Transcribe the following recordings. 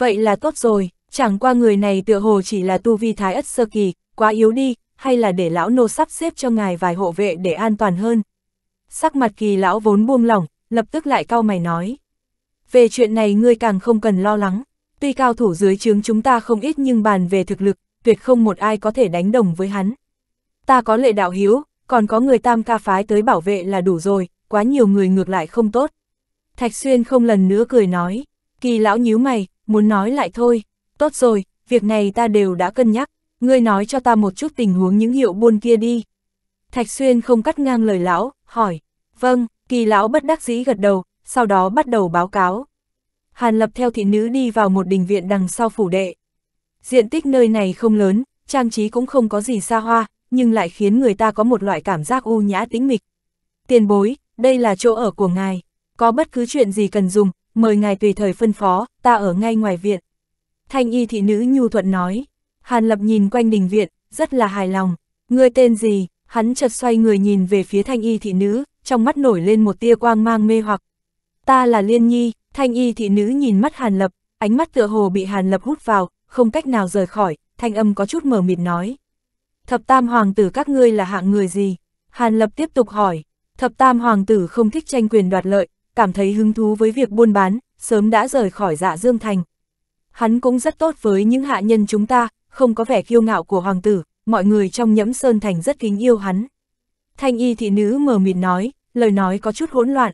vậy là tốt rồi, chẳng qua người này tựa hồ chỉ là tu vi thái ất sơ kỳ, quá yếu đi, hay là để lão nô sắp xếp cho ngài vài hộ vệ để an toàn hơn. Sắc mặt kỳ lão vốn buông lỏng, lập tức lại cau mày nói. Về chuyện này ngươi càng không cần lo lắng, tuy cao thủ dưới chướng chúng ta không ít nhưng bàn về thực lực, tuyệt không một ai có thể đánh đồng với hắn. Ta có lệ đạo hiếu, còn có người tam ca phái tới bảo vệ là đủ rồi, quá nhiều người ngược lại không tốt. Thạch Xuyên không lần nữa cười nói, kỳ lão nhíu mày, muốn nói lại thôi, tốt rồi, việc này ta đều đã cân nhắc, ngươi nói cho ta một chút tình huống những hiệu buôn kia đi. Thạch Xuyên không cắt ngang lời lão, hỏi, vâng, kỳ lão bất đắc dĩ gật đầu, sau đó bắt đầu báo cáo. Hàn lập theo thị nữ đi vào một đình viện đằng sau phủ đệ. Diện tích nơi này không lớn, trang trí cũng không có gì xa hoa, nhưng lại khiến người ta có một loại cảm giác u nhã tĩnh mịch. Tiền bối, đây là chỗ ở của ngài, có bất cứ chuyện gì cần dùng, mời ngài tùy thời phân phó, ta ở ngay ngoài viện. Thanh y thị nữ nhu thuận nói, Hàn Lập nhìn quanh đình viện, rất là hài lòng, ngươi tên gì, hắn chợt xoay người nhìn về phía thanh y thị nữ, trong mắt nổi lên một tia quang mang mê hoặc. Ta là Liên Nhi, thanh y thị nữ nhìn mắt Hàn Lập, ánh mắt tựa hồ bị Hàn Lập hút vào, không cách nào rời khỏi, thanh âm có chút mờ mịt nói. Thập tam hoàng tử các ngươi là hạng người gì? Hàn Lập tiếp tục hỏi, thập tam hoàng tử không thích tranh quyền đoạt lợi, cảm thấy hứng thú với việc buôn bán, sớm đã rời khỏi dạ Dương Thành. Hắn cũng rất tốt với những hạ nhân chúng ta, không có vẻ kiêu ngạo của hoàng tử, mọi người trong nhẫm Sơn Thành rất kính yêu hắn. Thanh y thị nữ mờ mịt nói, lời nói có chút hỗn loạn.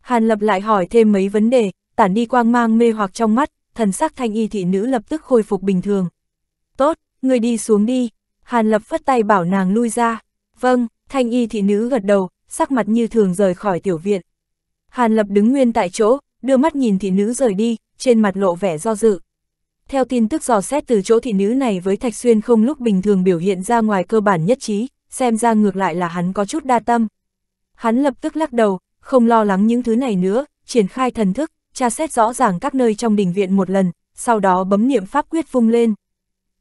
Hàn lập lại hỏi thêm mấy vấn đề, tản đi quang mang mê hoặc trong mắt, thần sắc thanh y thị nữ lập tức khôi phục bình thường. Tốt, người đi xuống đi, Hàn lập phất tay bảo nàng lui ra. Vâng, thanh y thị nữ gật đầu, sắc mặt như thường rời khỏi tiểu viện. Hàn Lập đứng nguyên tại chỗ, đưa mắt nhìn thị nữ rời đi, trên mặt lộ vẻ do dự. Theo tin tức dò xét từ chỗ thị nữ này với Thạch Xuyên không lúc bình thường biểu hiện ra ngoài cơ bản nhất trí, xem ra ngược lại là hắn có chút đa tâm. Hắn lập tức lắc đầu, không lo lắng những thứ này nữa, triển khai thần thức, tra xét rõ ràng các nơi trong đình viện một lần, sau đó bấm niệm pháp quyết vung lên.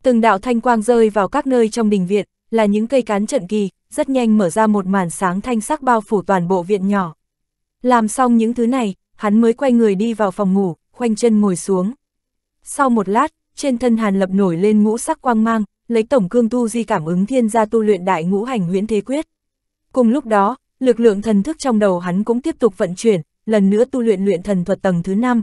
Từng đạo thanh quang rơi vào các nơi trong đình viện, là những cây cán trận kỳ, rất nhanh mở ra một màn sáng thanh sắc bao phủ toàn bộ viện nhỏ. Làm xong những thứ này, hắn mới quay người đi vào phòng ngủ, khoanh chân ngồi xuống. Sau một lát, trên thân Hàn Lập nổi lên ngũ sắc quang mang, lấy tổng cương tu di cảm ứng thiên gia tu luyện đại ngũ hành huyễn thế quyết. Cùng lúc đó, lực lượng thần thức trong đầu hắn cũng tiếp tục vận chuyển, lần nữa tu luyện luyện thần thuật tầng thứ 5.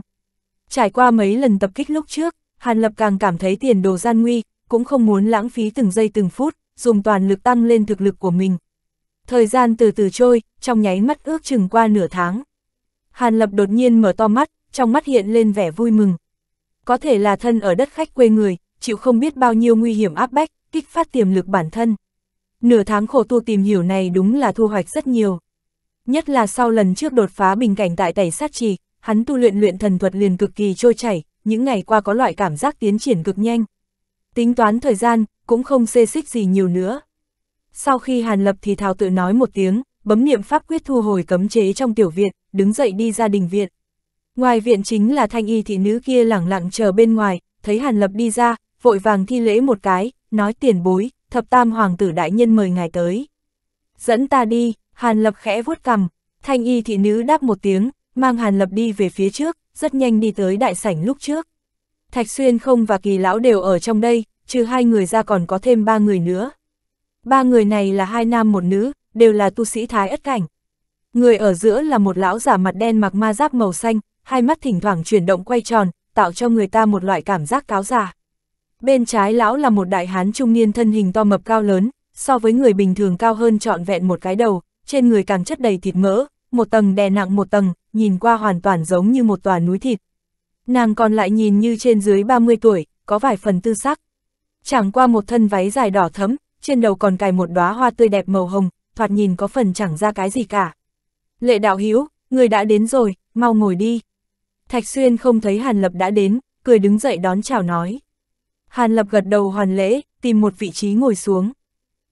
Trải qua mấy lần tập kích lúc trước, Hàn Lập càng cảm thấy tiền đồ gian nguy, cũng không muốn lãng phí từng giây từng phút, dùng toàn lực tăng lên thực lực của mình, Thời gian từ từ trôi, trong nháy mắt ước chừng qua nửa tháng. Hàn Lập đột nhiên mở to mắt, trong mắt hiện lên vẻ vui mừng. Có thể là thân ở đất khách quê người, chịu không biết bao nhiêu nguy hiểm áp bách, kích phát tiềm lực bản thân. Nửa tháng khổ tu tìm hiểu này đúng là thu hoạch rất nhiều. Nhất là sau lần trước đột phá bình cảnh tại tẩy sát trì, hắn tu luyện luyện thần thuật liền cực kỳ trôi chảy, những ngày qua có loại cảm giác tiến triển cực nhanh. Tính toán thời gian, cũng không xê xích gì nhiều nữa. Sau khi Hàn Lập thì thào tự nói một tiếng, bấm niệm pháp quyết thu hồi cấm chế trong tiểu viện, đứng dậy đi ra đình viện. Ngoài viện chính là thanh y thị nữ kia lẳng lặng chờ bên ngoài, thấy Hàn Lập đi ra, vội vàng thi lễ một cái, nói tiền bối, thập tam hoàng tử đại nhân mời ngài tới. Dẫn ta đi, Hàn Lập khẽ vuốt cằm, thanh y thị nữ đáp một tiếng, mang Hàn Lập đi về phía trước, rất nhanh đi tới đại sảnh lúc trước. Thạch Xuyên không và kỳ lão đều ở trong đây, trừ hai người ra còn có thêm ba người nữa. Ba người này là hai nam một nữ, đều là tu sĩ thái ất cảnh. Người ở giữa là một lão giả mặt đen mặc ma giáp màu xanh, hai mắt thỉnh thoảng chuyển động quay tròn, tạo cho người ta một loại cảm giác cáo giả. Bên trái lão là một đại hán trung niên thân hình to mập cao lớn, so với người bình thường cao hơn trọn vẹn một cái đầu, trên người càng chất đầy thịt mỡ, một tầng đè nặng một tầng, nhìn qua hoàn toàn giống như một tòa núi thịt. Nàng còn lại nhìn như trên dưới 30 tuổi, có vài phần tư sắc. Chẳng qua một thân váy dài đỏ thấm, trên đầu còn cài một đóa hoa tươi đẹp màu hồng, thoạt nhìn có phần chẳng ra cái gì cả. Lệ đạo Hiếu, người đã đến rồi, mau ngồi đi. Thạch Xuyên không thấy Hàn Lập đã đến, cười đứng dậy đón chào nói. Hàn Lập gật đầu hoàn lễ, tìm một vị trí ngồi xuống.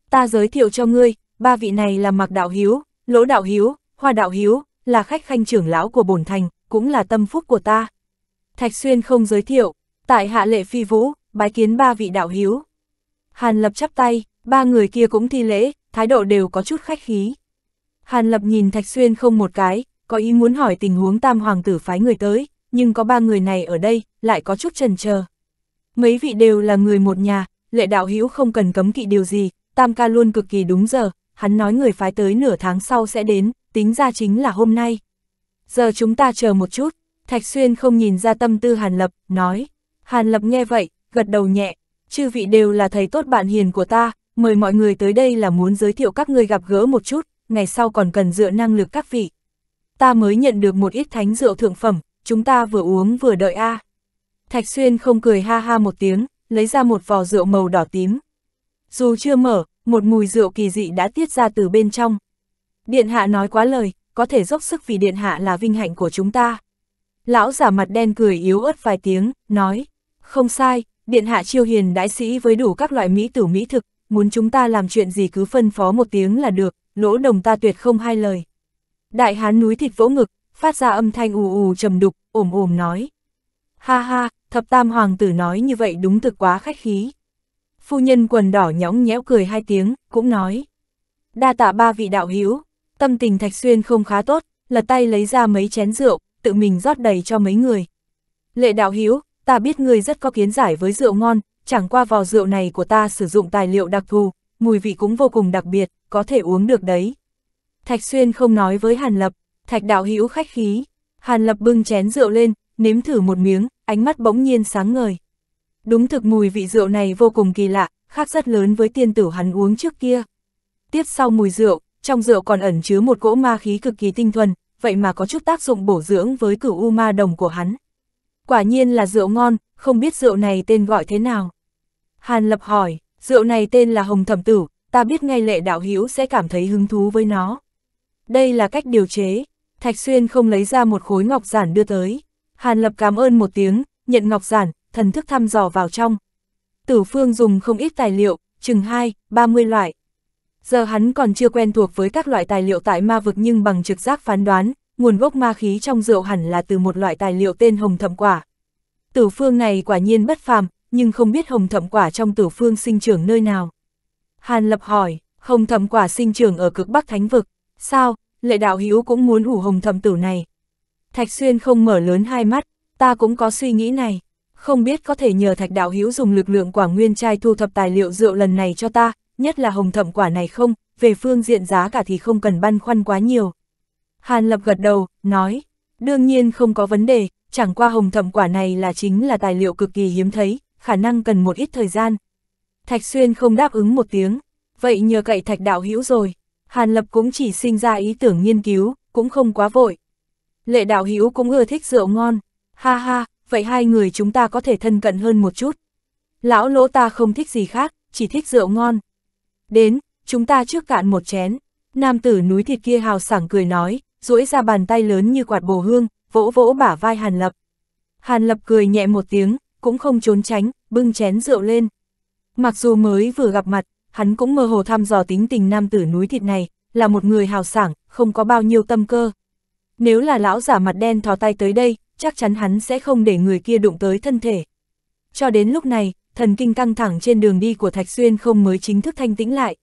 Ta giới thiệu cho ngươi, ba vị này là Mạc Đạo Hiếu, Lỗ Đạo Hiếu, Hoa Đạo Hiếu, là khách khanh trưởng lão của bổn thành, cũng là tâm phúc của ta. Thạch Xuyên không giới thiệu, tại hạ lệ phi vũ, bái kiến ba vị đạo hiếu. Hàn lập chắp tay, Ba người kia cũng thi lễ, thái độ đều có chút khách khí. Hàn Lập nhìn Thạch Xuyên không một cái, có ý muốn hỏi tình huống tam hoàng tử phái người tới, nhưng có ba người này ở đây, lại có chút trần chờ. Mấy vị đều là người một nhà, lệ đạo hữu không cần cấm kỵ điều gì, tam ca luôn cực kỳ đúng giờ, hắn nói người phái tới nửa tháng sau sẽ đến, tính ra chính là hôm nay. Giờ chúng ta chờ một chút, Thạch Xuyên không nhìn ra tâm tư Hàn Lập, nói. Hàn Lập nghe vậy, gật đầu nhẹ, chư vị đều là thầy tốt bạn hiền của ta, mời mọi người tới đây là muốn giới thiệu các ngươi gặp gỡ một chút, ngày sau còn cần dựa năng lực các vị. Ta mới nhận được một ít thánh rượu thượng phẩm, chúng ta vừa uống vừa đợi a. À. Thạch Xuyên không cười ha ha một tiếng, lấy ra một vò rượu màu đỏ tím. Dù chưa mở, một mùi rượu kỳ dị đã tiết ra từ bên trong. Điện hạ nói quá lời, có thể dốc sức vì điện hạ là vinh hạnh của chúng ta. Lão giả mặt đen cười yếu ớt vài tiếng, nói, không sai, điện hạ chiêu hiền đãi sĩ với đủ các loại mỹ tử mỹ thực, muốn chúng ta làm chuyện gì cứ phân phó một tiếng là được, lỗ đồng ta tuyệt không hai lời. Đại hán núi thịt vỗ ngực, phát ra âm thanh ù ù trầm đục, ồm ồm nói. Ha ha, thập tam hoàng tử nói như vậy đúng thực quá khách khí. Phu nhân quần đỏ nhõng nhẽo cười hai tiếng, cũng nói. Đa tạ ba vị đạo hữu tâm tình Thạch Xuyên không khá tốt, lật tay lấy ra mấy chén rượu, tự mình rót đầy cho mấy người. Lệ đạo hữu ta biết người rất có kiến giải với rượu ngon, chẳng qua vò rượu này của ta sử dụng tài liệu đặc thù, mùi vị cũng vô cùng đặc biệt, có thể uống được đấy. Thạch Xuyên không nói với Hàn Lập, Thạch đạo hữu khách khí. Hàn Lập bưng chén rượu lên, nếm thử một miếng, ánh mắt bỗng nhiên sáng ngời. Đúng thực mùi vị rượu này vô cùng kỳ lạ, khác rất lớn với tiên tử hắn uống trước kia. Tiếp sau mùi rượu, trong rượu còn ẩn chứa một cỗ ma khí cực kỳ tinh thuần, vậy mà có chút tác dụng bổ dưỡng với cửu u ma đồng của hắn. Quả nhiên là rượu ngon, không biết rượu này tên gọi thế nào. Hàn Lập hỏi, rượu này tên là Hồng Thẩm Tử, ta biết ngay lệ đạo hữu sẽ cảm thấy hứng thú với nó. Đây là cách điều chế. Thạch Xuyên không lấy ra một khối ngọc giản đưa tới. Hàn Lập cảm ơn một tiếng, nhận ngọc giản, thần thức thăm dò vào trong. Tử Phương dùng không ít tài liệu, chừng 2, 30 loại. Giờ hắn còn chưa quen thuộc với các loại tài liệu tại ma vực nhưng bằng trực giác phán đoán, nguồn gốc ma khí trong rượu hẳn là từ một loại tài liệu tên hồng thẩm quả. Tử phương này quả nhiên bất phàm, nhưng không biết hồng thẩm quả trong tử phương sinh trưởng nơi nào. Hàn Lập hỏi, hồng thẩm quả sinh trưởng ở cực Bắc Thánh Vực, sao, lệ đạo Hiếu cũng muốn ủ hồng thẩm tử này. Thạch Xuyên không mở lớn hai mắt, ta cũng có suy nghĩ này, không biết có thể nhờ thạch đạo Hiếu dùng lực lượng quả nguyên trai thu thập tài liệu rượu lần này cho ta, nhất là hồng thẩm quả này không, về phương diện giá cả thì không cần băn khoăn quá nhiều. Hàn Lập gật đầu, nói, đương nhiên không có vấn đề, chẳng qua hồng thẩm quả này là chính là tài liệu cực kỳ hiếm thấy, khả năng cần một ít thời gian. Thạch Xuyên không đáp ứng một tiếng, vậy nhờ cậy Thạch Đạo Hữu rồi. Hàn Lập cũng chỉ sinh ra ý tưởng nghiên cứu, cũng không quá vội. Lệ Đạo Hữu cũng ưa thích rượu ngon, ha ha, vậy hai người chúng ta có thể thân cận hơn một chút. Lão lỗ ta không thích gì khác, chỉ thích rượu ngon. Đến, chúng ta trước cạn một chén. Nam tử núi thịt kia hào sảng cười nói, duỗi ra bàn tay lớn như quạt bồ hương, vỗ vỗ bả vai Hàn Lập. Hàn Lập cười nhẹ một tiếng, cũng không trốn tránh, bưng chén rượu lên. Mặc dù mới vừa gặp mặt, hắn cũng mơ hồ thăm dò tính tình nam tử núi thịt này, là một người hào sảng, không có bao nhiêu tâm cơ. Nếu là lão giả mặt đen thò tay tới đây, chắc chắn hắn sẽ không để người kia đụng tới thân thể. Cho đến lúc này, thần kinh căng thẳng trên đường đi của Thạch Xuyên không mới chính thức thanh tĩnh lại.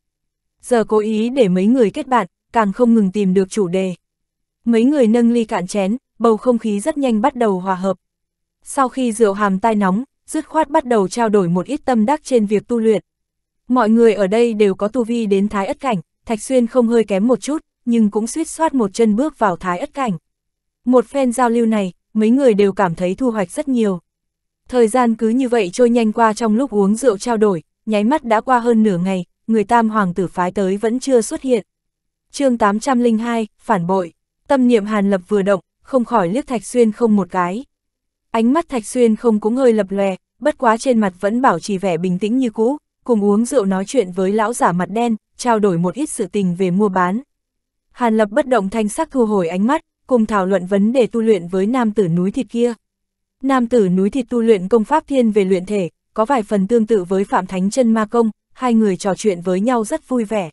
Giờ cố ý để mấy người kết bạn, càng không ngừng tìm được chủ đề. Mấy người nâng ly cạn chén, bầu không khí rất nhanh bắt đầu hòa hợp. Sau khi rượu hàm tai nóng, dứt khoát bắt đầu trao đổi một ít tâm đắc trên việc tu luyện. Mọi người ở đây đều có tu vi đến thái ất cảnh, Thạch Xuyên không hơi kém một chút, nhưng cũng suýt soát một chân bước vào thái ất cảnh. Một phen giao lưu này, mấy người đều cảm thấy thu hoạch rất nhiều. Thời gian cứ như vậy trôi nhanh qua trong lúc uống rượu trao đổi, nháy mắt đã qua hơn nửa ngày, người tam hoàng tử phái tới vẫn chưa xuất hiện. chương 802, phản bội, tâm niệm Hàn Lập vừa động, không khỏi liếc Thạch Xuyên không một cái. Ánh mắt Thạch Xuyên không cũng hơi lập lòe, bất quá trên mặt vẫn bảo trì vẻ bình tĩnh như cũ, cùng uống rượu nói chuyện với lão giả mặt đen, trao đổi một ít sự tình về mua bán. Hàn Lập bất động thanh sắc thu hồi ánh mắt, cùng thảo luận vấn đề tu luyện với nam tử núi thịt kia. Nam tử núi thịt tu luyện công pháp thiên về luyện thể, có vài phần tương tự với Phạm Thánh chân ma công, hai người trò chuyện với nhau rất vui vẻ.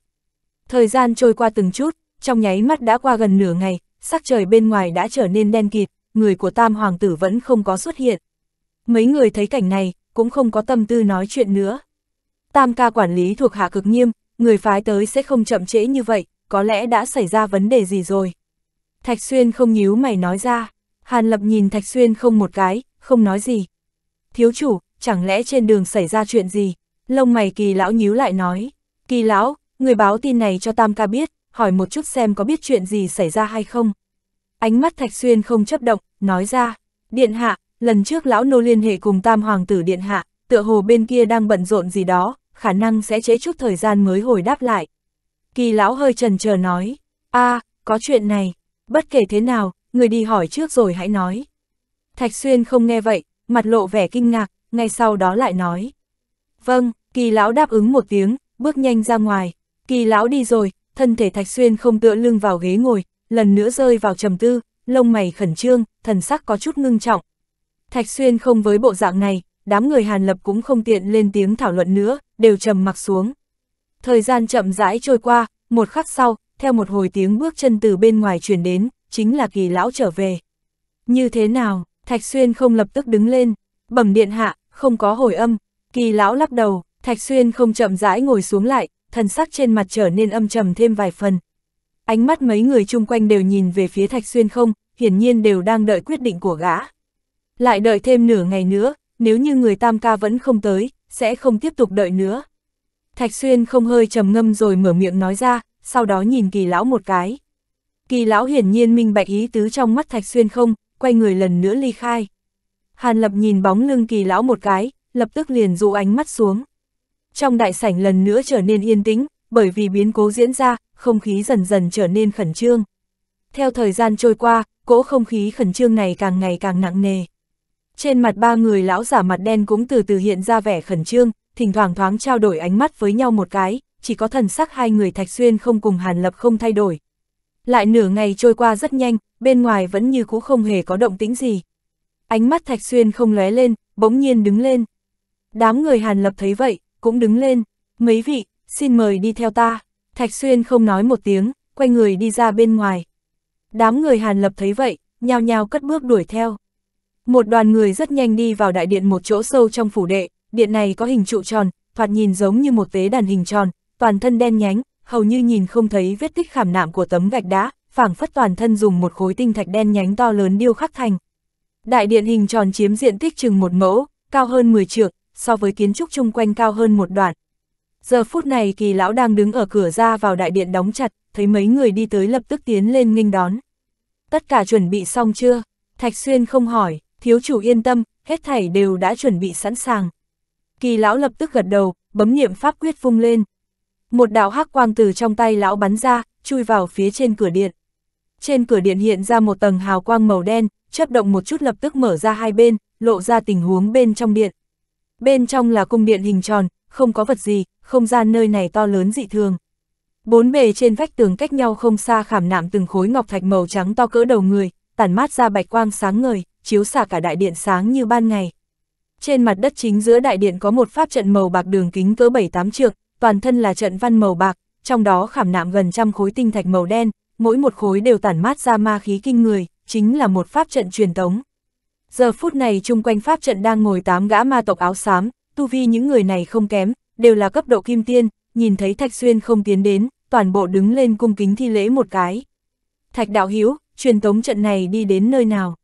Thời gian trôi qua từng chút, trong nháy mắt đã qua gần nửa ngày, sắc trời bên ngoài đã trở nên đen kịt, người của tam hoàng tử vẫn không có xuất hiện. Mấy người thấy cảnh này, cũng không có tâm tư nói chuyện nữa. Tam ca quản lý thuộc hạ cực nghiêm, người phái tới sẽ không chậm trễ như vậy, có lẽ đã xảy ra vấn đề gì rồi. Thạch Xuyên không nhíu mày nói ra, Hàn Lập nhìn Thạch Xuyên không một cái, không nói gì. Thiếu chủ, chẳng lẽ trên đường xảy ra chuyện gì? Lông mày kỳ lão nhíu lại nói, kỳ lão, người báo tin này cho Tam ca biết, hỏi một chút xem có biết chuyện gì xảy ra hay không. Ánh mắt Thạch Xuyên không chấp động, nói ra, điện hạ, lần trước lão nô liên hệ cùng tam hoàng tử điện hạ, tựa hồ bên kia đang bận rộn gì đó, khả năng sẽ chế chút thời gian mới hồi đáp lại. Kỳ lão hơi trần chờ nói, a có chuyện này, bất kể thế nào, người đi hỏi trước rồi hãy nói. Thạch Xuyên không nghe vậy, mặt lộ vẻ kinh ngạc, ngay sau đó lại nói. Vâng, kỳ lão đáp ứng một tiếng, bước nhanh ra ngoài, kỳ lão đi rồi, thân thể Thạch Xuyên không tựa lưng vào ghế ngồi, lần nữa rơi vào trầm tư, lông mày khẩn trương, thần sắc có chút ngưng trọng. Thạch Xuyên không với bộ dạng này, đám người Hàn Lập cũng không tiện lên tiếng thảo luận nữa, đều trầm mặc xuống. Thời gian chậm rãi trôi qua, một khắc sau, theo một hồi tiếng bước chân từ bên ngoài chuyển đến, chính là kỳ lão trở về. Như thế nào, Thạch Xuyên không lập tức đứng lên, bẩm điện hạ, không có hồi âm, kỳ lão lắc đầu, Thạch Xuyên không chậm rãi ngồi xuống lại, thần sắc trên mặt trở nên âm trầm thêm vài phần, Ánh mắt mấy người chung quanh đều nhìn về phía Thạch Xuyên không, hiển nhiên đều đang đợi quyết định của gã. Lại đợi thêm nửa ngày nữa, nếu như người tam ca vẫn không tới, sẽ không tiếp tục đợi nữa. Thạch Xuyên không hơi trầm ngâm rồi mở miệng nói ra, sau đó nhìn kỳ lão một cái. Kỳ lão hiển nhiên minh bạch ý tứ trong mắt Thạch Xuyên không, quay người lần nữa ly khai. Hàn Lập nhìn bóng lưng kỳ lão một cái, lập tức liền dụ ánh mắt xuống. Trong đại sảnh lần nữa trở nên yên tĩnh, bởi vì biến cố diễn ra, không khí dần dần trở nên khẩn trương. Theo thời gian trôi qua, cỗ không khí khẩn trương này càng ngày càng nặng nề. Trên mặt ba người lão giả mặt đen cũng từ từ hiện ra vẻ khẩn trương, thỉnh thoảng thoáng trao đổi ánh mắt với nhau một cái, chỉ có thần sắc hai người Thạch Xuyên không cùng Hàn Lập không thay đổi. Lại nửa ngày trôi qua rất nhanh, bên ngoài vẫn như cũ không hề có động tĩnh gì. Ánh mắt Thạch Xuyên không lóe lên, bỗng nhiên đứng lên. Đám người Hàn Lập thấy vậy, cũng đứng lên. Mấy vị, xin mời đi theo ta. Thạch Xuyên không nói một tiếng, quay người đi ra bên ngoài. Đám người Hàn Lập thấy vậy, nhao nhào cất bước đuổi theo. Một đoàn người rất nhanh đi vào đại điện một chỗ sâu trong phủ đệ, điện này có hình trụ tròn, thoạt nhìn giống như một tế đàn hình tròn, toàn thân đen nhánh, hầu như nhìn không thấy vết tích khảm nạm của tấm gạch đá, phảng phất toàn thân dùng một khối tinh thạch đen nhánh to lớn điêu khắc thành. Đại điện hình tròn chiếm diện tích chừng một mẫu, cao hơn 10 trượng, so với kiến trúc chung quanh cao hơn một đoạn, Giờ phút này kỳ lão đang đứng ở cửa ra vào đại điện đóng chặt, thấy mấy người đi tới lập tức tiến lên nghênh đón. Tất cả chuẩn bị xong chưa? Thạch Xuyên không hỏi, thiếu chủ yên tâm, hết thảy đều đã chuẩn bị sẵn sàng. Kỳ lão lập tức gật đầu, bấm niệm pháp quyết phung lên. Một đạo hắc quang từ trong tay lão bắn ra, chui vào phía trên cửa điện. Trên cửa điện hiện ra một tầng hào quang màu đen, chớp động một chút lập tức mở ra hai bên, lộ ra tình huống bên trong điện. Bên trong là cung điện hình tròn, không có vật gì, không gian nơi này to lớn dị thường. Bốn bề trên vách tường cách nhau không xa khảm nạm từng khối ngọc thạch màu trắng to cỡ đầu người, tản mát ra bạch quang sáng ngời, chiếu xả cả đại điện sáng như ban ngày. Trên mặt đất chính giữa đại điện có một pháp trận màu bạc đường kính cỡ 7-8 trượng, toàn thân là trận văn màu bạc, trong đó khảm nạm gần trăm khối tinh thạch màu đen, mỗi một khối đều tản mát ra ma khí kinh người, chính là một pháp trận truyền tống. Giờ phút này chung quanh pháp trận đang ngồi tám gã ma tộc áo xám, tu vi những người này không kém, đều là cấp độ kim tiên, nhìn thấy Thạch Xuyên không tiến đến, toàn bộ đứng lên cung kính thi lễ một cái. Thạch đạo hiếu, truyền tống trận này đi đến nơi nào?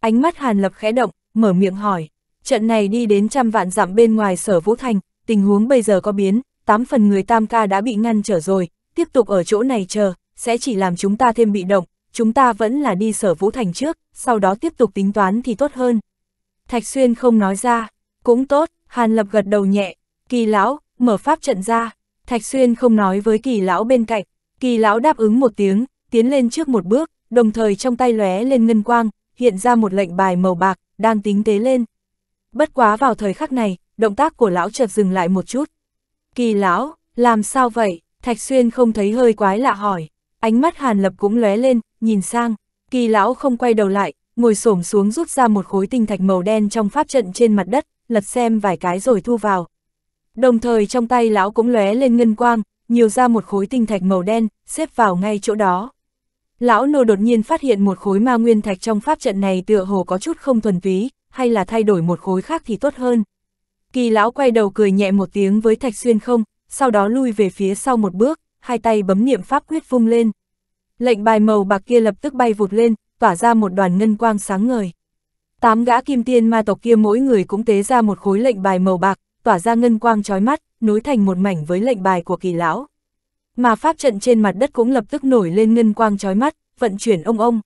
Ánh mắt Hàn Lập khẽ động, mở miệng hỏi, trận này đi đến trăm vạn dặm bên ngoài sở Vũ Thành, tình huống bây giờ có biến, tám phần người tam ca đã bị ngăn trở rồi, tiếp tục ở chỗ này chờ, sẽ chỉ làm chúng ta thêm bị động, chúng ta vẫn là đi sở Vũ Thành trước, sau đó tiếp tục tính toán thì tốt hơn. Thạch Xuyên không nói ra, cũng tốt, Hàn Lập gật đầu nhẹ, kỳ lão, mở pháp trận ra, Thạch Xuyên không nói với kỳ lão bên cạnh, kỳ lão đáp ứng một tiếng, tiến lên trước một bước, đồng thời trong tay lóe lên ngân quang, hiện ra một lệnh bài màu bạc, đang tính tế lên. Bất quá vào thời khắc này, động tác của lão chợt dừng lại một chút. Kỳ lão, làm sao vậy? Thạch Xuyên không thấy hơi quái lạ hỏi. Ánh mắt Hàn Lập cũng lóe lên, nhìn sang. Kỳ lão không quay đầu lại, ngồi xổm xuống rút ra một khối tinh thạch màu đen trong pháp trận trên mặt đất, lật xem vài cái rồi thu vào. Đồng thời trong tay lão cũng lóe lên ngân quang, nhiều ra một khối tinh thạch màu đen, xếp vào ngay chỗ đó. Lão nô đột nhiên phát hiện một khối ma nguyên thạch trong pháp trận này tựa hồ có chút không thuần túy, hay là thay đổi một khối khác thì tốt hơn. Kỳ lão quay đầu cười nhẹ một tiếng với thạch xuyên không, sau đó lui về phía sau một bước, hai tay bấm niệm pháp quyết vung lên. Lệnh bài màu bạc kia lập tức bay vụt lên, tỏa ra một đoàn ngân quang sáng ngời. Tám gã kim tiên ma tộc kia mỗi người cũng tế ra một khối lệnh bài màu bạc, tỏa ra ngân quang chói mắt, nối thành một mảnh với lệnh bài của kỳ lão. Mà pháp trận trên mặt đất cũng lập tức nổi lên ngân quang chói mắt, vận chuyển ông ông.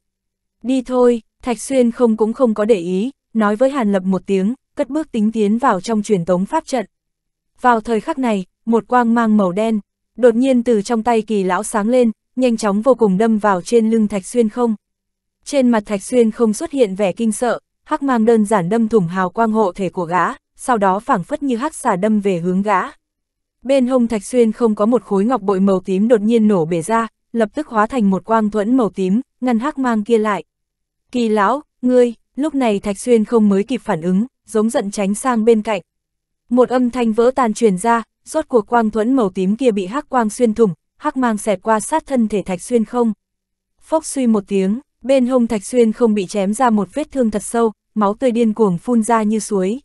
Đi thôi, Thạch Xuyên không cũng không có để ý, nói với Hàn Lập một tiếng, cất bước tính tiến vào trong truyền tống pháp trận. Vào thời khắc này, một quang mang màu đen, đột nhiên từ trong tay kỳ lão sáng lên, nhanh chóng vô cùng đâm vào trên lưng Thạch Xuyên không. Trên mặt Thạch Xuyên không xuất hiện vẻ kinh sợ, hắc mang đơn giản đâm thủng hào quang hộ thể của gã, sau đó phảng phất như hắc xà đâm về hướng gã. Bên hông Thạch Xuyên không có một khối ngọc bội màu tím đột nhiên nổ bể ra, lập tức hóa thành một quang thuẫn màu tím, ngăn hắc mang kia lại. Kỳ lão, ngươi, lúc này Thạch Xuyên không mới kịp phản ứng, giống giận tránh sang bên cạnh. Một âm thanh vỡ tan truyền ra, rốt cuộc quang thuẫn màu tím kia bị hắc quang xuyên thủng, hắc mang xẹt qua sát thân thể Thạch Xuyên không. Phốc suy một tiếng, Bên hông Thạch Xuyên không bị chém ra một vết thương thật sâu, máu tươi điên cuồng phun ra như suối.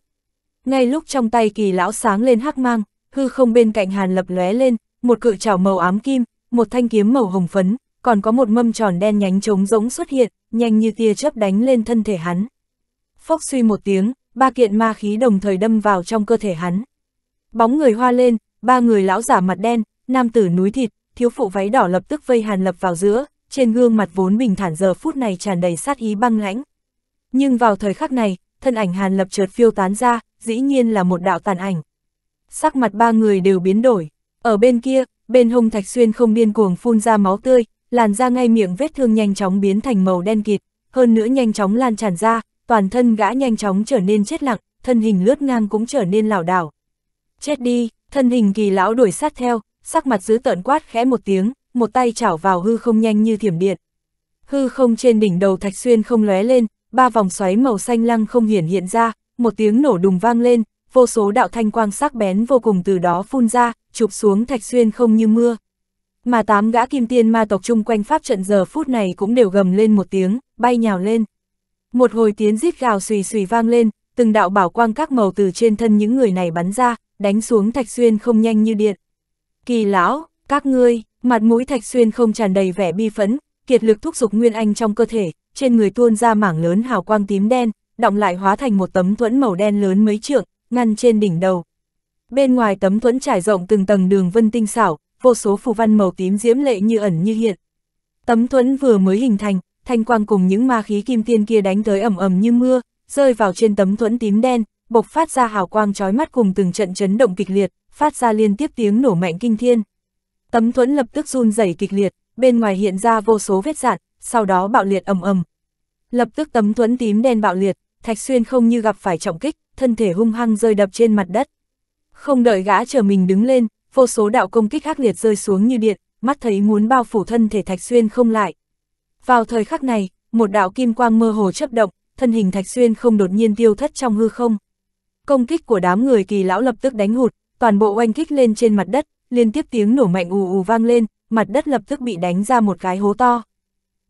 Ngay lúc trong tay kỳ lão sáng lên hắc mang, hư không bên cạnh hàn lập lóe lên, một cự trảo màu ám kim, một thanh kiếm màu hồng phấn, còn có một mâm tròn đen nhánh trống rỗng xuất hiện, nhanh như tia chớp đánh lên thân thể hắn. Phốc suy một tiếng, ba kiện ma khí đồng thời đâm vào trong cơ thể hắn. Bóng người hoa lên, ba người lão giả mặt đen, nam tử núi thịt, thiếu phụ váy đỏ lập tức vây hàn lập vào giữa, trên gương mặt vốn bình thản giờ phút này tràn đầy sát ý băng lãnh. Nhưng vào thời khắc này, thân ảnh Hàn Lập chợt phiêu tán ra, dĩ nhiên là một đạo tàn ảnh. Sắc mặt ba người đều biến đổi, ở bên kia, bên hông Thạch Xuyên không điên cuồng phun ra máu tươi, làn ra ngay miệng vết thương nhanh chóng biến thành màu đen kịt, hơn nữa nhanh chóng lan tràn ra, toàn thân gã nhanh chóng trở nên chết lặng, thân hình lướt ngang cũng trở nên lảo đảo. Chết đi, thân hình kỳ lão đuổi sát theo, sắc mặt dữ tợn quát khẽ một tiếng, một tay chảo vào hư không nhanh như thiểm điện. Hư không trên đỉnh đầu Thạch Xuyên không lóe lên, ba vòng xoáy màu xanh lăng không hiển hiện ra, một tiếng nổ đùng vang lên, vô số đạo thanh quang sắc bén vô cùng từ đó phun ra, chụp xuống Thạch Xuyên không như mưa. Mà tám gã kim tiên ma tộc chung quanh pháp trận giờ phút này cũng đều gầm lên một tiếng, bay nhào lên. Một hồi tiếng rít gào xùy xùy vang lên, từng đạo bảo quang các màu từ trên thân những người này bắn ra, đánh xuống Thạch Xuyên không nhanh như điện. Kỳ lão, các ngươi, Mặt mũi Thạch Xuyên không tràn đầy vẻ bi phấn, kiệt lực thúc giục Nguyên Anh trong cơ thể, trên người tuôn ra mảng lớn hào quang tím đen, động lại hóa thành một tấm thuẫn màu đen lớn mấy trượng, ngăn trên đỉnh đầu. Bên ngoài tấm thuẫn trải rộng từng tầng đường vân tinh xảo, vô số phù văn màu tím diễm lệ như ẩn như hiện. Tấm thuẫn vừa mới hình thành, thanh quang cùng những ma khí kim tiên kia đánh tới ầm ầm như mưa, rơi vào trên tấm thuẫn tím đen, bộc phát ra hào quang chói mắt cùng từng trận chấn động kịch liệt, phát ra liên tiếp tiếng nổ mạnh kinh thiên. Tấm thuẫn lập tức run rẩy kịch liệt, bên ngoài hiện ra vô số vết dạn, sau đó bạo liệt ầm ầm. Lập tức tấm thuẫn tím đen bạo liệt, Thạch Xuyên không như gặp phải trọng kích, thân thể hung hăng rơi đập trên mặt đất. Không đợi gã chờ mình đứng lên, vô số đạo công kích khắc liệt rơi xuống như điện, mắt thấy muốn bao phủ thân thể Thạch Xuyên không lại. Vào thời khắc này, một đạo kim quang mơ hồ chấp động, thân hình Thạch Xuyên không đột nhiên tiêu thất trong hư không. Công kích của đám người kỳ lão lập tức đánh hụt, toàn bộ oanh kích lên trên mặt đất, liên tiếp tiếng nổ mạnh ù ù vang lên, mặt đất lập tức bị đánh ra một cái hố to.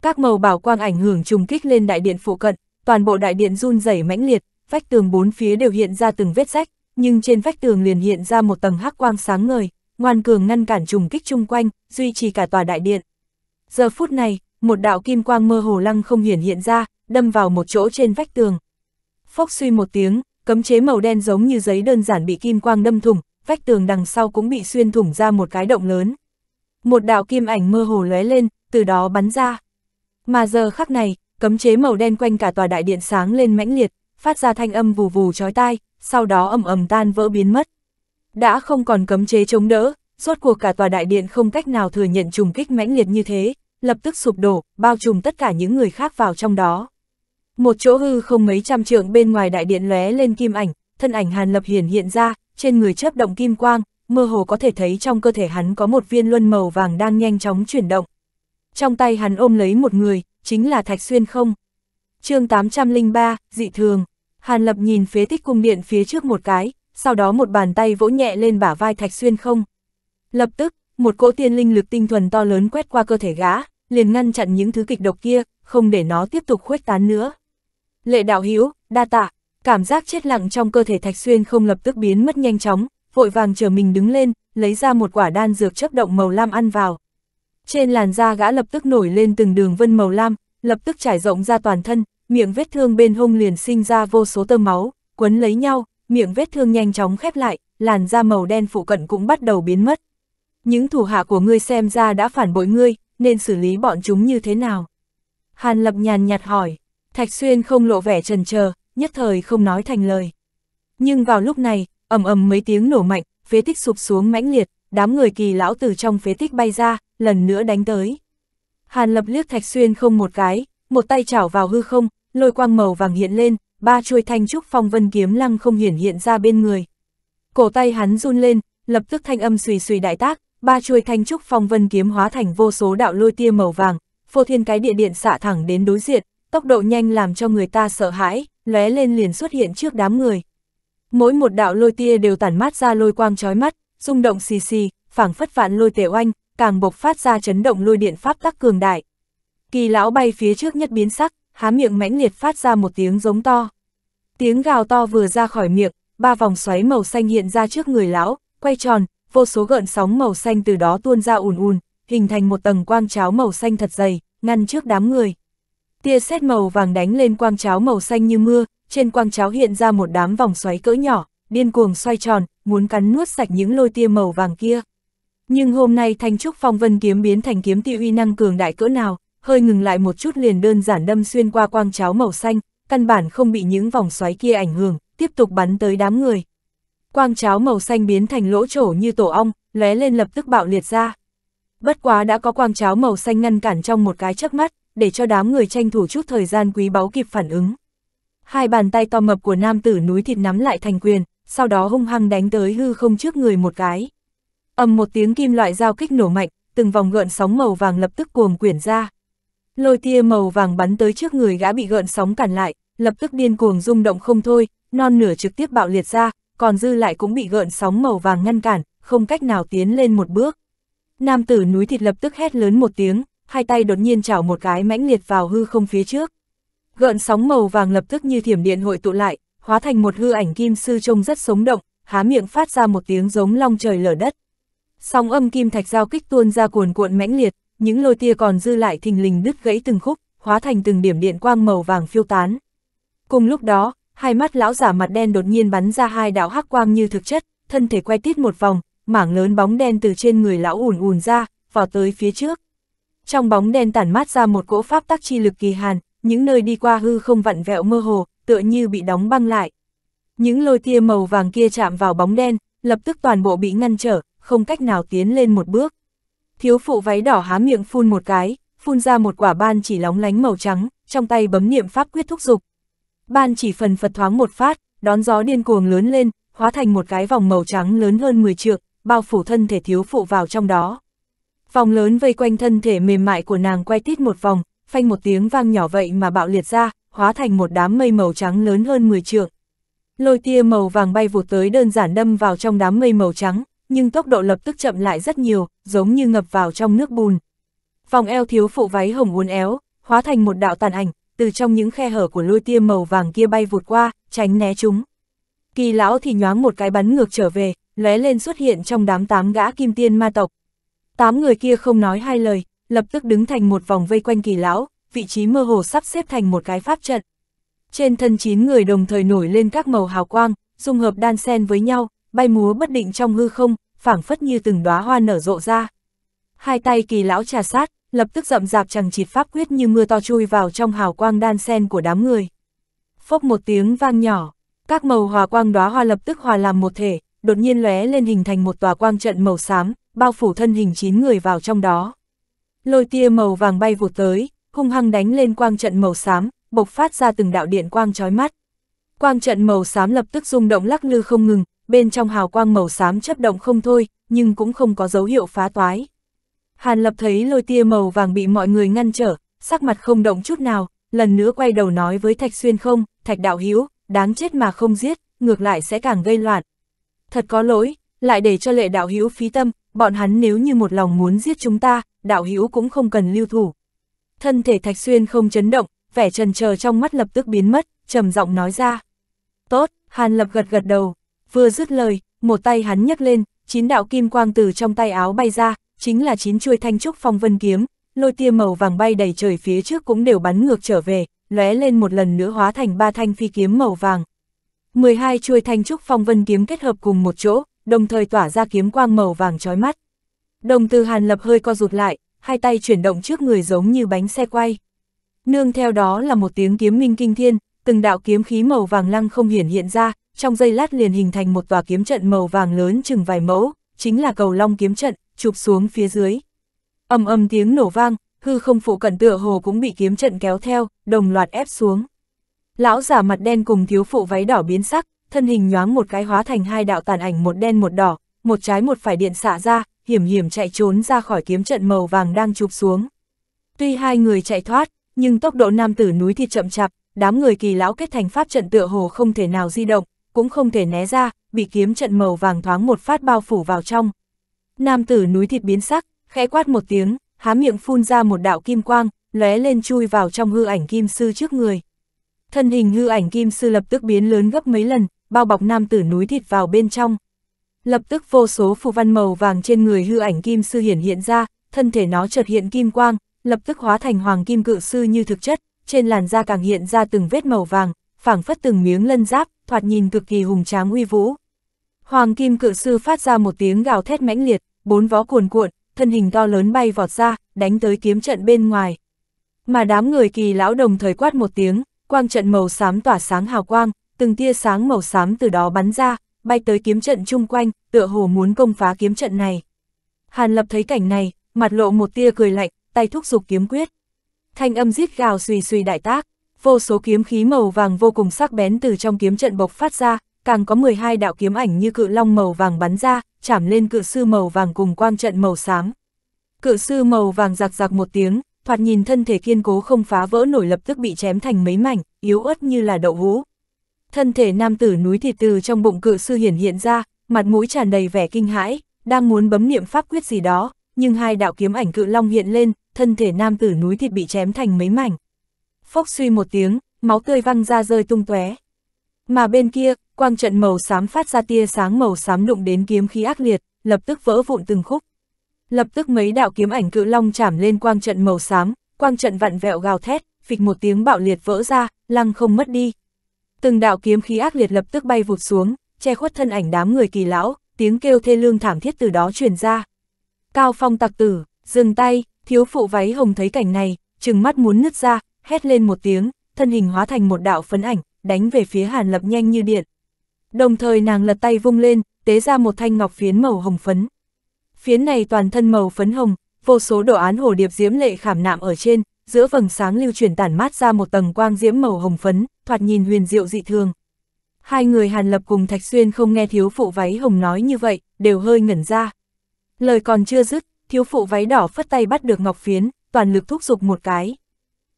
Các màu bảo quang ảnh hưởng trùng kích lên đại điện phụ cận, toàn bộ đại điện run rẩy mãnh liệt, vách tường bốn phía đều hiện ra từng vết rách, nhưng trên vách tường liền hiện ra một tầng hắc quang sáng ngời, ngoan cường ngăn cản trùng kích chung quanh, duy trì cả tòa đại điện. Giờ phút này, một đạo kim quang mơ hồ lăng không hiển hiện ra, đâm vào một chỗ trên vách tường. Phốc suy một tiếng, cấm chế màu đen giống như giấy đơn giản bị kim quang đâm thủng, vách tường đằng sau cũng bị xuyên thủng ra một cái động lớn. Một đạo kim ảnh mơ hồ lóe lên, từ đó bắn ra. Mà giờ khắc này, cấm chế màu đen quanh cả tòa đại điện sáng lên mãnh liệt, phát ra thanh âm vù vù chói tai, sau đó ầm ầm tan vỡ biến mất. Đã không còn cấm chế chống đỡ, rốt cuộc cả tòa đại điện không cách nào thừa nhận trùng kích mãnh liệt như thế, lập tức sụp đổ, bao trùm tất cả những người khác vào trong đó. Một chỗ hư không mấy trăm trượng bên ngoài đại điện lóe lên kim ảnh, thân ảnh Hàn Lập Hiển hiện ra, trên người chấp động kim quang, mơ hồ có thể thấy trong cơ thể hắn có một viên luân màu vàng đang nhanh chóng chuyển động. Trong tay hắn ôm lấy một người, chính là Thạch Xuyên không. chương 803, dị thường, Hàn Lập nhìn phế tích cung điện phía trước một cái, sau đó một bàn tay vỗ nhẹ lên bả vai Thạch Xuyên không. Lập tức, một cỗ tiên linh lực tinh thuần to lớn quét qua cơ thể gã, liền ngăn chặn những thứ kịch độc kia, không để nó tiếp tục khuếch tán nữa. Lệ đạo hiếu, đa tạ, Cảm giác chết lặng trong cơ thể Thạch Xuyên không lập tức biến mất nhanh chóng, vội vàng chờ mình đứng lên, lấy ra một quả đan dược chấp động màu lam ăn vào. Trên làn da gã lập tức nổi lên từng đường vân màu lam, lập tức trải rộng ra toàn thân, miệng vết thương bên hông liền sinh ra vô số tơ máu, quấn lấy nhau, miệng vết thương nhanh chóng khép lại, làn da màu đen phụ cận cũng bắt đầu biến mất. Những thủ hạ của ngươi xem ra đã phản bội ngươi, nên xử lý bọn chúng như thế nào? Hàn Lập nhàn nhạt hỏi, Thạch Xuyên không lộ vẻ trần chờ nhất thời không nói thành lời. Nhưng vào lúc này, ầm ầm mấy tiếng nổ mạnh, phế tích sụp xuống mãnh liệt, đám người kỳ lão từ trong phế tích bay ra, lần nữa đánh tới. Hàn lập liếc thạch xuyên không một cái, một tay chảo vào hư không, lôi quang màu vàng hiện lên, ba chuôi thanh trúc phong vân kiếm lăng không hiển hiện ra bên người. Cổ tay hắn run lên, lập tức thanh âm xùy xùy đại tác, ba chuôi thanh trúc phong vân kiếm hóa thành vô số đạo lôi tia màu vàng, phô thiên cái địa điện xạ thẳng đến đối diện, tốc độ nhanh làm cho người ta sợ hãi, lóe lên liền xuất hiện trước đám người. Mỗi một đạo lôi tia đều tản mát ra lôi quang chói mắt, rung động xì xì, phảng phất vạn lôi tề oanh, càng bộc phát ra chấn động lôi điện pháp tắc cường đại. Kỳ lão bay phía trước nhất biến sắc, há miệng mãnh liệt phát ra một tiếng giống to. Tiếng gào to vừa ra khỏi miệng, ba vòng xoáy màu xanh hiện ra trước người lão, quay tròn, vô số gợn sóng màu xanh từ đó tuôn ra ùn ùn, hình thành một tầng quang cháo màu xanh thật dày, ngăn trước đám người tia sét màu vàng đánh lên quang cháo màu xanh như mưa, trên quang cháo hiện ra một đám vòng xoáy cỡ nhỏ, điên cuồng xoay tròn, muốn cắn nuốt sạch những lôi tia màu vàng kia. Nhưng hôm nay Thanh Trúc Phong Vân kiếm biến thành kiếm ti uy năng cường đại cỡ nào, hơi ngừng lại một chút liền đơn giản đâm xuyên qua quang cháo màu xanh, căn bản không bị những vòng xoáy kia ảnh hưởng, tiếp tục bắn tới đám người. Quang cháo màu xanh biến thành lỗ trổ như tổ ong, lóe lên lập tức bạo liệt ra. Bất quá đã có quang cháo màu xanh ngăn cản trong một cái chớp mắt, để cho đám người tranh thủ chút thời gian quý báu kịp phản ứng. Hai bàn tay to mập của nam tử núi thịt nắm lại thành quyền, sau đó hung hăng đánh tới hư không trước người một cái. ầm một tiếng kim loại dao kích nổ mạnh, từng vòng gợn sóng màu vàng lập tức cuồng quyển ra. Lôi tia màu vàng bắn tới trước người gã bị gợn sóng cản lại, lập tức điên cuồng rung động không thôi, non nửa trực tiếp bạo liệt ra, còn dư lại cũng bị gợn sóng màu vàng ngăn cản, không cách nào tiến lên một bước. Nam tử núi thịt lập tức hét lớn một tiếng, hai tay đột nhiên chảo một cái mãnh liệt vào hư không phía trước. Gợn sóng màu vàng lập tức như thiểm điện hội tụ lại, hóa thành một hư ảnh kim sư trông rất sống động, há miệng phát ra một tiếng giống long trời lở đất. Sóng âm kim thạch giao kích tuôn ra cuồn cuộn mãnh liệt, những lôi tia còn dư lại thình lình đứt gãy từng khúc, hóa thành từng điểm điện quang màu vàng phiêu tán. Cùng lúc đó, hai mắt lão giả mặt đen đột nhiên bắn ra hai đạo hắc quang như thực chất, thân thể quay tít một vòng, mảng lớn bóng đen từ trên người lão ùn ùn ra, vọt tới phía trước. Trong bóng đen tản mát ra một cỗ pháp tắc chi lực kỳ hàn, những nơi đi qua hư không vặn vẹo mơ hồ, tựa như bị đóng băng lại. Những lôi tia màu vàng kia chạm vào bóng đen, lập tức toàn bộ bị ngăn trở, không cách nào tiến lên một bước. Thiếu phụ váy đỏ há miệng phun một cái, phun ra một quả ban chỉ lóng lánh màu trắng, trong tay bấm niệm pháp quyết thúc dục. Ban chỉ phần phật thoáng một phát, đón gió điên cuồng lớn lên, hóa thành một cái vòng màu trắng lớn hơn 10 trượng, bao phủ thân thể thiếu phụ vào trong đó. Vòng lớn vây quanh thân thể mềm mại của nàng quay tít một vòng, phanh một tiếng vang nhỏ vậy mà bạo liệt ra, hóa thành một đám mây màu trắng lớn hơn 10 trượng. Lôi tia màu vàng bay vụt tới đơn giản đâm vào trong đám mây màu trắng, nhưng tốc độ lập tức chậm lại rất nhiều, giống như ngập vào trong nước bùn. Vòng eo thiếu phụ váy hồng uốn éo, hóa thành một đạo tàn ảnh, từ trong những khe hở của lôi tia màu vàng kia bay vụt qua, tránh né chúng. Kỳ lão thì nhoáng một cái bắn ngược trở về, lóe lên xuất hiện trong đám tám gã kim tiên ma tộc, Tám người kia không nói hai lời, lập tức đứng thành một vòng vây quanh kỳ lão, vị trí mơ hồ sắp xếp thành một cái pháp trận. Trên thân chín người đồng thời nổi lên các màu hào quang, dung hợp đan sen với nhau, bay múa bất định trong hư không, phảng phất như từng đóa hoa nở rộ ra. Hai tay kỳ lão trà sát, lập tức rậm rạp chẳng chịt pháp quyết như mưa to chui vào trong hào quang đan sen của đám người. Phốc một tiếng vang nhỏ, các màu hòa quang đóa hoa lập tức hòa làm một thể, đột nhiên lóe lên hình thành một tòa quang trận màu xám, bao phủ thân hình chín người vào trong đó. Lôi tia màu vàng bay vụt tới, hung hăng đánh lên quang trận màu xám, bộc phát ra từng đạo điện quang chói mắt. Quang trận màu xám lập tức rung động lắc lư không ngừng, bên trong hào quang màu xám chấp động không thôi, nhưng cũng không có dấu hiệu phá toái. Hàn Lập thấy lôi tia màu vàng bị mọi người ngăn trở, sắc mặt không động chút nào, lần nữa quay đầu nói với Thạch Xuyên không, Thạch Đạo Hiếu, đáng chết mà không giết, ngược lại sẽ càng gây loạn. Thật có lỗi, lại để cho lệ đạo Hiếu phí tâm, bọn hắn nếu như một lòng muốn giết chúng ta, đạo hữu cũng không cần lưu thủ. Thân thể Thạch Xuyên không chấn động, vẻ trần chờ trong mắt lập tức biến mất, trầm giọng nói ra. Tốt, Hàn Lập gật gật đầu, vừa dứt lời, một tay hắn nhấc lên, chín đạo kim quang từ trong tay áo bay ra, chính là chín chuôi thanh trúc phong vân kiếm, lôi tia màu vàng bay đầy trời phía trước cũng đều bắn ngược trở về, lóe lên một lần nữa hóa thành ba thanh phi kiếm màu vàng. 12 chuôi thanh trúc phong vân kiếm kết hợp cùng một chỗ, đồng thời tỏa ra kiếm quang màu vàng chói mắt. Đồng từ Hàn Lập hơi co rụt lại, hai tay chuyển động trước người giống như bánh xe quay. Nương theo đó là một tiếng kiếm minh kinh thiên, từng đạo kiếm khí màu vàng lăng không hiển hiện ra, trong giây lát liền hình thành một tòa kiếm trận màu vàng lớn chừng vài mẫu, chính là cầu long kiếm trận, chụp xuống phía dưới. Ầm ầm tiếng nổ vang, hư không phụ cận tựa hồ cũng bị kiếm trận kéo theo, đồng loạt ép xuống. Lão giả mặt đen cùng thiếu phụ váy đỏ biến sắc, thân hình nhoáng một cái hóa thành hai đạo tàn ảnh một đen một đỏ, một trái một phải điện xạ ra, hiểm hiểm chạy trốn ra khỏi kiếm trận màu vàng đang chụp xuống. Tuy hai người chạy thoát, nhưng tốc độ nam tử núi thì chậm chạp, đám người kỳ lão kết thành pháp trận tựa hồ không thể nào di động, cũng không thể né ra, bị kiếm trận màu vàng thoáng một phát bao phủ vào trong. Nam tử núi thịt biến sắc, khẽ quát một tiếng, há miệng phun ra một đạo kim quang, lóe lên chui vào trong hư ảnh kim sư trước người. Thân hình hư ảnh kim sư lập tức biến lớn gấp mấy lần, bao bọc nam tử núi thịt vào bên trong. Lập tức vô số phù văn màu vàng trên người hư ảnh kim sư hiển hiện ra, thân thể nó chợt hiện kim quang, lập tức hóa thành hoàng kim cự sư như thực chất, trên làn da càng hiện ra từng vết màu vàng, phảng phất từng miếng lân giáp, thoạt nhìn cực kỳ hùng tráng uy vũ. Hoàng kim cự sư phát ra một tiếng gào thét mãnh liệt, bốn vó cuồn cuộn, thân hình to lớn bay vọt ra, đánh tới kiếm trận bên ngoài. Mà đám người kỳ lão đồng thời quát một tiếng, quang trận màu xám tỏa sáng hào quang, từng tia sáng màu xám từ đó bắn ra, bay tới kiếm trận chung quanh, tựa hồ muốn công phá kiếm trận này. Hàn Lập thấy cảnh này, mặt lộ một tia cười lạnh, tay thúc giục kiếm quyết. Thanh âm rít gào xùy xùy đại tác, vô số kiếm khí màu vàng vô cùng sắc bén từ trong kiếm trận bộc phát ra, càng có 12 đạo kiếm ảnh như cự long màu vàng bắn ra, chạm lên cự sư màu vàng cùng quang trận màu xám. Cự sư màu vàng giặc giặc một tiếng, thoạt nhìn thân thể kiên cố không phá vỡ nổi lập tức bị chém thành mấy mảnh, yếu ớt như là đậu hũ thân thể nam tử núi thịt từ trong bụng cự sư hiển hiện ra, mặt mũi tràn đầy vẻ kinh hãi, đang muốn bấm niệm pháp quyết gì đó, nhưng hai đạo kiếm ảnh cự long hiện lên, thân thể nam tử núi thịt bị chém thành mấy mảnh. Phốc suy một tiếng, máu tươi văng ra rơi tung tóe. Mà bên kia, quang trận màu xám phát ra tia sáng màu xám đụng đến kiếm khí ác liệt, lập tức vỡ vụn từng khúc. Lập tức mấy đạo kiếm ảnh cự long chạm lên quang trận màu xám, quang trận vặn vẹo gào thét, phịch một tiếng bạo liệt vỡ ra, lăng không mất đi. Từng đạo kiếm khí ác liệt lập tức bay vụt xuống, che khuất thân ảnh đám người kỳ lão, tiếng kêu thê lương thảm thiết từ đó truyền ra. Cao Phong tặc tử, dừng tay, thiếu phụ váy hồng thấy cảnh này, trừng mắt muốn nứt ra, hét lên một tiếng, thân hình hóa thành một đạo phấn ảnh, đánh về phía Hàn Lập nhanh như điện. Đồng thời nàng lật tay vung lên, tế ra một thanh ngọc phiến màu hồng phấn. Phiến này toàn thân màu phấn hồng, vô số đồ án hồ điệp diễm lệ khảm nạm ở trên, giữa vầng sáng lưu chuyển tản mát ra một tầng quang diễm màu hồng phấn, thoạt nhìn huyền diệu dị thường. Hai người Hàn Lập cùng Thạch Xuyên không nghe thiếu phụ váy hồng nói như vậy, đều hơi ngẩn ra. Lời còn chưa dứt, thiếu phụ váy đỏ phất tay bắt được ngọc phiến, toàn lực thúc giục một cái.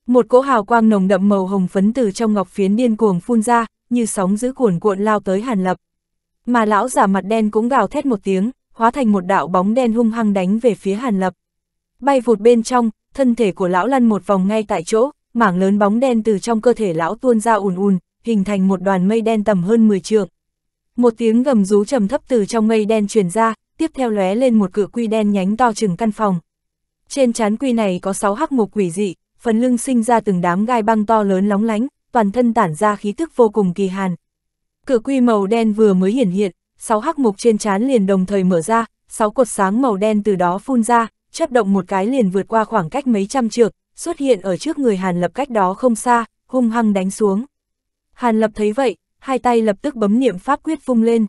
Một cỗ hào quang nồng đậm màu hồng phấn từ trong ngọc phiến điên cuồng phun ra, như sóng giữ cuồn cuộn lao tới Hàn Lập. Mà lão giả mặt đen cũng gào thét một tiếng, hóa thành một đạo bóng đen hung hăng đánh về phía Hàn Lập. Bay vụt bên trong, thân thể của lão lăn một vòng ngay tại chỗ, mảng lớn bóng đen từ trong cơ thể lão tuôn ra ùn ùn, hình thành một đoàn mây đen tầm hơn 10 trượng. Một tiếng gầm rú trầm thấp từ trong mây đen truyền ra, tiếp theo lóe lên một cự quy đen nhánh to chừng căn phòng. Trên chán quy này có 6 hắc mục quỷ dị, phần lưng sinh ra từng đám gai băng to lớn lóng lánh, toàn thân tản ra khí tức vô cùng kỳ hàn. Cự quy màu đen vừa mới hiển hiện, 6 hắc mục trên chán liền đồng thời mở ra, 6 cột sáng màu đen từ đó phun ra, chấp động một cái liền vượt qua khoảng cách mấy trăm trượng, xuất hiện ở trước người Hàn Lập cách đó không xa, hung hăng đánh xuống. Hàn Lập thấy vậy, hai tay lập tức bấm niệm pháp quyết vung lên.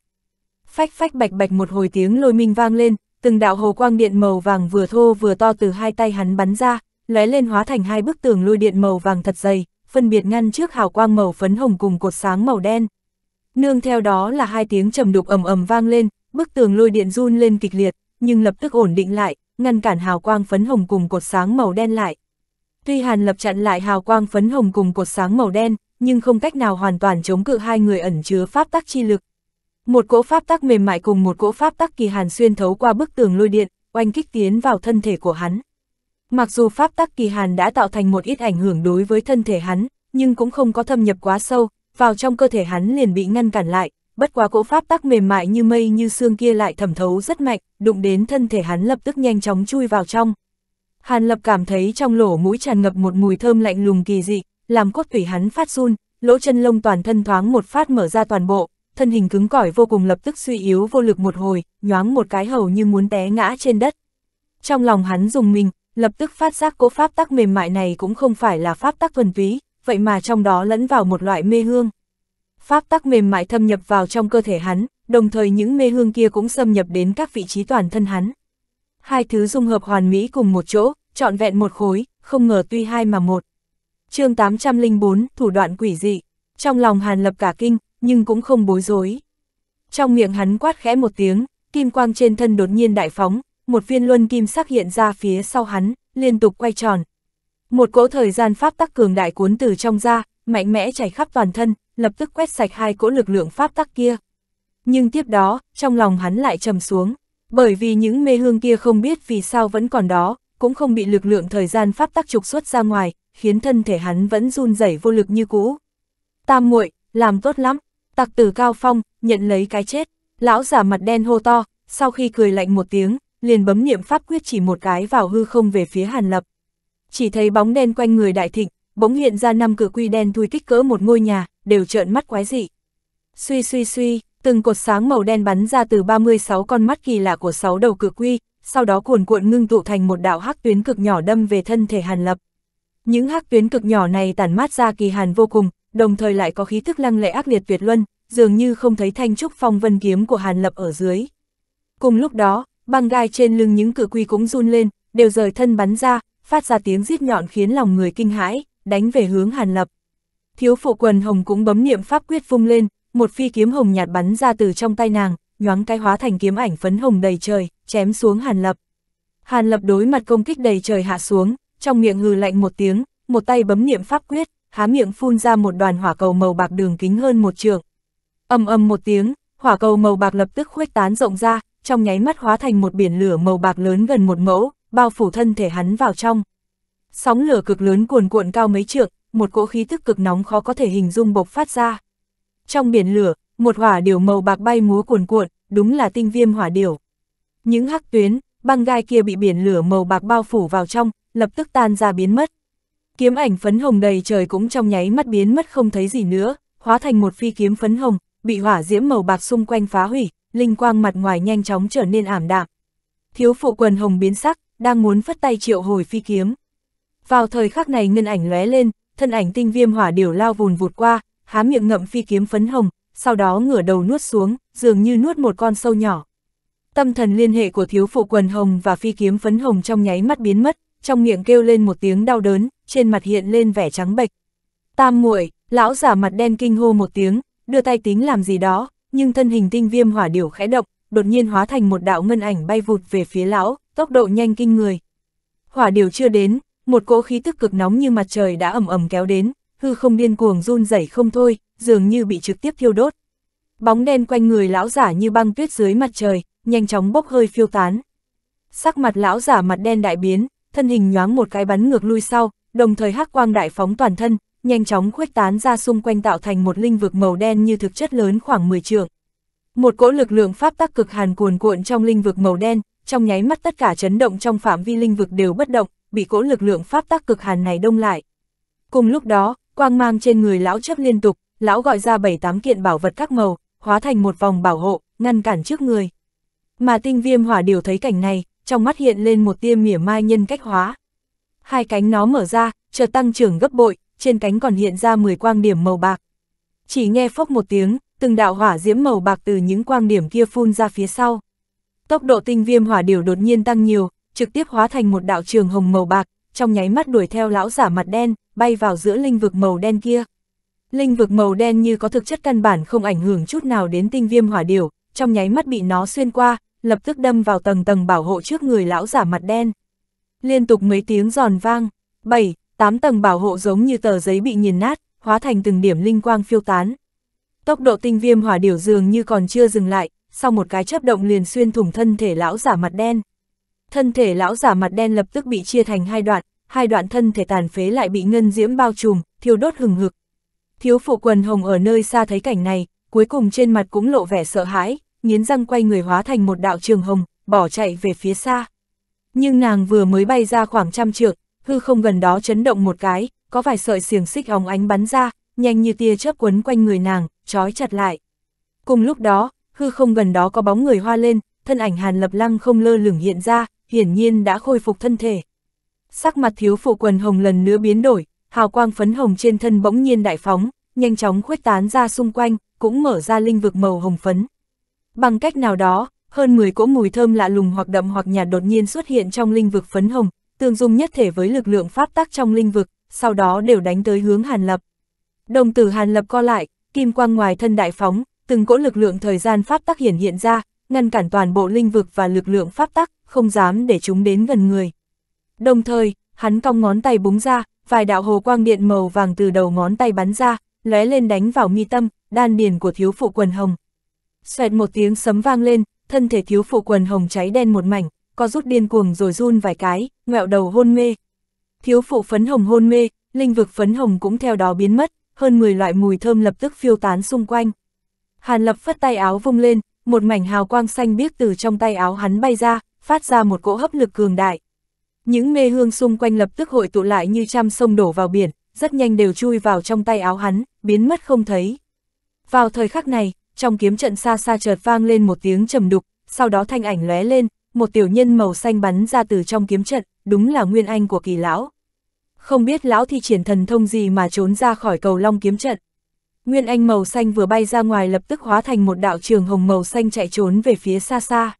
Phách phách bạch bạch một hồi tiếng lôi minh vang lên, từng đạo hồ quang điện màu vàng vừa thô vừa to từ hai tay hắn bắn ra, lóe lên hóa thành hai bức tường lôi điện màu vàng thật dày, phân biệt ngăn trước hào quang màu phấn hồng cùng cột sáng màu đen. Nương theo đó là hai tiếng trầm đục ầm ầm vang lên, bức tường lôi điện run lên kịch liệt, nhưng lập tức ổn định lại, ngăn cản hào quang phấn hồng cùng cột sáng màu đen lại. Tuy Hàn Lập chặn lại hào quang phấn hồng cùng cột sáng màu đen, nhưng không cách nào hoàn toàn chống cự hai người ẩn chứa pháp tắc chi lực. Một cỗ pháp tắc mềm mại cùng một cỗ pháp tắc kỳ hàn xuyên thấu qua bức tường lôi điện, oanh kích tiến vào thân thể của hắn. Mặc dù pháp tắc kỳ hàn đã tạo thành một ít ảnh hưởng đối với thân thể hắn, nhưng cũng không có thâm nhập quá sâu, vào trong cơ thể hắn liền bị ngăn cản lại, bất quá cỗ pháp tắc mềm mại như mây như xương kia lại thẩm thấu rất mạnh, đụng đến thân thể hắn lập tức nhanh chóng chui vào trong. Hàn Lập cảm thấy trong lỗ mũi tràn ngập một mùi thơm lạnh lùng kỳ dị, làm cốt tủy hắn phát run, lỗ chân lông toàn thân thoáng một phát mở ra toàn bộ, thân hình cứng cỏi vô cùng lập tức suy yếu vô lực một hồi, nhoáng một cái hầu như muốn té ngã trên đất. Trong lòng hắn dùng mình, lập tức phát giác cỗ pháp tắc mềm mại này cũng không phải là pháp tắc thuần túy, vậy mà trong đó lẫn vào một loại mê hương pháp tắc mềm mại thâm nhập vào trong cơ thể hắn, đồng thời những mê hương kia cũng xâm nhập đến các vị trí toàn thân hắn. Hai thứ dung hợp hoàn mỹ cùng một chỗ, trọn vẹn một khối, không ngờ tuy hai mà một. chương 804, thủ đoạn quỷ dị. Trong lòng Hàn Lập cả kinh, nhưng cũng không bối rối. Trong miệng hắn quát khẽ một tiếng, kim quang trên thân đột nhiên đại phóng, một viên luân kim sắc hiện ra phía sau hắn, liên tục quay tròn. Một cỗ thời gian pháp tắc cường đại cuốn từ trong ra, mạnh mẽ chảy khắp toàn thân, lập tức quét sạch hai cỗ lực lượng pháp tắc kia. Nhưng tiếp đó, trong lòng hắn lại trầm xuống, bởi vì những mê hương kia không biết vì sao vẫn còn đó, cũng không bị lực lượng thời gian pháp tắc trục xuất ra ngoài, khiến thân thể hắn vẫn run rẩy vô lực như cũ. Tam muội, làm tốt lắm, tặc tử cao phong, nhận lấy cái chết, lão giả mặt đen hô to, sau khi cười lạnh một tiếng, liền bấm niệm pháp quyết chỉ một cái vào hư không về phía Hàn Lập. Chỉ thấy bóng đen quanh người đại thịnh, bỗng hiện ra năm cửa quy đen thui kích cỡ một ngôi nhà, đều trợn mắt quái dị. Suy suy suy, từng cột sáng màu đen bắn ra từ 36 con mắt kỳ lạ của 6 đầu cửa quy, sau đó cuồn cuộn ngưng tụ thành một đạo hắc tuyến cực nhỏ đâm về thân thể Hàn Lập. Những hắc tuyến cực nhỏ này tản mát ra kỳ hàn vô cùng, đồng thời lại có khí thức lăng lệ ác liệt tuyệt luân, dường như không thấy thanh trúc phong vân kiếm của Hàn Lập ở dưới. Cùng lúc đó, băng gai trên lưng những cửa quy cũng run lên, đều rời thân bắn ra, phát ra tiếng giết nhọn khiến lòng người kinh hãi đánh về hướng Hàn Lập. Thiếu phụ quần hồng cũng bấm niệm pháp quyết vung lên, một phi kiếm hồng nhạt bắn ra từ trong tay nàng, nhoáng cái hóa thành kiếm ảnh phấn hồng đầy trời, chém xuống Hàn Lập. Hàn Lập đối mặt công kích đầy trời hạ xuống, trong miệng ngừ lạnh một tiếng, một tay bấm niệm pháp quyết, há miệng phun ra một đoàn hỏa cầu màu bạc đường kính hơn một trượng. Ầm ầm một tiếng, hỏa cầu màu bạc lập tức khuếch tán rộng ra, trong nháy mắt hóa thành một biển lửa màu bạc lớn gần một mẫu, bao phủ thân thể hắn vào trong sóng lửa cực lớn cuồn cuộn cao mấy trượng, một cỗ khí tức cực nóng khó có thể hình dung bộc phát ra. Trong biển lửa, một hỏa điểu màu bạc bay múa cuồn cuộn, đúng là tinh viêm hỏa điểu. Những hắc tuyến, băng gai kia bị biển lửa màu bạc bao phủ vào trong, lập tức tan ra biến mất. Kiếm ảnh phấn hồng đầy trời cũng trong nháy mắt biến mất không thấy gì nữa, hóa thành một phi kiếm phấn hồng, bị hỏa diễm màu bạc xung quanh phá hủy, linh quang mặt ngoài nhanh chóng trở nên ảm đạm. Thiếu phụ quần hồng biến sắc, đang muốn phất tay triệu hồi phi kiếm. Vào thời khắc này ngân ảnh lóe lên, thân ảnh tinh viêm hỏa điểu lao vùn vụt qua, há miệng ngậm phi kiếm phấn hồng, sau đó ngửa đầu nuốt xuống, dường như nuốt một con sâu nhỏ. Tâm thần liên hệ của thiếu phụ quần hồng và phi kiếm phấn hồng trong nháy mắt biến mất, trong miệng kêu lên một tiếng đau đớn, trên mặt hiện lên vẻ trắng bệch. Tam muội, lão giả mặt đen kinh hô một tiếng, đưa tay tính làm gì đó, nhưng thân hình tinh viêm hỏa điểu khẽ động, đột nhiên hóa thành một đạo ngân ảnh bay vụt về phía lão, tốc độ nhanh kinh người. Hỏa điểu chưa đến, một cỗ khí tức cực nóng như mặt trời đã ẩm ẩm kéo đến, hư không điên cuồng run rẩy không thôi, dường như bị trực tiếp thiêu đốt. Bóng đen quanh người lão giả như băng tuyết dưới mặt trời, nhanh chóng bốc hơi phiêu tán. Sắc mặt lão giả mặt đen đại biến, thân hình nhoáng một cái bắn ngược lui sau, đồng thời hắc quang đại phóng toàn thân, nhanh chóng khuếch tán ra xung quanh tạo thành một linh vực màu đen như thực chất lớn khoảng 10 trượng. Một cỗ lực lượng pháp tắc cực hàn cuồn cuộn trong linh vực màu đen, trong nháy mắt tất cả chấn động trong phạm vi linh vực đều bất động, bị cỗ lực lượng pháp tắc cực hàn này đông lại. Cùng lúc đó, quang mang trên người lão chấp liên tục, lão gọi ra bảy tám kiện bảo vật các màu, hóa thành một vòng bảo hộ, ngăn cản trước người. Mà tinh viêm hỏa điều thấy cảnh này, trong mắt hiện lên một tia mỉa mai nhân cách hóa. Hai cánh nó mở ra, chợt tăng trưởng gấp bội, trên cánh còn hiện ra 10 quang điểm màu bạc. Chỉ nghe phốc một tiếng, từng đạo hỏa diễm màu bạc từ những quang điểm kia phun ra phía sau. Tốc độ tinh viêm hỏa điều đột nhiên tăng nhiều, trực tiếp hóa thành một đạo trường hồng màu bạc, trong nháy mắt đuổi theo lão giả mặt đen, bay vào giữa linh vực màu đen kia. Linh vực màu đen như có thực chất căn bản không ảnh hưởng chút nào đến tinh viêm hỏa điểu, trong nháy mắt bị nó xuyên qua, lập tức đâm vào tầng tầng bảo hộ trước người lão giả mặt đen. Liên tục mấy tiếng giòn vang, bảy, tám tầng bảo hộ giống như tờ giấy bị nghiền nát, hóa thành từng điểm linh quang phiêu tán. Tốc độ tinh viêm hỏa điểu dường như còn chưa dừng lại, sau một cái chớp động liền xuyên thủng thân thể lão giả mặt đen thân thể lão giả mặt đen lập tức bị chia thành hai đoạn, hai đoạn thân thể tàn phế lại bị ngân diễm bao trùm, thiêu đốt hừng hực. Thiếu phụ quần hồng ở nơi xa thấy cảnh này, cuối cùng trên mặt cũng lộ vẻ sợ hãi, nghiến răng quay người hóa thành một đạo trường hồng, bỏ chạy về phía xa. Nhưng nàng vừa mới bay ra khoảng trăm trượng, hư không gần đó chấn động một cái, có vài sợi xiềng xích óng ánh bắn ra, nhanh như tia chớp quấn quanh người nàng, trói chặt lại. Cùng lúc đó, hư không gần đó có bóng người hoa lên, thân ảnh Hàn Lập Lăng không lơ lửng hiện ra, hiển nhiên đã khôi phục thân thể. Sắc mặt thiếu phụ quần hồng lần nữa biến đổi, hào quang phấn hồng trên thân bỗng nhiên đại phóng, nhanh chóng khuếch tán ra xung quanh, cũng mở ra linh vực màu hồng phấn. Bằng cách nào đó, hơn 10 cỗ mùi thơm lạ lùng hoặc đậm hoặc nhạt đột nhiên xuất hiện trong linh vực phấn hồng, tương dung nhất thể với lực lượng pháp tắc trong linh vực, sau đó đều đánh tới hướng Hàn Lập. Đồng tử Hàn Lập co lại, kim quang ngoài thân đại phóng, từng cỗ lực lượng thời gian pháp tắc hiển hiện ra, ngăn cản toàn bộ linh vực và lực lượng pháp tắc, không dám để chúng đến gần người. Đồng thời, hắn cong ngón tay búng ra, vài đạo hồ quang điện màu vàng từ đầu ngón tay bắn ra, lóe lên đánh vào mi tâm, đan điền của thiếu phụ quần hồng. Xoẹt một tiếng sấm vang lên, thân thể thiếu phụ quần hồng cháy đen một mảnh, có rút điên cuồng rồi run vài cái, ngẹo đầu hôn mê. Thiếu phụ phấn hồng hôn mê, linh vực phấn hồng cũng theo đó biến mất, hơn 10 loại mùi thơm lập tức phiêu tán xung quanh. Hàn Lập phất tay áo vung lên, một mảnh hào quang xanh biếc từ trong tay áo hắn bay ra, phát ra một cỗ hấp lực cường đại. Những mê hương xung quanh lập tức hội tụ lại như trăm sông đổ vào biển, rất nhanh đều chui vào trong tay áo hắn, biến mất không thấy. Vào thời khắc này, trong kiếm trận xa xa chợt vang lên một tiếng trầm đục, sau đó thanh ảnh lóe lên, một tiểu nhân màu xanh bắn ra từ trong kiếm trận, đúng là nguyên anh của kỳ lão. Không biết lão thi triển thần thông gì mà trốn ra khỏi cầu long kiếm trận. Nguyên Anh màu xanh vừa bay ra ngoài lập tức hóa thành một đạo trường hồng màu xanh chạy trốn về phía xa xa.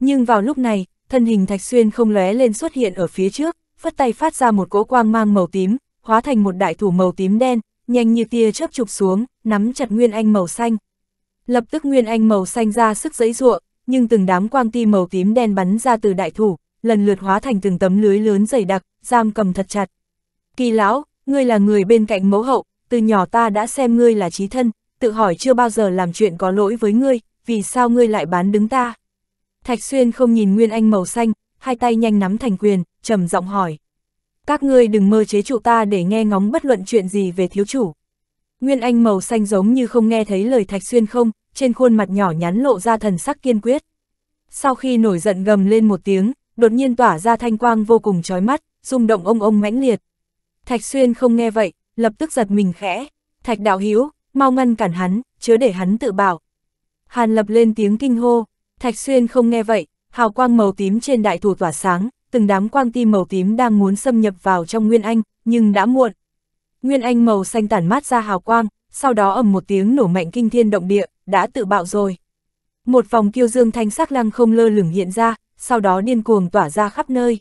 Nhưng vào lúc này, thân hình Thạch Xuyên không lóe lên xuất hiện ở phía trước, phất tay phát ra một cỗ quang mang màu tím, hóa thành một đại thủ màu tím đen, nhanh như tia chớp chụp xuống, nắm chặt Nguyên Anh màu xanh. Lập tức Nguyên Anh màu xanh ra sức giãy giụa, nhưng từng đám quang ti màu tím đen bắn ra từ đại thủ, lần lượt hóa thành từng tấm lưới lớn dày đặc, giam cầm thật chặt. Kỳ lão, ngươi là người bên cạnh mẫu hậu, từ nhỏ ta đã xem ngươi là trí thân, tự hỏi chưa bao giờ làm chuyện có lỗi với ngươi, vì sao ngươi lại bán đứng ta? Thạch Xuyên không nhìn Nguyên Anh màu xanh, hai tay nhanh nắm thành quyền, trầm giọng hỏi. Các ngươi đừng mơ chế trụ ta để nghe ngóng bất luận chuyện gì về thiếu chủ. Nguyên Anh màu xanh giống như không nghe thấy lời Thạch Xuyên không, trên khuôn mặt nhỏ nhắn lộ ra thần sắc kiên quyết. Sau khi nổi giận gầm lên một tiếng, đột nhiên tỏa ra thanh quang vô cùng chói mắt, rung động ông ông mãnh liệt. Thạch Xuyên không nghe vậy, lập tức giật mình khẽ, thạch đạo Hiếu mau ngăn cản hắn, chứa để hắn tự bảo. Hàn lập lên tiếng kinh hô, thạch xuyên không nghe vậy, hào quang màu tím trên đại thủ tỏa sáng, từng đám quang tim màu tím đang muốn xâm nhập vào trong Nguyên Anh, nhưng đã muộn. Nguyên Anh màu xanh tản mát ra hào quang, sau đó ầm một tiếng nổ mạnh kinh thiên động địa, đã tự bạo rồi. Một vòng kiêu dương thanh sắc lăng không lơ lửng hiện ra, sau đó điên cuồng tỏa ra khắp nơi.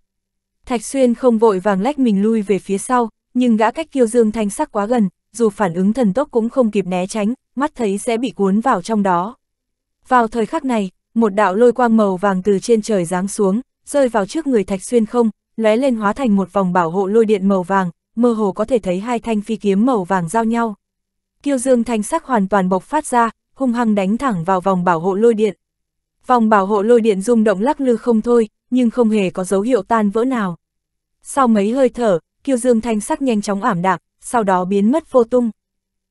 Thạch Xuyên không vội vàng lách mình lui về phía sau, nhưng gã cách kiêu dương thanh sắc quá gần, dù phản ứng thần tốc cũng không kịp né tránh, mắt thấy sẽ bị cuốn vào trong đó. Vào thời khắc này, một đạo lôi quang màu vàng từ trên trời giáng xuống, rơi vào trước người Thạch Xuyên không, lóe lên hóa thành một vòng bảo hộ lôi điện màu vàng, mơ hồ có thể thấy hai thanh phi kiếm màu vàng giao nhau. Kiêu Dương thanh sắc hoàn toàn bộc phát ra, hung hăng đánh thẳng vào vòng bảo hộ lôi điện. Vòng bảo hộ lôi điện rung động lắc lư không thôi, nhưng không hề có dấu hiệu tan vỡ nào. Sau mấy hơi thở, Kiêu Dương Thanh sắc nhanh chóng ảm đạm, sau đó biến mất vô tung.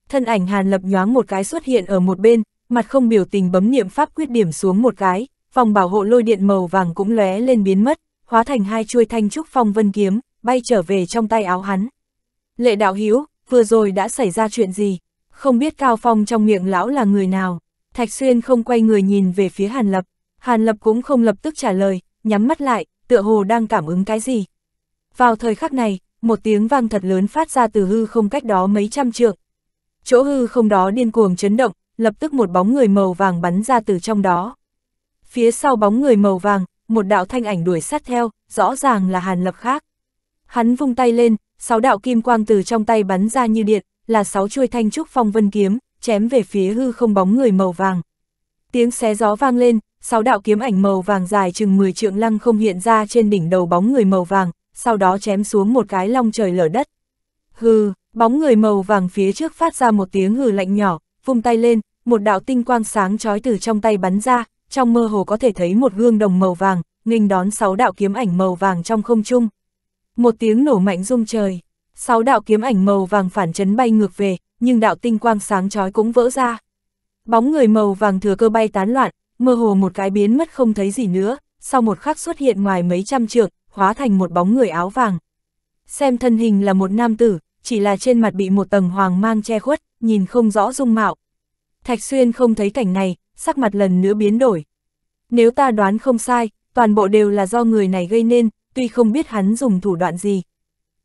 Thân ảnh Hàn Lập nhoáng một cái xuất hiện ở một bên, mặt không biểu tình bấm niệm pháp quyết điểm xuống một cái, phòng bảo hộ lôi điện màu vàng cũng lóe lên biến mất, hóa thành hai chuôi thanh trúc phong vân kiếm, bay trở về trong tay áo hắn. Lệ đạo hữu vừa rồi đã xảy ra chuyện gì? Không biết Cao Phong trong miệng lão là người nào? Thạch Xuyên không quay người nhìn về phía Hàn Lập, Hàn Lập cũng không lập tức trả lời, nhắm mắt lại, tựa hồ đang cảm ứng cái gì. Vào thời khắc này, một tiếng vang thật lớn phát ra từ hư không cách đó mấy trăm trượng. Chỗ hư không đó điên cuồng chấn động, lập tức một bóng người màu vàng bắn ra từ trong đó. Phía sau bóng người màu vàng, một đạo thanh ảnh đuổi sát theo, rõ ràng là Hàn Lập khác. Hắn vung tay lên, sáu đạo kim quang từ trong tay bắn ra như điện, là sáu chuôi thanh trúc phong vân kiếm, chém về phía hư không bóng người màu vàng. Tiếng xé gió vang lên, sáu đạo kiếm ảnh màu vàng dài chừng 10 trượng lăng không hiện ra trên đỉnh đầu bóng người màu vàng, sau đó chém xuống một cái long trời lở đất. Hừ, bóng người màu vàng phía trước phát ra một tiếng hừ lạnh nhỏ, vung tay lên, một đạo tinh quang sáng trói từ trong tay bắn ra, trong mơ hồ có thể thấy một gương đồng màu vàng, nghênh đón sáu đạo kiếm ảnh màu vàng trong không trung. Một tiếng nổ mạnh rung trời, sáu đạo kiếm ảnh màu vàng phản chấn bay ngược về, nhưng đạo tinh quang sáng chói cũng vỡ ra. Bóng người màu vàng thừa cơ bay tán loạn, mơ hồ một cái biến mất không thấy gì nữa, sau một khắc xuất hiện ngoài mấy trăm trượng, hóa thành một bóng người áo vàng. Xem thân hình là một nam tử, chỉ là trên mặt bị một tầng hoàng mang che khuất, nhìn không rõ dung mạo. Thạch Xuyên không thấy cảnh này, sắc mặt lần nữa biến đổi. Nếu ta đoán không sai, toàn bộ đều là do người này gây nên, tuy không biết hắn dùng thủ đoạn gì.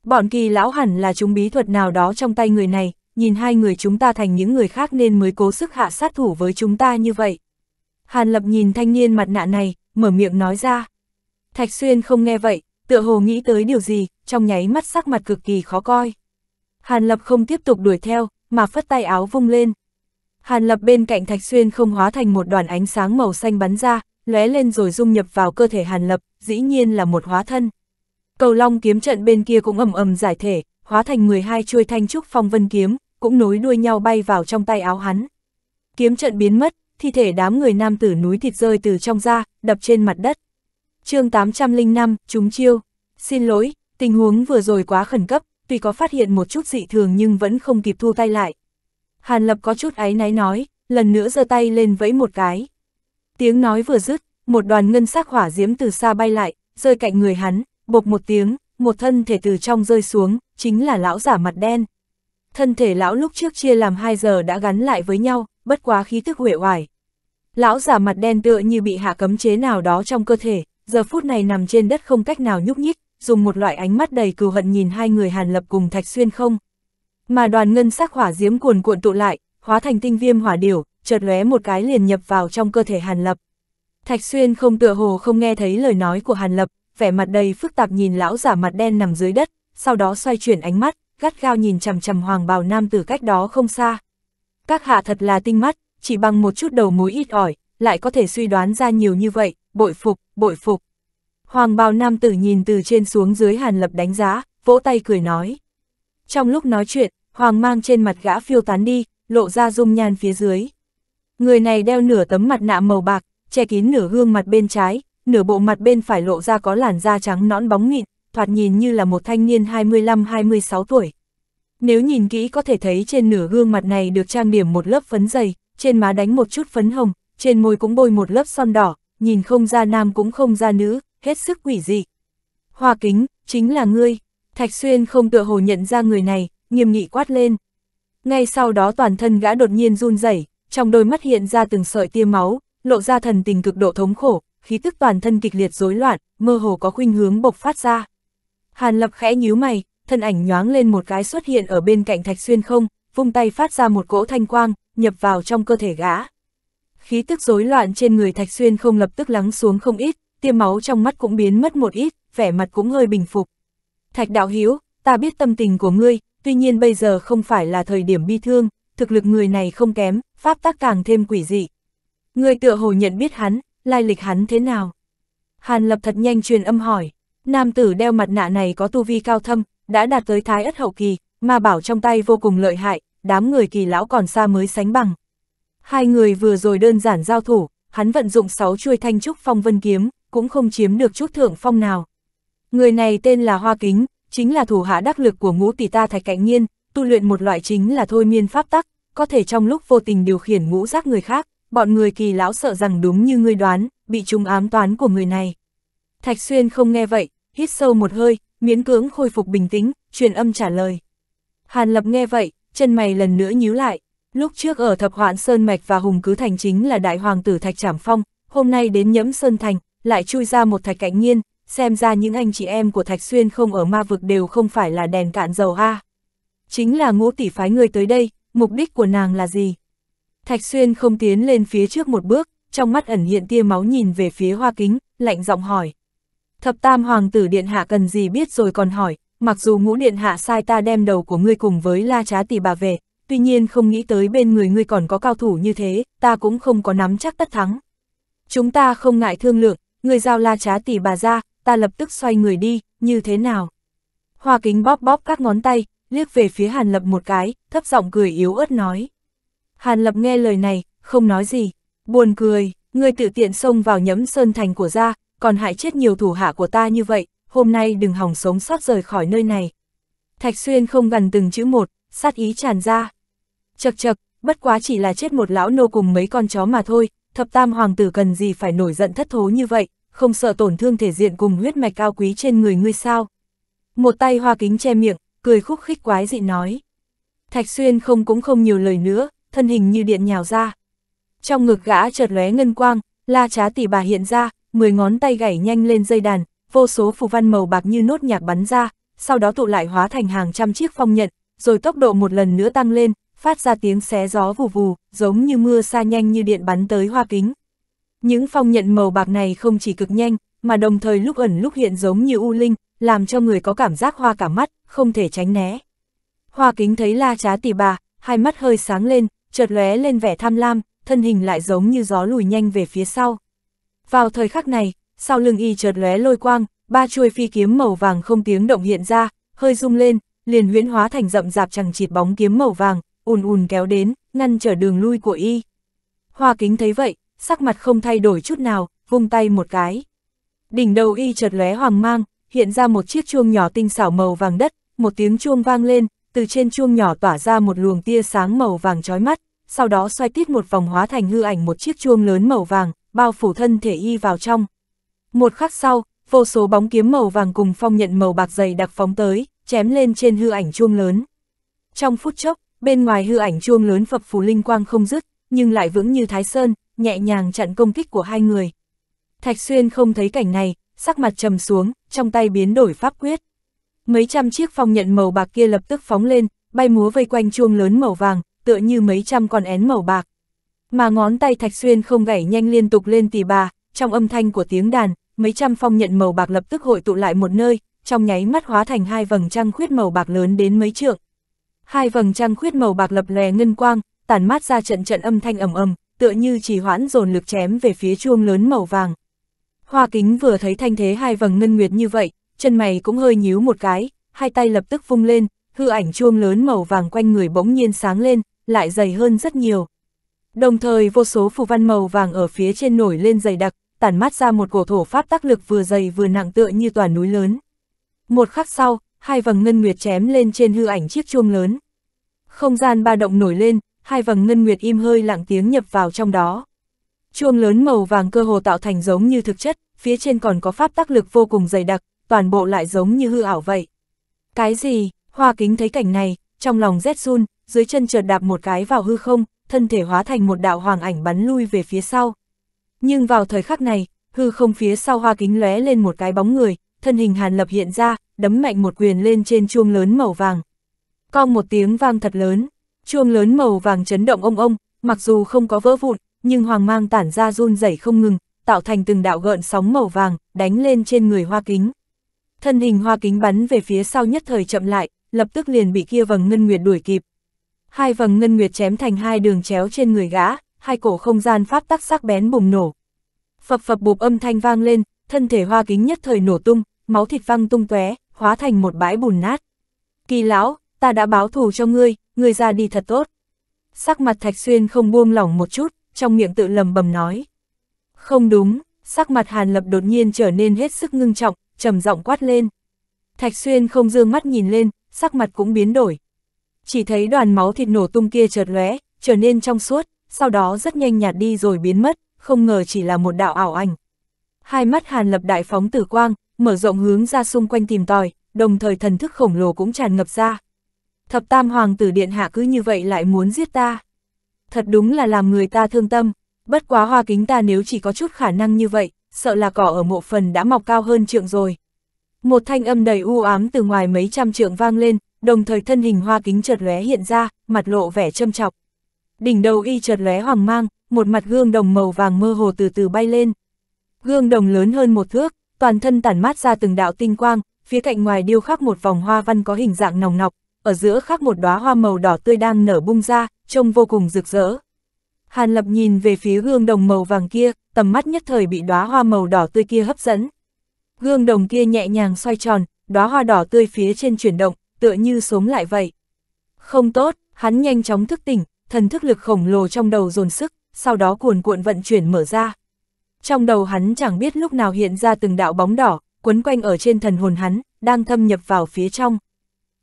Bọn kỳ lão hẳn là chúng bí thuật nào đó trong tay người này, nhìn hai người chúng ta thành những người khác nên mới cố sức hạ sát thủ với chúng ta như vậy. Hàn Lập nhìn thanh niên mặt nạ này, mở miệng nói ra. Thạch Xuyên không nghe vậy, tựa hồ nghĩ tới điều gì, trong nháy mắt sắc mặt cực kỳ khó coi. Hàn Lập không tiếp tục đuổi theo, mà phất tay áo vung lên. Hàn Lập bên cạnh Thạch Xuyên không hóa thành một đoàn ánh sáng màu xanh bắn ra, lóe lên rồi dung nhập vào cơ thể Hàn Lập, dĩ nhiên là một hóa thân. Cầu Long kiếm trận bên kia cũng ầm ầm giải thể, hóa thành 12 chuôi thanh trúc phong vân kiếm, cũng nối đuôi nhau bay vào trong tay áo hắn. Kiếm trận biến mất, thi thể đám người nam tử núi thịt rơi từ trong ra, đập trên mặt đất chương 805, chúng chiêu. Xin lỗi, tình huống vừa rồi quá khẩn cấp, tuy có phát hiện một chút dị thường nhưng vẫn không kịp thu tay lại. Hàn Lập có chút áy náy nói, lần nữa giơ tay lên vẫy một cái. Tiếng nói vừa dứt, một đoàn ngân sắc hỏa diễm từ xa bay lại, rơi cạnh người hắn, bộc một tiếng, một thân thể từ trong rơi xuống, chính là lão giả mặt đen. Thân thể lão lúc trước chia làm hai giờ đã gắn lại với nhau, bất quá khí tức huệ hoài. Lão giả mặt đen tựa như bị hạ cấm chế nào đó trong cơ thể, giờ phút này nằm trên đất không cách nào nhúc nhích, dùng một loại ánh mắt đầy cừu hận nhìn hai người Hàn Lập cùng Thạch Xuyên không. Mà đoàn ngân sắc hỏa diễm cuồn cuộn tụ lại, hóa thành tinh viêm hỏa điểu, chợt lóe một cái liền nhập vào trong cơ thể Hàn Lập. Thạch Xuyên không tựa hồ không nghe thấy lời nói của Hàn Lập, vẻ mặt đầy phức tạp nhìn lão giả mặt đen nằm dưới đất, sau đó xoay chuyển ánh mắt, gắt gao nhìn chằm chằm hoàng bào nam từ cách đó không xa. Các hạ thật là tinh mắt, chỉ bằng một chút đầu mối ít ỏi, lại có thể suy đoán ra nhiều như vậy, bội phục, bội phục. Hoàng bào nam tử nhìn từ trên xuống dưới Hàn Lập đánh giá, vỗ tay cười nói. Trong lúc nói chuyện, Hoàng mang trên mặt gã phiêu tán đi, lộ ra dung nhan phía dưới. Người này đeo nửa tấm mặt nạ màu bạc, che kín nửa gương mặt bên trái, nửa bộ mặt bên phải lộ ra có làn da trắng nõn bóng mịn, thoạt nhìn như là một thanh niên 25-26 tuổi. Nếu nhìn kỹ có thể thấy trên nửa gương mặt này được trang điểm một lớp phấn dày, trên má đánh một chút phấn hồng, trên môi cũng bôi một lớp son đỏ, nhìn không ra nam cũng không ra nữ, hết sức quỷ dị. Hoa kính, chính là ngươi. Thạch xuyên không tựa hồ nhận ra người này, nghiêm nghị quát lên. Ngay sau đó toàn thân gã đột nhiên run rẩy, trong đôi mắt hiện ra từng sợi tia máu, lộ ra thần tình cực độ thống khổ, khí tức toàn thân kịch liệt rối loạn, mơ hồ có khuynh hướng bộc phát ra. Hàn Lập khẽ nhíu mày, thân ảnh nhoáng lên một cái xuất hiện ở bên cạnh Thạch Xuyên không, vung tay phát ra một cỗ thanh quang, nhập vào trong cơ thể gã khí tức rối loạn trên người Thạch Xuyên không lập tức lắng xuống không ít, tiêm máu trong mắt cũng biến mất một ít, vẻ mặt cũng hơi bình phục. Thạch đạo hiếu, ta biết tâm tình của ngươi, tuy nhiên bây giờ không phải là thời điểm bi thương, thực lực người này không kém, pháp tác càng thêm quỷ dị. Ngươi tựa hồ nhận biết hắn, lai lịch hắn thế nào? Hàn lập thật nhanh truyền âm hỏi, nam tử đeo mặt nạ này có tu vi cao thâm, đã đạt tới thái ất hậu kỳ, mà bảo trong tay vô cùng lợi hại, đám người kỳ lão còn xa mới sánh bằng. Hai người vừa rồi đơn giản giao thủ, hắn vận dụng sáu chuôi thanh trúc phong vân kiếm, cũng không chiếm được chút thượng phong nào. Người này tên là Hoa Kính, chính là thủ hạ đắc lực của ngũ tỷ ta Thạch Cạnh Nhiên, tu luyện một loại chính là thôi miên pháp tắc, có thể trong lúc vô tình điều khiển ngũ giác người khác, bọn người kỳ lão sợ rằng đúng như ngươi đoán, bị trúng ám toán của người này. Thạch Xuyên không nghe vậy, hít sâu một hơi, miễn cưỡng khôi phục bình tĩnh, truyền âm trả lời. Hàn Lập nghe vậy, chân mày lần nữa nhíu lại. Lúc trước ở Thập Hoạn Sơn Mạch và Hùng Cứ Thành chính là đại hoàng tử Thạch Trảm Phong, hôm nay đến Nhẫm Sơn Thành, lại chui ra một Thạch Cạnh Nhiên, xem ra những anh chị em của Thạch Xuyên không ở ma vực đều không phải là đèn cạn dầu ha Chính là ngũ tỷ phái người tới đây, mục đích của nàng là gì? Thạch Xuyên không tiến lên phía trước một bước, trong mắt ẩn hiện tia máu nhìn về phía hoa kính, lạnh giọng hỏi. Thập tam hoàng tử điện hạ cần gì biết rồi còn hỏi, mặc dù ngũ điện hạ sai ta đem đầu của ngươi cùng với la trá tỷ bà về, tuy nhiên không nghĩ tới bên người ngươi còn có cao thủ như thế, ta cũng không có nắm chắc tất thắng. Chúng ta không ngại thương lượng, người giao la trá tỷ bà ra, ta lập tức xoay người đi, như thế nào? Hoa kính bóp bóp các ngón tay, liếc về phía Hàn Lập một cái, thấp giọng cười yếu ớt nói. Hàn Lập nghe lời này, không nói gì, buồn cười, ngươi tự tiện xông vào nhẫm sơn thành của ra, còn hại chết nhiều thủ hạ của ta như vậy, hôm nay đừng hòng sống sót rời khỏi nơi này. Thạch Xuyên không gần từng chữ một, sát ý tràn ra. Chật chật, bất quá chỉ là chết một lão nô cùng mấy con chó mà thôi, thập tam hoàng tử cần gì phải nổi giận thất thố như vậy, không sợ tổn thương thể diện cùng huyết mạch cao quý trên người ngươi sao. Một tay hoa kính che miệng, cười khúc khích quái dị nói. Thạch xuyên không cũng không nhiều lời nữa, thân hình như điện nhào ra. Trong ngực gã chợt lóe ngân quang, la trá tỷ bà hiện ra, mười ngón tay gảy nhanh lên dây đàn, vô số phù văn màu bạc như nốt nhạc bắn ra, sau đó tụ lại hóa thành hàng trăm chiếc phong nhận, rồi tốc độ một lần nữa tăng lên, phát ra tiếng xé gió vù vù, giống như mưa xa nhanh như điện bắn tới hoa kính. Những phong nhận màu bạc này không chỉ cực nhanh, mà đồng thời lúc ẩn lúc hiện giống như u linh, làm cho người có cảm giác hoa cả mắt, không thể tránh né. Hoa kính thấy la trá tỷ bà, hai mắt hơi sáng lên, chợt lóe lên vẻ tham lam, thân hình lại giống như gió lùi nhanh về phía sau. Vào thời khắc này, sau lưng y chợt lóe lôi quang, ba chuôi phi kiếm màu vàng không tiếng động hiện ra, hơi rung lên, liền huyễn hóa thành rậm rạp chẳng chịt bóng kiếm màu vàng, ùn ùn kéo đến, ngăn trở đường lui của y. Hoa kính thấy vậy, sắc mặt không thay đổi chút nào, vung tay một cái. Đỉnh đầu y chợt lóe hoàng mang, hiện ra một chiếc chuông nhỏ tinh xảo màu vàng đất, một tiếng chuông vang lên, từ trên chuông nhỏ tỏa ra một luồng tia sáng màu vàng chói mắt, sau đó xoay tít một vòng hóa thành hư ảnh một chiếc chuông lớn màu vàng, bao phủ thân thể y vào trong. Một khắc sau, vô số bóng kiếm màu vàng cùng phong nhận màu bạc dày đặc phóng tới, chém lên trên hư ảnh chuông lớn. Trong phút chốc, Bên ngoài hư ảnh chuông lớn phập phù linh quang không dứt, nhưng lại vững như Thái Sơn, nhẹ nhàng chặn công kích của hai người. Thạch Xuyên không thấy cảnh này, sắc mặt trầm xuống, trong tay biến đổi pháp quyết. Mấy trăm chiếc phong nhận màu bạc kia lập tức phóng lên, bay múa vây quanh chuông lớn màu vàng, tựa như mấy trăm con én màu bạc. Mà ngón tay Thạch Xuyên không gảy nhanh liên tục lên tỳ bà, trong âm thanh của tiếng đàn, mấy trăm phong nhận màu bạc lập tức hội tụ lại một nơi, trong nháy mắt hóa thành hai vầng trăng khuyết màu bạc lớn đến mấy trượng hai vầng trăng khuyết màu bạc lập lè ngân quang, tản mát ra trận trận âm thanh ầm ầm, tựa như chỉ hoãn dồn lực chém về phía chuông lớn màu vàng. Hoa kính vừa thấy thanh thế hai vầng ngân nguyệt như vậy, chân mày cũng hơi nhíu một cái, hai tay lập tức vung lên, hư ảnh chuông lớn màu vàng quanh người bỗng nhiên sáng lên, lại dày hơn rất nhiều. Đồng thời vô số phù văn màu vàng ở phía trên nổi lên dày đặc, tản mát ra một cổ thổ pháp tác lực vừa dày vừa nặng tựa như tòa núi lớn. Một khắc sau, hai vầng ngân nguyệt chém lên trên hư ảnh chiếc chuông lớn. Không gian ba động nổi lên, hai vầng ngân nguyệt im hơi lặng tiếng nhập vào trong đó. Chuông lớn màu vàng cơ hồ tạo thành giống như thực chất, phía trên còn có pháp tác lực vô cùng dày đặc, toàn bộ lại giống như hư ảo vậy. Cái gì? Hoa kính thấy cảnh này, trong lòng rét run, dưới chân trượt đạp một cái vào hư không, thân thể hóa thành một đạo hoàng ảnh bắn lui về phía sau. Nhưng vào thời khắc này, hư không phía sau hoa kính lóe lên một cái bóng người, thân hình Hàn Lập hiện ra, đấm mạnh một quyền lên trên chuông lớn màu vàng. Cong một tiếng vang thật lớn, chuông lớn màu vàng chấn động ông ông, mặc dù không có vỡ vụn, nhưng hoàng mang tản ra run rẩy không ngừng, tạo thành từng đạo gợn sóng màu vàng, đánh lên trên người hoa kính. Thân hình hoa kính bắn về phía sau nhất thời chậm lại, lập tức liền bị kia vầng ngân nguyệt đuổi kịp. Hai vầng ngân nguyệt chém thành hai đường chéo trên người gã, hai cổ không gian pháp tắc sắc bén bùng nổ. Phập phập bụp âm thanh vang lên, thân thể hoa kính nhất thời nổ tung, máu thịt văng tung tóe, hóa thành một bãi bùn nát. Kỳ lão, ta đã báo thù cho ngươi, ngươi ra đi thật tốt. Sắc mặt Thạch Xuyên không buông lỏng một chút, trong miệng tự lầm bầm nói. Không đúng, sắc mặt Hàn Lập đột nhiên trở nên hết sức ngưng trọng, trầm giọng quát lên. Thạch Xuyên không dương mắt nhìn lên, sắc mặt cũng biến đổi. Chỉ thấy đoàn máu thịt nổ tung kia chợt lóe, trở nên trong suốt, sau đó rất nhanh nhạt đi rồi biến mất, không ngờ chỉ là một đạo ảo ảnh. Hai mắt Hàn Lập đại phóng tử quang, mở rộng hướng ra xung quanh tìm tòi, đồng thời thần thức khổng lồ cũng tràn ngập ra. Thập tam hoàng tử điện hạ cứ như vậy lại muốn giết ta. Thật đúng là làm người ta thương tâm, bất quá hoa kính ta nếu chỉ có chút khả năng như vậy, sợ là cỏ ở mộ phần đã mọc cao hơn trượng rồi. Một thanh âm đầy u ám từ ngoài mấy trăm trượng vang lên, đồng thời thân hình hoa kính chợt lóe hiện ra, mặt lộ vẻ châm chọc. Đỉnh đầu y chợt lóe hoàng mang, một mặt gương đồng màu vàng mơ hồ từ từ bay lên. Gương đồng lớn hơn một thước, toàn thân tản mát ra từng đạo tinh quang, phía cạnh ngoài điêu khắc một vòng hoa văn có hình dạng nòng nọc, ở giữa khắc một đóa hoa màu đỏ tươi đang nở bung ra, trông vô cùng rực rỡ. Hàn Lập nhìn về phía gương đồng màu vàng kia, tầm mắt nhất thời bị đóa hoa màu đỏ tươi kia hấp dẫn. Gương đồng kia nhẹ nhàng xoay tròn, đóa hoa đỏ tươi phía trên chuyển động, tựa như sống lại vậy. Không tốt, hắn nhanh chóng thức tỉnh, thần thức lực khổng lồ trong đầu dồn sức, sau đó cuồn cuộn vận chuyển mở ra trong đầu hắn chẳng biết lúc nào hiện ra từng đạo bóng đỏ, quấn quanh ở trên thần hồn hắn, đang thâm nhập vào phía trong.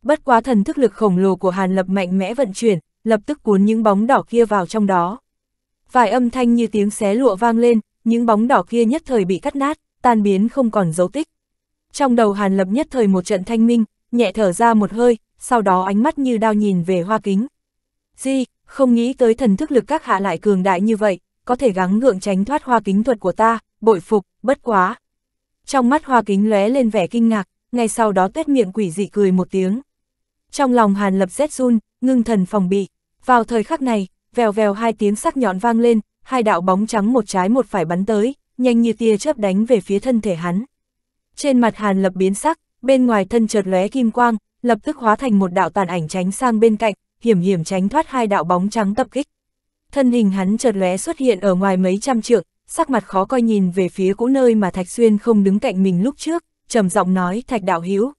Bất quá thần thức lực khổng lồ của Hàn Lập mạnh mẽ vận chuyển, lập tức cuốn những bóng đỏ kia vào trong đó. Vài âm thanh như tiếng xé lụa vang lên, những bóng đỏ kia nhất thời bị cắt nát, tan biến không còn dấu tích. Trong đầu Hàn Lập nhất thời một trận thanh minh, nhẹ thở ra một hơi, sau đó ánh mắt như đao nhìn về hoa kính. Di, không nghĩ tới thần thức lực các hạ lại cường đại như vậy, có thể gắng ngượng tránh thoát hoa kính thuật của ta, bội phục, bất quá. Trong mắt hoa kính lóe lên vẻ kinh ngạc, ngay sau đó tuyết miệng quỷ dị cười một tiếng. Trong lòng Hàn Lập rét run, ngưng thần phòng bị. Vào thời khắc này, vèo vèo hai tiếng sắc nhọn vang lên, hai đạo bóng trắng một trái một phải bắn tới, nhanh như tia chớp đánh về phía thân thể hắn. Trên mặt Hàn Lập biến sắc, bên ngoài thân chợt lóe kim quang, lập tức hóa thành một đạo tàn ảnh tránh sang bên cạnh, hiểm hiểm tránh thoát hai đạo bóng trắng tập kích thân hình hắn chợt lóe xuất hiện ở ngoài mấy trăm trượng, sắc mặt khó coi nhìn về phía cũ nơi mà Thạch Xuyên không đứng cạnh mình lúc trước, trầm giọng nói Thạch Đạo Hiếu.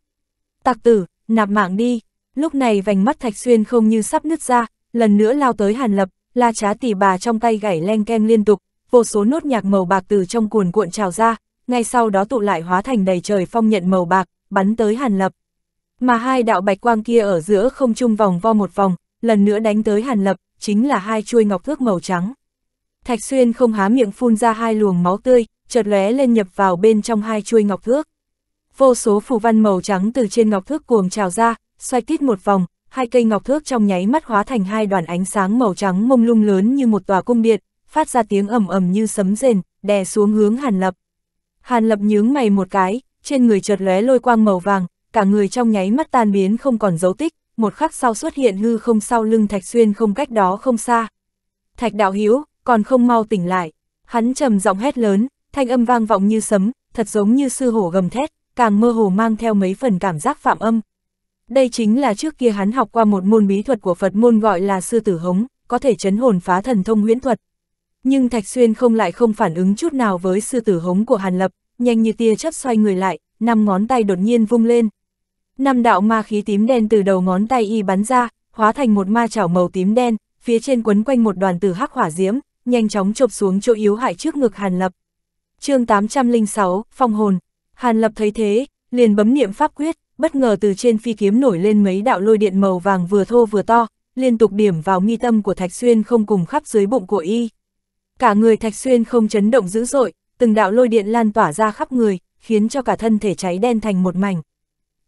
tặc tử, nạp mạng đi, lúc này vành mắt Thạch Xuyên không như sắp nứt ra, lần nữa lao tới Hàn Lập, la trá tỉ bà trong tay gảy leng keng liên tục, vô số nốt nhạc màu bạc từ trong cuồn cuộn trào ra, ngay sau đó tụ lại hóa thành đầy trời phong nhận màu bạc, bắn tới Hàn Lập. Mà hai đạo bạch quang kia ở giữa không trung vòng vo một vòng, lần nữa đánh tới Hàn Lập, chính là hai chuôi ngọc thước màu trắng. Thạch Xuyên không há miệng phun ra hai luồng máu tươi, chợt lóe lên nhập vào bên trong hai chuôi ngọc thước. Vô số phù văn màu trắng từ trên ngọc thước cuồng trào ra, xoay tít một vòng, hai cây ngọc thước trong nháy mắt hóa thành hai đoàn ánh sáng màu trắng mông lung lớn như một tòa cung điện, phát ra tiếng ầm ầm như sấm rền, đè xuống hướng Hàn Lập. Hàn Lập nhướng mày một cái, trên người chợt lóe lôi quang màu vàng, cả người trong nháy mắt tan biến không còn dấu tích, một khắc sau xuất hiện hư không sau lưng Thạch Xuyên không cách đó không xa. Thạch đạo hiếu, còn không mau tỉnh lại. Hắn trầm giọng hét lớn, thanh âm vang vọng như sấm, thật giống như sư hổ gầm thét, càng mơ hồ mang theo mấy phần cảm giác phạm âm. Đây chính là trước kia hắn học qua một môn bí thuật của Phật môn gọi là sư tử hống, có thể chấn hồn phá thần thông huyễn thuật. Nhưng Thạch Xuyên không lại không phản ứng chút nào với sư tử hống của Hàn Lập, nhanh như tia chớp xoay người lại, năm ngón tay đột nhiên vung lên, Năm đạo ma khí tím đen từ đầu ngón tay y bắn ra, hóa thành một ma chảo màu tím đen, phía trên quấn quanh một đoàn từ hắc hỏa diễm, nhanh chóng chộp xuống chỗ yếu hại trước ngực Hàn Lập. chương 806, Phong Hồn. Hàn Lập thấy thế, liền bấm niệm pháp quyết, bất ngờ từ trên phi kiếm nổi lên mấy đạo lôi điện màu vàng vừa thô vừa to, liên tục điểm vào mi tâm của Thạch Xuyên không cùng khắp dưới bụng của y. Cả người Thạch Xuyên không chấn động dữ dội, từng đạo lôi điện lan tỏa ra khắp người, khiến cho cả thân thể cháy đen thành một mảnh.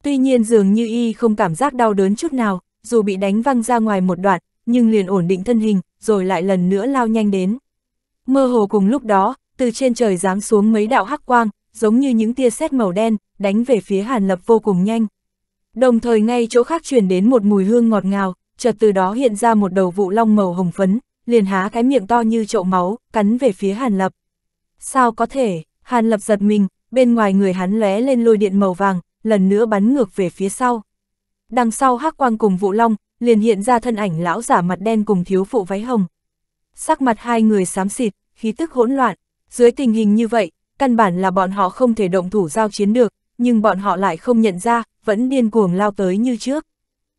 Tuy nhiên dường như y không cảm giác đau đớn chút nào, dù bị đánh văng ra ngoài một đoạn, nhưng liền ổn định thân hình, rồi lại lần nữa lao nhanh đến. Mơ hồ cùng lúc đó, từ trên trời giáng xuống mấy đạo hắc quang, giống như những tia sét màu đen, đánh về phía Hàn Lập vô cùng nhanh. Đồng thời ngay chỗ khác truyền đến một mùi hương ngọt ngào, chợt từ đó hiện ra một đầu vụ long màu hồng phấn, liền há cái miệng to như chậu máu, cắn về phía Hàn Lập. Sao có thể, Hàn Lập giật mình, bên ngoài người hắn lóe lên lôi điện màu vàng, lần nữa bắn ngược về phía sau. Đằng sau hắc quang cùng vụ long, liền hiện ra thân ảnh lão giả mặt đen cùng thiếu phụ váy hồng. Sắc mặt hai người xám xịt, khí tức hỗn loạn, dưới tình hình như vậy, căn bản là bọn họ không thể động thủ giao chiến được, nhưng bọn họ lại không nhận ra, vẫn điên cuồng lao tới như trước.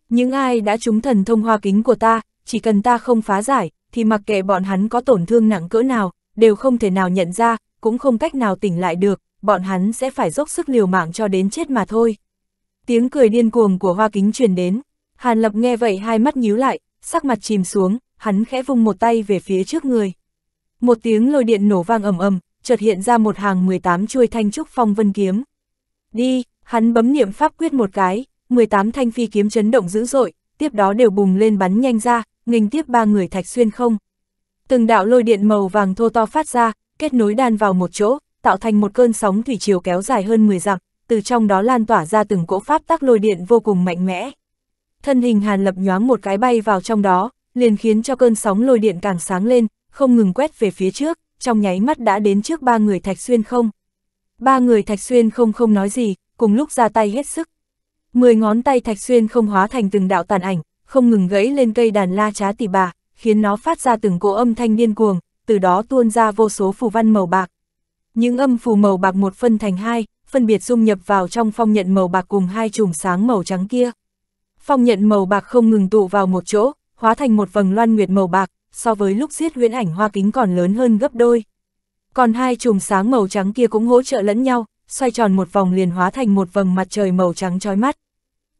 Những ai đã trúng thần thông hoa kính của ta, chỉ cần ta không phá giải, thì mặc kệ bọn hắn có tổn thương nặng cỡ nào, đều không thể nào nhận ra, cũng không cách nào tỉnh lại được, bọn hắn sẽ phải dốc sức liều mạng cho đến chết mà thôi. Tiếng cười điên cuồng của Hoa Kính truyền đến, Hàn Lập nghe vậy hai mắt nhíu lại, sắc mặt chìm xuống, hắn khẽ vung một tay về phía trước người. Một tiếng lôi điện nổ vang ầm ầm, chợt hiện ra một hàng 18 chuôi thanh trúc phong vân kiếm. Đi, hắn bấm niệm pháp quyết một cái, 18 thanh phi kiếm chấn động dữ dội, tiếp đó đều bùng lên bắn nhanh ra, nghênh tiếp ba người thạch xuyên không. Từng đạo lôi điện màu vàng thô to phát ra, kết nối đan vào một chỗ, tạo thành một cơn sóng thủy chiều kéo dài hơn 10 dặm, từ trong đó lan tỏa ra từng cỗ pháp tắc lôi điện vô cùng mạnh mẽ. Thân hình Hàn Lập nhoáng một cái bay vào trong đó, liền khiến cho cơn sóng lôi điện càng sáng lên, không ngừng quét về phía trước, trong nháy mắt đã đến trước ba người Thạch Xuyên không. Ba người Thạch Xuyên không không nói gì, cùng lúc ra tay hết sức. Mười ngón tay Thạch Xuyên không hóa thành từng đạo tàn ảnh, không ngừng gãy lên cây đàn la trá tỷ bà, khiến nó phát ra từng cỗ âm thanh điên cuồng, từ đó tuôn ra vô số phù văn màu bạc. Những âm phù màu bạc một phân thành hai, phân biệt dung nhập vào trong phong nhận màu bạc cùng hai chùm sáng màu trắng kia. Phong nhận màu bạc không ngừng tụ vào một chỗ, hóa thành một vầng loan nguyệt màu bạc, so với lúc giết huyễn ảnh hoa kính còn lớn hơn gấp đôi. Còn hai chùm sáng màu trắng kia cũng hỗ trợ lẫn nhau, xoay tròn một vòng liền hóa thành một vầng mặt trời màu trắng chói mắt.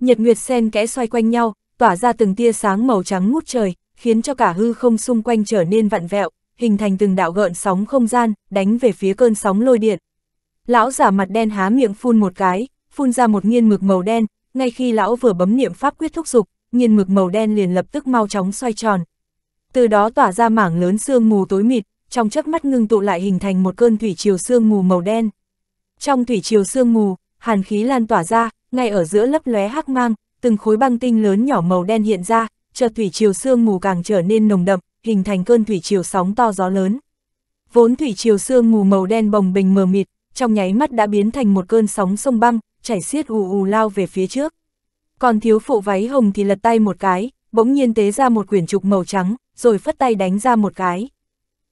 Nhật nguyệt sen kẽ xoay quanh nhau, tỏa ra từng tia sáng màu trắng ngút trời, khiến cho cả hư không xung quanh trở nên vặn vẹo, hình thành từng đạo gợn sóng không gian, đánh về phía cơn sóng lôi điện. Lão giả mặt đen há miệng phun một cái, phun ra một nghiên mực màu đen, ngay khi lão vừa bấm niệm pháp quyết thúc dục, nghiên mực màu đen liền lập tức mau chóng xoay tròn. Từ đó tỏa ra mảng lớn sương mù tối mịt, trong chớp mắt ngưng tụ lại hình thành một cơn thủy chiều sương mù màu đen. Trong thủy chiều sương mù, hàn khí lan tỏa ra, ngay ở giữa lấp lóe hắc mang, từng khối băng tinh lớn nhỏ màu đen hiện ra, chợt thủy chiều sương mù càng trở nên nồng đậm, hình thành cơn thủy triều sóng to gió lớn. Vốn thủy triều sương mù màu đen bồng bềnh mờ mịt, trong nháy mắt đã biến thành một cơn sóng sông băng, chảy xiết ù ù lao về phía trước. Còn thiếu phụ váy hồng thì lật tay một cái, bỗng nhiên tế ra một quyển trục màu trắng, rồi phất tay đánh ra một cái.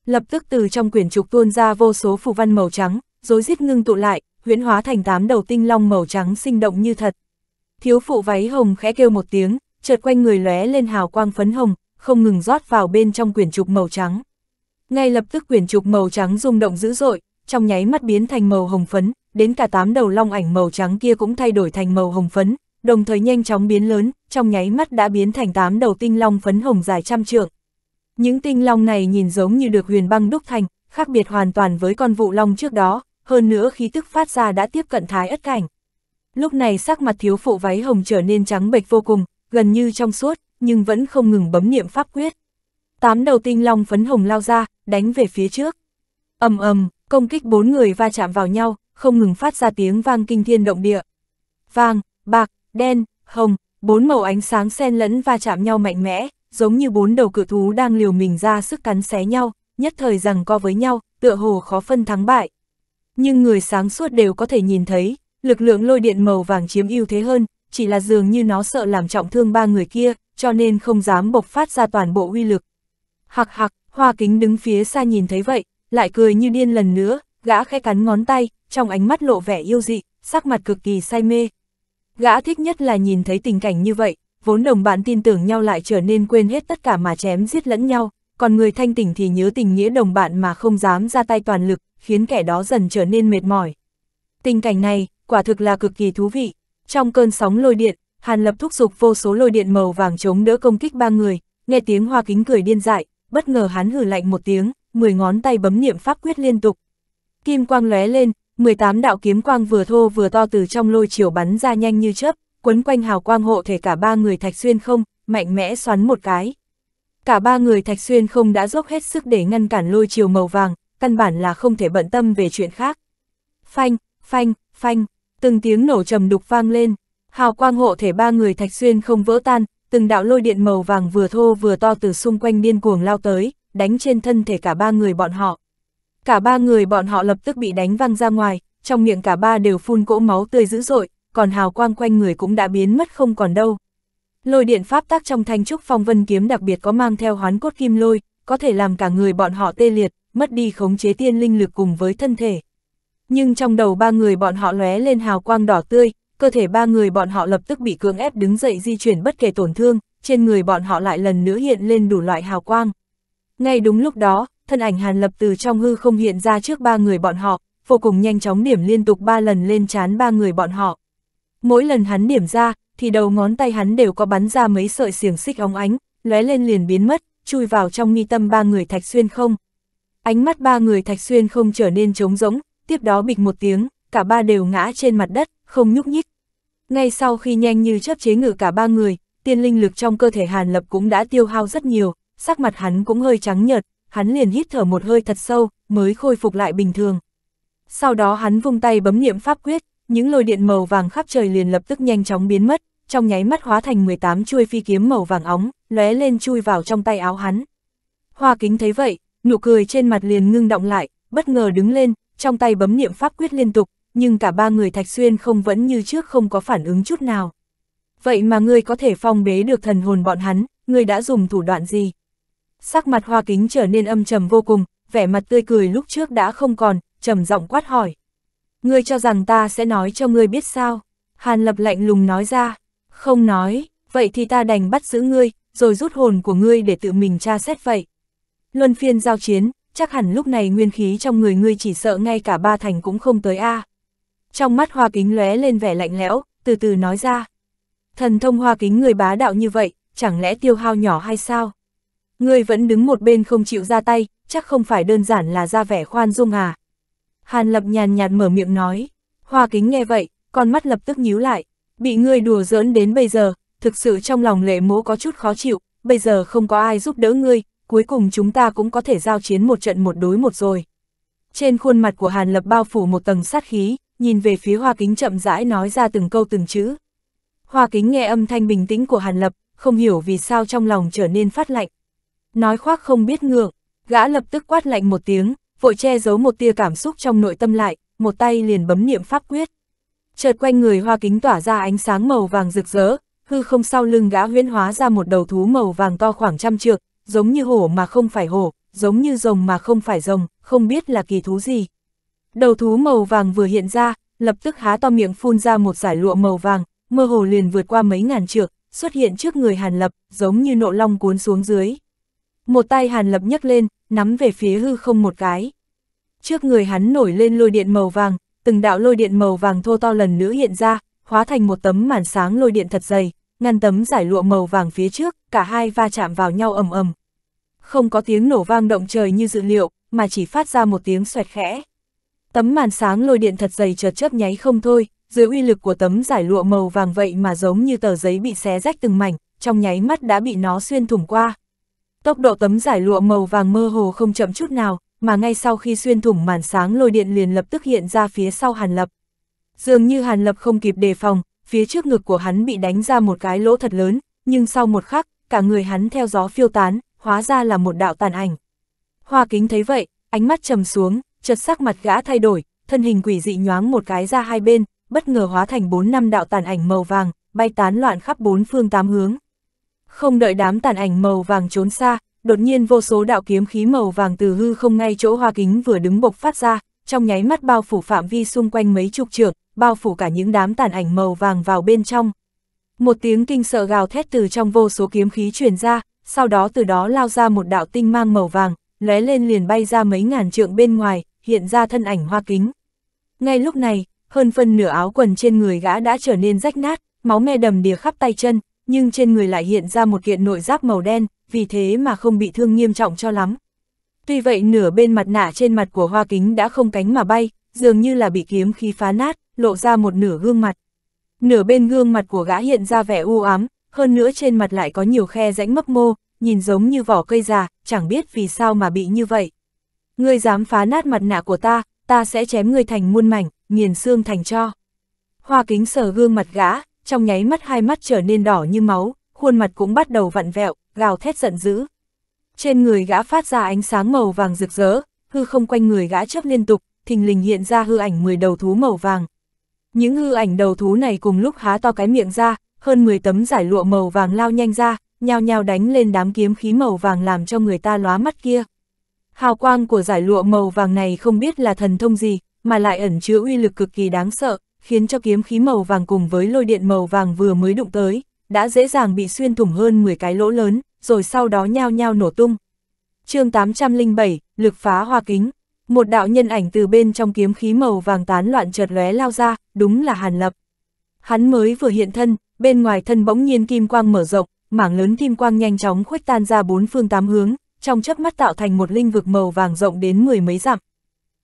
Lập tức từ trong quyển trục tuôn ra vô số phù văn màu trắng, rối rít ngưng tụ lại, huyễn hóa thành tám đầu tinh long màu trắng sinh động như thật. Thiếu phụ váy hồng khẽ kêu một tiếng, chợt quanh người lóe lên hào quang phấn hồng, không ngừng rót vào bên trong quyển trục màu trắng. Ngay lập tức quyển trục màu trắng rung động dữ dội, trong nháy mắt biến thành màu hồng phấn, đến cả tám đầu long ảnh màu trắng kia cũng thay đổi thành màu hồng phấn, đồng thời nhanh chóng biến lớn, trong nháy mắt đã biến thành tám đầu tinh long phấn hồng dài trăm trượng. Những tinh long này nhìn giống như được huyền băng đúc thành, khác biệt hoàn toàn với con vụ long trước đó, hơn nữa khí tức phát ra đã tiếp cận thái ất cảnh. Lúc này sắc mặt thiếu phụ váy hồng trở nên trắng bệch vô cùng, gần như trong suốt, nhưng vẫn không ngừng bấm niệm pháp quyết. Tám đầu tinh long phấn hồng lao ra, đánh về phía trước. ầm ầm, công kích bốn người va chạm vào nhau, không ngừng phát ra tiếng vang kinh thiên động địa. Vàng, bạc, đen, hồng, bốn màu ánh sáng xen lẫn va chạm nhau mạnh mẽ, giống như bốn đầu cự thú đang liều mình ra sức cắn xé nhau, nhất thời rằng co với nhau, tựa hồ khó phân thắng bại. Nhưng người sáng suốt đều có thể nhìn thấy, lực lượng lôi điện màu vàng chiếm ưu thế hơn, chỉ là dường như nó sợ làm trọng thương ba người kia, cho nên không dám bộc phát ra toàn bộ uy lực. Hạc hạc, hoa kính đứng phía xa nhìn thấy vậy, lại cười như điên lần nữa, gã khẽ cắn ngón tay, trong ánh mắt lộ vẻ yêu dị, sắc mặt cực kỳ say mê. Gã thích nhất là nhìn thấy tình cảnh như vậy, vốn đồng bạn tin tưởng nhau lại trở nên quên hết tất cả mà chém giết lẫn nhau, còn người thanh tỉnh thì nhớ tình nghĩa đồng bạn mà không dám ra tay toàn lực, khiến kẻ đó dần trở nên mệt mỏi. Tình cảnh này, quả thực là cực kỳ thú vị. Trong cơn sóng lôi điện, Hàn Lập thúc giục vô số lôi điện màu vàng chống đỡ công kích ba người, nghe tiếng hoa kính cười điên dại, bất ngờ hắn hử lạnh một tiếng, 10 ngón tay bấm niệm pháp quyết liên tục. Kim quang lóe lên, 18 đạo kiếm quang vừa thô vừa to từ trong lôi chiều bắn ra nhanh như chớp, quấn quanh hào quang hộ thể cả ba người thạch xuyên không, mạnh mẽ xoắn một cái. Cả ba người thạch xuyên không đã dốc hết sức để ngăn cản lôi chiều màu vàng, căn bản là không thể bận tâm về chuyện khác. Phanh, phanh, phanh, từng tiếng nổ trầm đục vang lên. Hào quang hộ thể ba người thạch xuyên không vỡ tan, từng đạo lôi điện màu vàng vừa thô vừa to từ xung quanh điên cuồng lao tới, đánh trên thân thể cả ba người bọn họ. Cả ba người bọn họ lập tức bị đánh văng ra ngoài, trong miệng cả ba đều phun cỗ máu tươi dữ dội, còn hào quang quanh người cũng đã biến mất không còn đâu. Lôi điện pháp tác trong thanh trúc phong vân kiếm đặc biệt có mang theo hoán cốt kim lôi, có thể làm cả người bọn họ tê liệt, mất đi khống chế tiên linh lực cùng với thân thể. Nhưng trong đầu ba người bọn họ lóe lên hào quang đỏ tươi, cơ thể ba người bọn họ lập tức bị cưỡng ép đứng dậy di chuyển bất kể tổn thương, trên người bọn họ lại lần nữa hiện lên đủ loại hào quang. Ngay đúng lúc đó, thân ảnh Hàn Lập từ trong hư không hiện ra trước ba người bọn họ, vô cùng nhanh chóng điểm liên tục ba lần lên chán ba người bọn họ. Mỗi lần hắn điểm ra, thì đầu ngón tay hắn đều có bắn ra mấy sợi xiềng xích óng ánh, lóe lên liền biến mất, chui vào trong nghi tâm ba người thạch xuyên không. Ánh mắt ba người thạch xuyên không trở nên trống rỗng, tiếp đó bịch một tiếng, cả ba đều ngã trên mặt đất, không nhúc nhích. Ngay sau khi nhanh như chấp chế ngự cả ba người, tiên linh lực trong cơ thể Hàn Lập cũng đã tiêu hao rất nhiều, sắc mặt hắn cũng hơi trắng nhợt, hắn liền hít thở một hơi thật sâu, mới khôi phục lại bình thường. Sau đó hắn vung tay bấm niệm pháp quyết, những lôi điện màu vàng khắp trời liền lập tức nhanh chóng biến mất, trong nháy mắt hóa thành 18 chuôi phi kiếm màu vàng óng, lóe lên chui vào trong tay áo hắn. Hoa Kính thấy vậy, nụ cười trên mặt liền ngưng động lại, bất ngờ đứng lên, trong tay bấm niệm pháp quyết liên tục, nhưng cả ba người Thạch Xuyên không vẫn như trước không có phản ứng chút nào. Vậy mà ngươi có thể phong bế được thần hồn bọn hắn, ngươi đã dùng thủ đoạn gì? Sắc mặt hoa kính trở nên âm trầm vô cùng, vẻ mặt tươi cười lúc trước đã không còn, trầm giọng quát hỏi. Ngươi cho rằng ta sẽ nói cho ngươi biết sao? Hàn lập lạnh lùng nói ra, không nói, vậy thì ta đành bắt giữ ngươi, rồi rút hồn của ngươi để tự mình tra xét vậy. Luân phiên giao chiến, chắc hẳn lúc này nguyên khí trong người ngươi chỉ sợ ngay cả ba thành cũng không tới a. À trong mắt hoa kính lóe lên vẻ lạnh lẽo, từ từ nói ra. Thần thông hoa kính người bá đạo như vậy, chẳng lẽ tiêu hao nhỏ hay sao? Người vẫn đứng một bên không chịu ra tay, chắc không phải đơn giản là ra vẻ khoan dung à. Hàn lập nhàn nhạt mở miệng nói, hoa kính nghe vậy, con mắt lập tức nhíu lại, bị ngươi đùa giỡn đến bây giờ, thực sự trong lòng lệ mố có chút khó chịu, bây giờ không có ai giúp đỡ ngươi, cuối cùng chúng ta cũng có thể giao chiến một trận một đối một rồi. Trên khuôn mặt của Hàn Lập bao phủ một tầng sát khí, nhìn về phía Hoa Kính chậm rãi nói ra từng câu từng chữ. Hoa Kính nghe âm thanh bình tĩnh của Hàn Lập, không hiểu vì sao trong lòng trở nên phát lạnh. Nói khoác không biết ngượng, gã lập tức quát lạnh một tiếng, vội che giấu một tia cảm xúc trong nội tâm lại, một tay liền bấm niệm pháp quyết. Chợt quanh người Hoa Kính tỏa ra ánh sáng màu vàng rực rỡ, hư không sau lưng gã huyễn hóa ra một đầu thú màu vàng to khoảng trăm trượng, giống như hổ mà không phải hổ, giống như rồng mà không phải rồng, không biết là kỳ thú gì. Đầu thú màu vàng vừa hiện ra, lập tức há to miệng phun ra một giải lụa màu vàng, mơ hồ liền vượt qua mấy ngàn trượng, xuất hiện trước người Hàn Lập, giống như nộ long cuốn xuống dưới. Một tay Hàn Lập nhấc lên, nắm về phía hư không một cái. Trước người hắn nổi lên lôi điện màu vàng, từng đạo lôi điện màu vàng thô to lần nữa hiện ra, hóa thành một tấm màn sáng lôi điện thật dày, ngăn tấm giải lụa màu vàng phía trước, cả hai va chạm vào nhau ầm ầm. Không có tiếng nổ vang động trời như dự liệu, mà chỉ phát ra một tiếng xoẹt khẽ. Tấm màn sáng lôi điện thật dày chợt chớp nháy không thôi, dưới uy lực của tấm giải lụa màu vàng vậy mà giống như tờ giấy bị xé rách từng mảnh, trong nháy mắt đã bị nó xuyên thủng qua. Tốc độ tấm giải lụa màu vàng mơ hồ không chậm chút nào, mà ngay sau khi xuyên thủng màn sáng lôi điện liền lập tức hiện ra phía sau Hàn Lập. Dường như Hàn Lập không kịp đề phòng, phía trước ngực của hắn bị đánh ra một cái lỗ thật lớn, nhưng sau một khắc, cả người hắn theo gió phiêu tán, hóa ra là một đạo tàn ảnh. Hoa kính thấy vậy, ánh mắt trầm xuống, chợt sắc mặt gã thay đổi, thân hình quỷ dị nhoáng một cái ra hai bên, bất ngờ hóa thành bốn năm đạo tàn ảnh màu vàng, bay tán loạn khắp bốn phương tám hướng. Không đợi đám tàn ảnh màu vàng trốn xa, đột nhiên vô số đạo kiếm khí màu vàng từ hư không ngay chỗ hoa kính vừa đứng bộc phát ra, trong nháy mắt bao phủ phạm vi xung quanh mấy chục trượng, bao phủ cả những đám tàn ảnh màu vàng vào bên trong. Một tiếng kinh sợ gào thét từ trong vô số kiếm khí truyền ra, sau đó từ đó lao ra một đạo tinh mang màu vàng, lóe lên liền bay ra mấy ngàn trượng bên ngoài, hiện ra thân ảnh hoa kính. Ngay lúc này, hơn phân nửa áo quần trên người gã đã trở nên rách nát, máu me đầm đìa khắp tay chân, nhưng trên người lại hiện ra một kiện nội giáp màu đen, vì thế mà không bị thương nghiêm trọng cho lắm. Tuy vậy nửa bên mặt nạ trên mặt của hoa kính đã không cánh mà bay, dường như là bị kiếm khí phá nát, lộ ra một nửa gương mặt. Nửa bên gương mặt của gã hiện ra vẻ u ám, hơn nữa trên mặt lại có nhiều khe rãnh mấp mô, nhìn giống như vỏ cây già, chẳng biết vì sao mà bị như vậy. Ngươi dám phá nát mặt nạ của ta, ta sẽ chém ngươi thành muôn mảnh, nghiền xương thành cho. Hoa kính sờ gương mặt gã, trong nháy mắt hai mắt trở nên đỏ như máu, khuôn mặt cũng bắt đầu vặn vẹo, gào thét giận dữ. Trên người gã phát ra ánh sáng màu vàng rực rỡ, hư không quanh người gã chớp liên tục, thình lình hiện ra hư ảnh 10 đầu thú màu vàng. Những hư ảnh đầu thú này cùng lúc há to cái miệng ra, hơn 10 tấm giải lụa màu vàng lao nhanh ra, nhào nhào đánh lên đám kiếm khí màu vàng làm cho người ta lóa mắt kia. Hào quang của giải lụa màu vàng này không biết là thần thông gì, mà lại ẩn chứa uy lực cực kỳ đáng sợ, khiến cho kiếm khí màu vàng cùng với lôi điện màu vàng vừa mới đụng tới, đã dễ dàng bị xuyên thủng hơn 10 cái lỗ lớn, rồi sau đó nhao nhao nổ tung. chương 807, lực phá hoa kính. Một đạo nhân ảnh từ bên trong kiếm khí màu vàng tán loạn chợt lóe lao ra, đúng là Hàn Lập. Hắn mới vừa hiện thân, bên ngoài thân bỗng nhiên kim quang mở rộng, mảng lớn kim quang nhanh chóng khuếch tan ra bốn phương tám hướng, trong chớp mắt tạo thành một linh vực màu vàng rộng đến mười mấy dặm.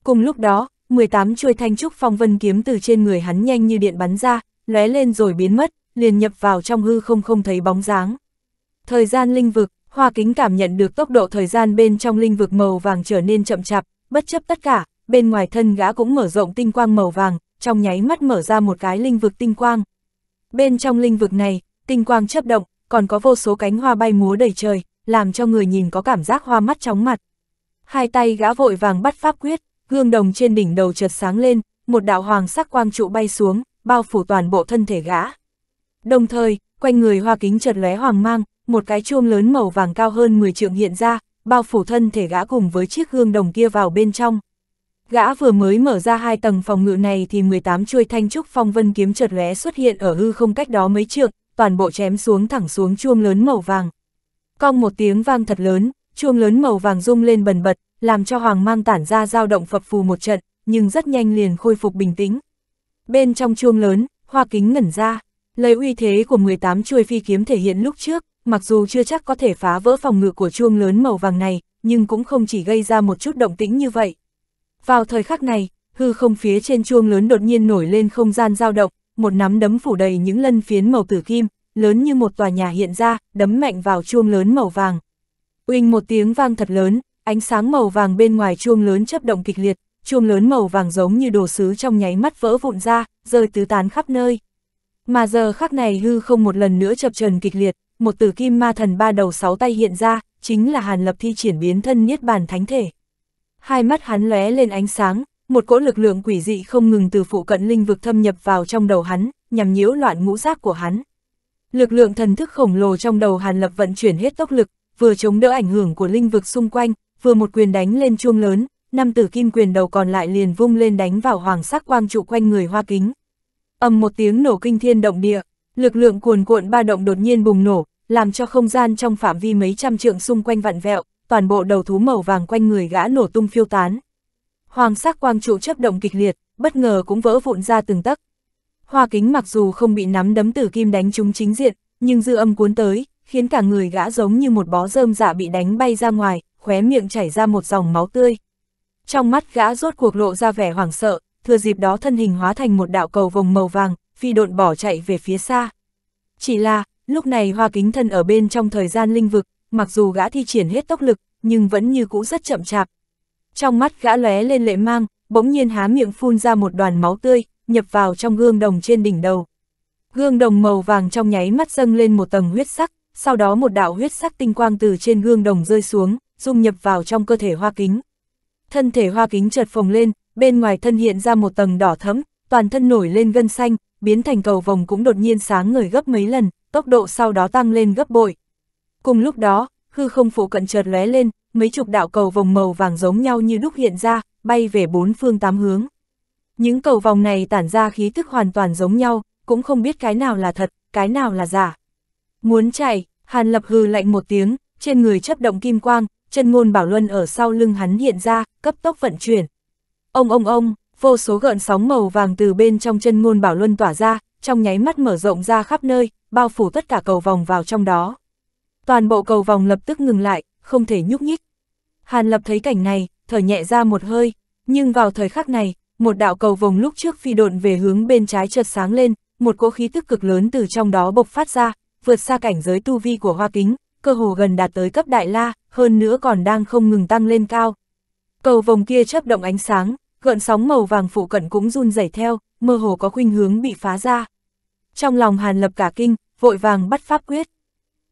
Cùng lúc đó, 18 chuôi thanh trúc phong vân kiếm từ trên người hắn nhanh như điện bắn ra, lóe lên rồi biến mất, liền nhập vào trong hư không không thấy bóng dáng. Thời gian linh vực, Hoa Kính cảm nhận được tốc độ thời gian bên trong linh vực màu vàng trở nên chậm chạp, bất chấp tất cả, bên ngoài thân gã cũng mở rộng tinh quang màu vàng, trong nháy mắt mở ra một cái linh vực tinh quang. Bên trong linh vực này, tinh quang chấp động, còn có vô số cánh hoa bay múa đầy trời, làm cho người nhìn có cảm giác hoa mắt chóng mặt. Hai tay gã vội vàng bắt pháp quyết, gương đồng trên đỉnh đầu chợt sáng lên, một đạo hoàng sắc quang trụ bay xuống, bao phủ toàn bộ thân thể gã. Đồng thời, quanh người hoa kính chợt lóe hoàng mang, một cái chuông lớn màu vàng cao hơn 10 trượng hiện ra, bao phủ thân thể gã cùng với chiếc gương đồng kia vào bên trong. Gã vừa mới mở ra hai tầng phòng ngự này thì 18 chuôi thanh trúc phong vân kiếm chợt lóe xuất hiện ở hư không cách đó mấy trượng, toàn bộ chém xuống thẳng xuống chuông lớn màu vàng. Cong một tiếng vang thật lớn, chuông lớn màu vàng rung lên bần bật, làm cho hoàng mang tản ra dao động phập phù một trận, nhưng rất nhanh liền khôi phục bình tĩnh. Bên trong chuông lớn, hoa kính ngẩn ra, lấy uy thế của 18 chuôi phi kiếm thể hiện lúc trước, mặc dù chưa chắc có thể phá vỡ phòng ngự của chuông lớn màu vàng này, nhưng cũng không chỉ gây ra một chút động tĩnh như vậy. Vào thời khắc này, hư không phía trên chuông lớn đột nhiên nổi lên không gian dao động, một nắm đấm phủ đầy những lân phiến màu tử kim, lớn như một tòa nhà hiện ra, đấm mạnh vào chuông lớn màu vàng. Uỳnh một tiếng vang thật lớn, ánh sáng màu vàng bên ngoài chuông lớn chấp động kịch liệt, chuông lớn màu vàng giống như đồ sứ trong nháy mắt vỡ vụn ra, rơi tứ tán khắp nơi. Mà giờ khắc này hư không một lần nữa chập trần kịch liệt, một tử kim ma thần ba đầu sáu tay hiện ra, chính là Hàn Lập thi triển biến thân niết bàn thánh thể. Hai mắt hắn lóe lên ánh sáng, một cỗ lực lượng quỷ dị không ngừng từ phụ cận linh vực thâm nhập vào trong đầu hắn, nhằm nhiễu loạn ngũ giác của hắn. Lực lượng thần thức khổng lồ trong đầu Hàn Lập vận chuyển hết tốc lực, vừa chống đỡ ảnh hưởng của linh vực xung quanh, vừa một quyền đánh lên chuông lớn, năm tử kim quyền đầu còn lại liền vung lên đánh vào hoàng sắc quang trụ quanh người hoa kính. ầm một tiếng nổ kinh thiên động địa, lực lượng cuồn cuộn ba động đột nhiên bùng nổ, làm cho không gian trong phạm vi mấy trăm trượng xung quanh vặn vẹo, toàn bộ đầu thú màu vàng quanh người gã nổ tung phiêu tán. Hoàng sắc quang trụ chấp động kịch liệt, bất ngờ cũng vỡ vụn ra từng tấc, Hoa kính mặc dù không bị nắm đấm tử kim đánh trúng chính diện, nhưng dư âm cuốn tới, khiến cả người gã giống như một bó rơm dạ bị đánh bay ra ngoài, khóe miệng chảy ra một dòng máu tươi. Trong mắt gã rốt cuộc lộ ra vẻ hoảng sợ, thừa dịp đó thân hình hóa thành một đạo cầu vồng màu vàng, phi độn bỏ chạy về phía xa. Chỉ là, lúc này hoa kính thân ở bên trong thời gian linh vực, mặc dù gã thi triển hết tốc lực, nhưng vẫn như cũ rất chậm chạp. Trong mắt gã lóe lên lệ mang, bỗng nhiên há miệng phun ra một đoàn máu tươi, nhập vào trong gương đồng trên đỉnh đầu. Gương đồng màu vàng trong nháy mắt dâng lên một tầng huyết sắc, sau đó một đạo huyết sắc tinh quang từ trên gương đồng rơi xuống, dung nhập vào trong cơ thể hoa kính. Thân thể hoa kính chợt phồng lên, bên ngoài thân hiện ra một tầng đỏ thẫm, toàn thân nổi lên gân xanh, biến thành cầu vồng cũng đột nhiên sáng ngời gấp mấy lần, tốc độ sau đó tăng lên gấp bội. Cùng lúc đó, hư không phụ cận chợt lóe lên, mấy chục đạo cầu vồng màu vàng giống nhau như đúc hiện ra, bay về bốn phương tám hướng. Những cầu vòng này tản ra khí thức hoàn toàn giống nhau, cũng không biết cái nào là thật, cái nào là giả. Muốn chạy, Hàn Lập hừ lạnh một tiếng, trên người chấp động kim quang, chân ngôn bảo luân ở sau lưng hắn hiện ra, cấp tốc vận chuyển. Ông ông ông, vô số gợn sóng màu vàng từ bên trong chân ngôn bảo luân tỏa ra, trong nháy mắt mở rộng ra khắp nơi, bao phủ tất cả cầu vòng vào trong đó. Toàn bộ cầu vòng lập tức ngừng lại, không thể nhúc nhích. Hàn Lập thấy cảnh này, thở nhẹ ra một hơi, nhưng vào thời khắc này, một đạo cầu vồng lúc trước phi độn về hướng bên trái chợt sáng lên, một cỗ khí tức cực lớn từ trong đó bộc phát ra, vượt xa cảnh giới tu vi của Hoa Kính, cơ hồ gần đạt tới cấp đại la, hơn nữa còn đang không ngừng tăng lên cao. Cầu vồng kia chớp động ánh sáng, gợn sóng màu vàng phụ cận cũng run rẩy theo, mơ hồ có khuynh hướng bị phá ra. Trong lòng Hàn Lập cả kinh, vội vàng bắt pháp quyết.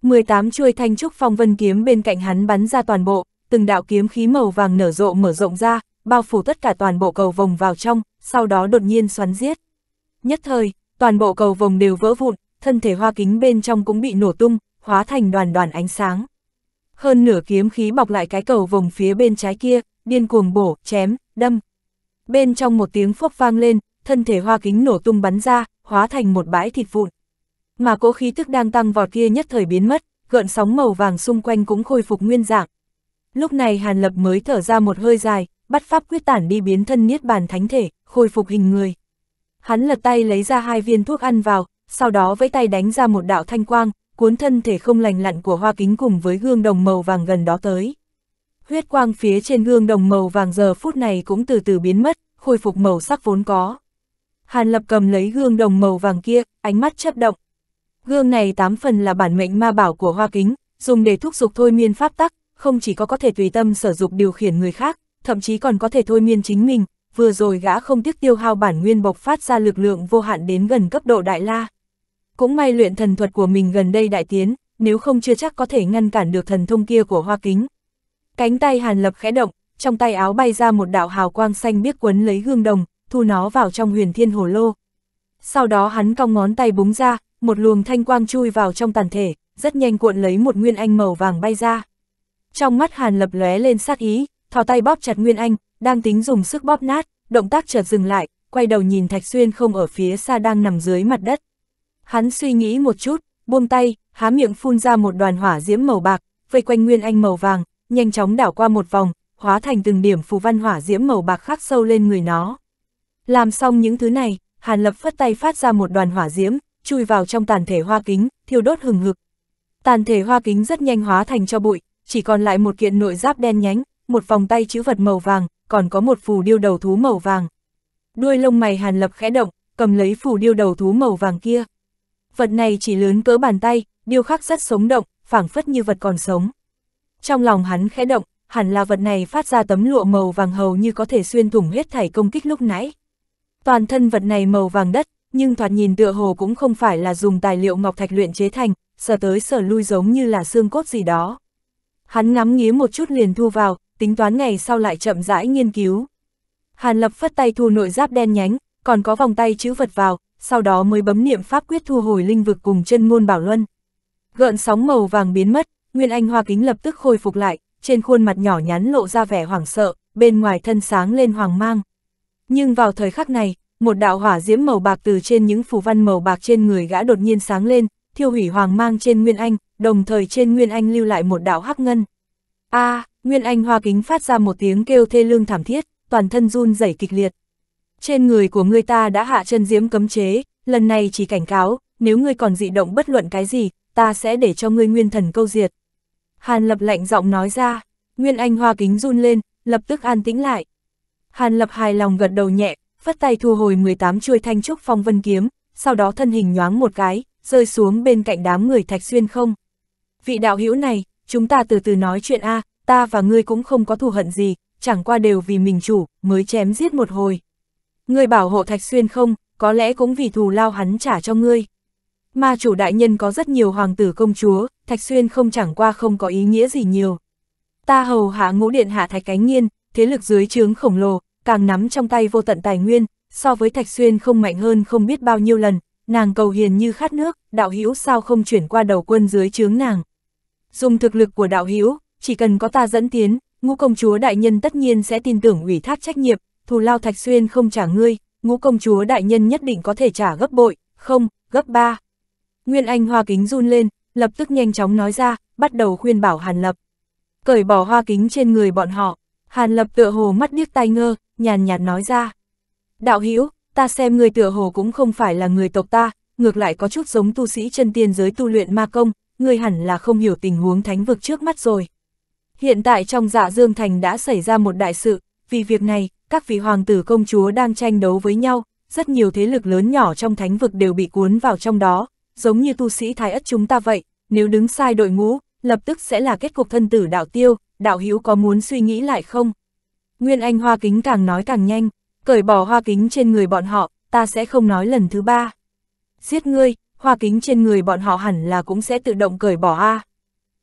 18 chuôi thanh trúc phong vân kiếm bên cạnh hắn bắn ra toàn bộ, từng đạo kiếm khí màu vàng nở rộ mở rộng ra, bao phủ tất cả toàn bộ cầu vồng vào trong, sau đó đột nhiên xoắn giết. Nhất thời, toàn bộ cầu vồng đều vỡ vụn, thân thể hoa kính bên trong cũng bị nổ tung, hóa thành đoàn đoàn ánh sáng. Hơn nửa kiếm khí bọc lại cái cầu vồng phía bên trái kia, điên cuồng bổ, chém, đâm. Bên trong một tiếng phốc vang lên, thân thể hoa kính nổ tung bắn ra, hóa thành một bãi thịt vụn. Mà cỗ khí tức đang tăng vọt kia nhất thời biến mất, gợn sóng màu vàng xung quanh cũng khôi phục nguyên dạng. Lúc này Hàn Lập mới thở ra một hơi dài, bắt pháp quyết tản đi biến thân niết bàn thánh thể, khôi phục hình người. Hắn lật tay lấy ra hai viên thuốc ăn vào, sau đó với tay đánh ra một đạo thanh quang, cuốn thân thể không lành lặn của hoa kính cùng với gương đồng màu vàng gần đó tới. Huyết quang phía trên gương đồng màu vàng giờ phút này cũng từ từ biến mất, khôi phục màu sắc vốn có. Hàn Lập cầm lấy gương đồng màu vàng kia, ánh mắt chấp động. Gương này tám phần là bản mệnh ma bảo của hoa kính, dùng để thúc giục thôi miên pháp tắc, không chỉ có có thể tùy tâm sở dục điều khiển người khác, thậm chí còn có thể thôi miên chính mình, vừa rồi gã không tiếc tiêu hao bản nguyên bộc phát ra lực lượng vô hạn đến gần cấp độ đại la. Cũng may luyện thần thuật của mình gần đây đại tiến, nếu không chưa chắc có thể ngăn cản được thần thông kia của hoa kính. Cánh tay hàn lập khẽ động, trong tay áo bay ra một đạo hào quang xanh biếc quấn lấy gương đồng, thu nó vào trong huyền thiên hồ lô. Sau đó hắn cong ngón tay búng ra, một luồng thanh quang chui vào trong tàn thể, rất nhanh cuộn lấy một nguyên anh màu vàng bay ra. Trong mắt hàn lập lóe lên sát ý, thò tay bóp chặt Nguyên Anh, đang tính dùng sức bóp nát, động tác chợt dừng lại, quay đầu nhìn Thạch Xuyên không ở phía xa đang nằm dưới mặt đất. Hắn suy nghĩ một chút, buông tay, há miệng phun ra một đoàn hỏa diễm màu bạc, vây quanh Nguyên Anh màu vàng, nhanh chóng đảo qua một vòng, hóa thành từng điểm phù văn hỏa diễm màu bạc khắc sâu lên người nó. Làm xong những thứ này, Hàn Lập phất tay phát ra một đoàn hỏa diễm, chui vào trong tàn thể hoa kính, thiêu đốt hừng hực. Tàn thể hoa kính rất nhanh hóa thành cho bụi, chỉ còn lại một kiện nội giáp đen nhánh, một vòng tay chữ vật màu vàng, còn có một phù điêu đầu thú màu vàng. Đuôi lông mày Hàn Lập khẽ động, cầm lấy phù điêu đầu thú màu vàng kia. Vật này chỉ lớn cỡ bàn tay, điêu khắc rất sống động, phảng phất như vật còn sống. Trong lòng hắn khẽ động, hẳn là vật này phát ra tấm lụa màu vàng hầu như có thể xuyên thủng hết thảy công kích lúc nãy. Toàn thân vật này màu vàng đất, nhưng thoạt nhìn tựa hồ cũng không phải là dùng tài liệu ngọc thạch luyện chế thành, sờ tới sờ lui giống như là xương cốt gì đó. Hắn ngắm nghía một chút liền thu vào, tính toán ngày sau lại chậm rãi nghiên cứu. Hàn Lập phất tay thu nội giáp đen nhánh, còn có vòng tay chữ vật vào, sau đó mới bấm niệm pháp quyết thu hồi linh vực cùng chân ngôn bảo luân. Gợn sóng màu vàng biến mất, Nguyên Anh Hoa Kính lập tức khôi phục lại, trên khuôn mặt nhỏ nhắn lộ ra vẻ hoảng sợ, bên ngoài thân sáng lên hoàng mang. Nhưng vào thời khắc này, một đạo hỏa diễm màu bạc từ trên những phù văn màu bạc trên người gã đột nhiên sáng lên, thiêu hủy hoàng mang trên Nguyên Anh, đồng thời trên Nguyên Anh lưu lại một đạo hắc ngân. A, à, Nguyên Anh Hoa Kính phát ra một tiếng kêu thê lương thảm thiết, toàn thân run rẩy kịch liệt. Trên người của người ta đã hạ chân diếm cấm chế, lần này chỉ cảnh cáo, nếu ngươi còn dị động bất luận cái gì, ta sẽ để cho ngươi nguyên thần câu diệt. Hàn Lập lạnh giọng nói ra, Nguyên Anh Hoa Kính run lên, lập tức an tĩnh lại. Hàn Lập hài lòng gật đầu nhẹ, phất tay thu hồi 18 chuôi thanh trúc phong vân kiếm, sau đó thân hình nhoáng một cái, rơi xuống bên cạnh đám người thạch xuyên không. Vị đạo hữu này, chúng ta từ từ nói chuyện a, à, ta và ngươi cũng không có thù hận gì, chẳng qua đều vì mình chủ, mới chém giết một hồi. Ngươi bảo hộ Thạch Xuyên không, có lẽ cũng vì thù lao hắn trả cho ngươi. Mà chủ đại nhân có rất nhiều hoàng tử công chúa, Thạch Xuyên không chẳng qua không có ý nghĩa gì nhiều. Ta hầu hạ ngũ điện hạ Thạch Cánh nhiên, thế lực dưới trướng khổng lồ, càng nắm trong tay vô tận tài nguyên, so với Thạch Xuyên không mạnh hơn không biết bao nhiêu lần, nàng cầu hiền như khát nước, đạo hữu sao không chuyển qua đầu quân dưới trướng nàng. Dùng thực lực của đạo hữu chỉ cần có ta dẫn tiến, ngũ công chúa đại nhân tất nhiên sẽ tin tưởng ủy thác trách nhiệm, thù lao Thạch Xuyên không trả ngươi, ngũ công chúa đại nhân nhất định có thể trả gấp bội, không, gấp ba. Nguyên Anh hoa kính run lên, lập tức nhanh chóng nói ra, bắt đầu khuyên bảo Hàn Lập. Cởi bỏ hoa kính trên người bọn họ, Hàn Lập tựa hồ mắt điếc tai ngơ, nhàn nhạt nói ra. Đạo Hữu ta xem người tựa hồ cũng không phải là người tộc ta, ngược lại có chút giống tu sĩ chân tiên giới tu luyện ma công, người hẳn là không hiểu tình huống thánh vực trước mắt rồi. Hiện tại trong dạ Dương Thành đã xảy ra một đại sự, vì việc này, các vị hoàng tử công chúa đang tranh đấu với nhau, rất nhiều thế lực lớn nhỏ trong thánh vực đều bị cuốn vào trong đó, giống như tu sĩ thái ất chúng ta vậy, nếu đứng sai đội ngũ, lập tức sẽ là kết cục thân tử đạo tiêu, đạo hữu có muốn suy nghĩ lại không? Nguyên Anh hoa kính càng nói càng nhanh, cởi bỏ hoa kính trên người bọn họ, ta sẽ không nói lần thứ ba. Giết ngươi, hoa kính trên người bọn họ hẳn là cũng sẽ tự động cởi bỏ a. À.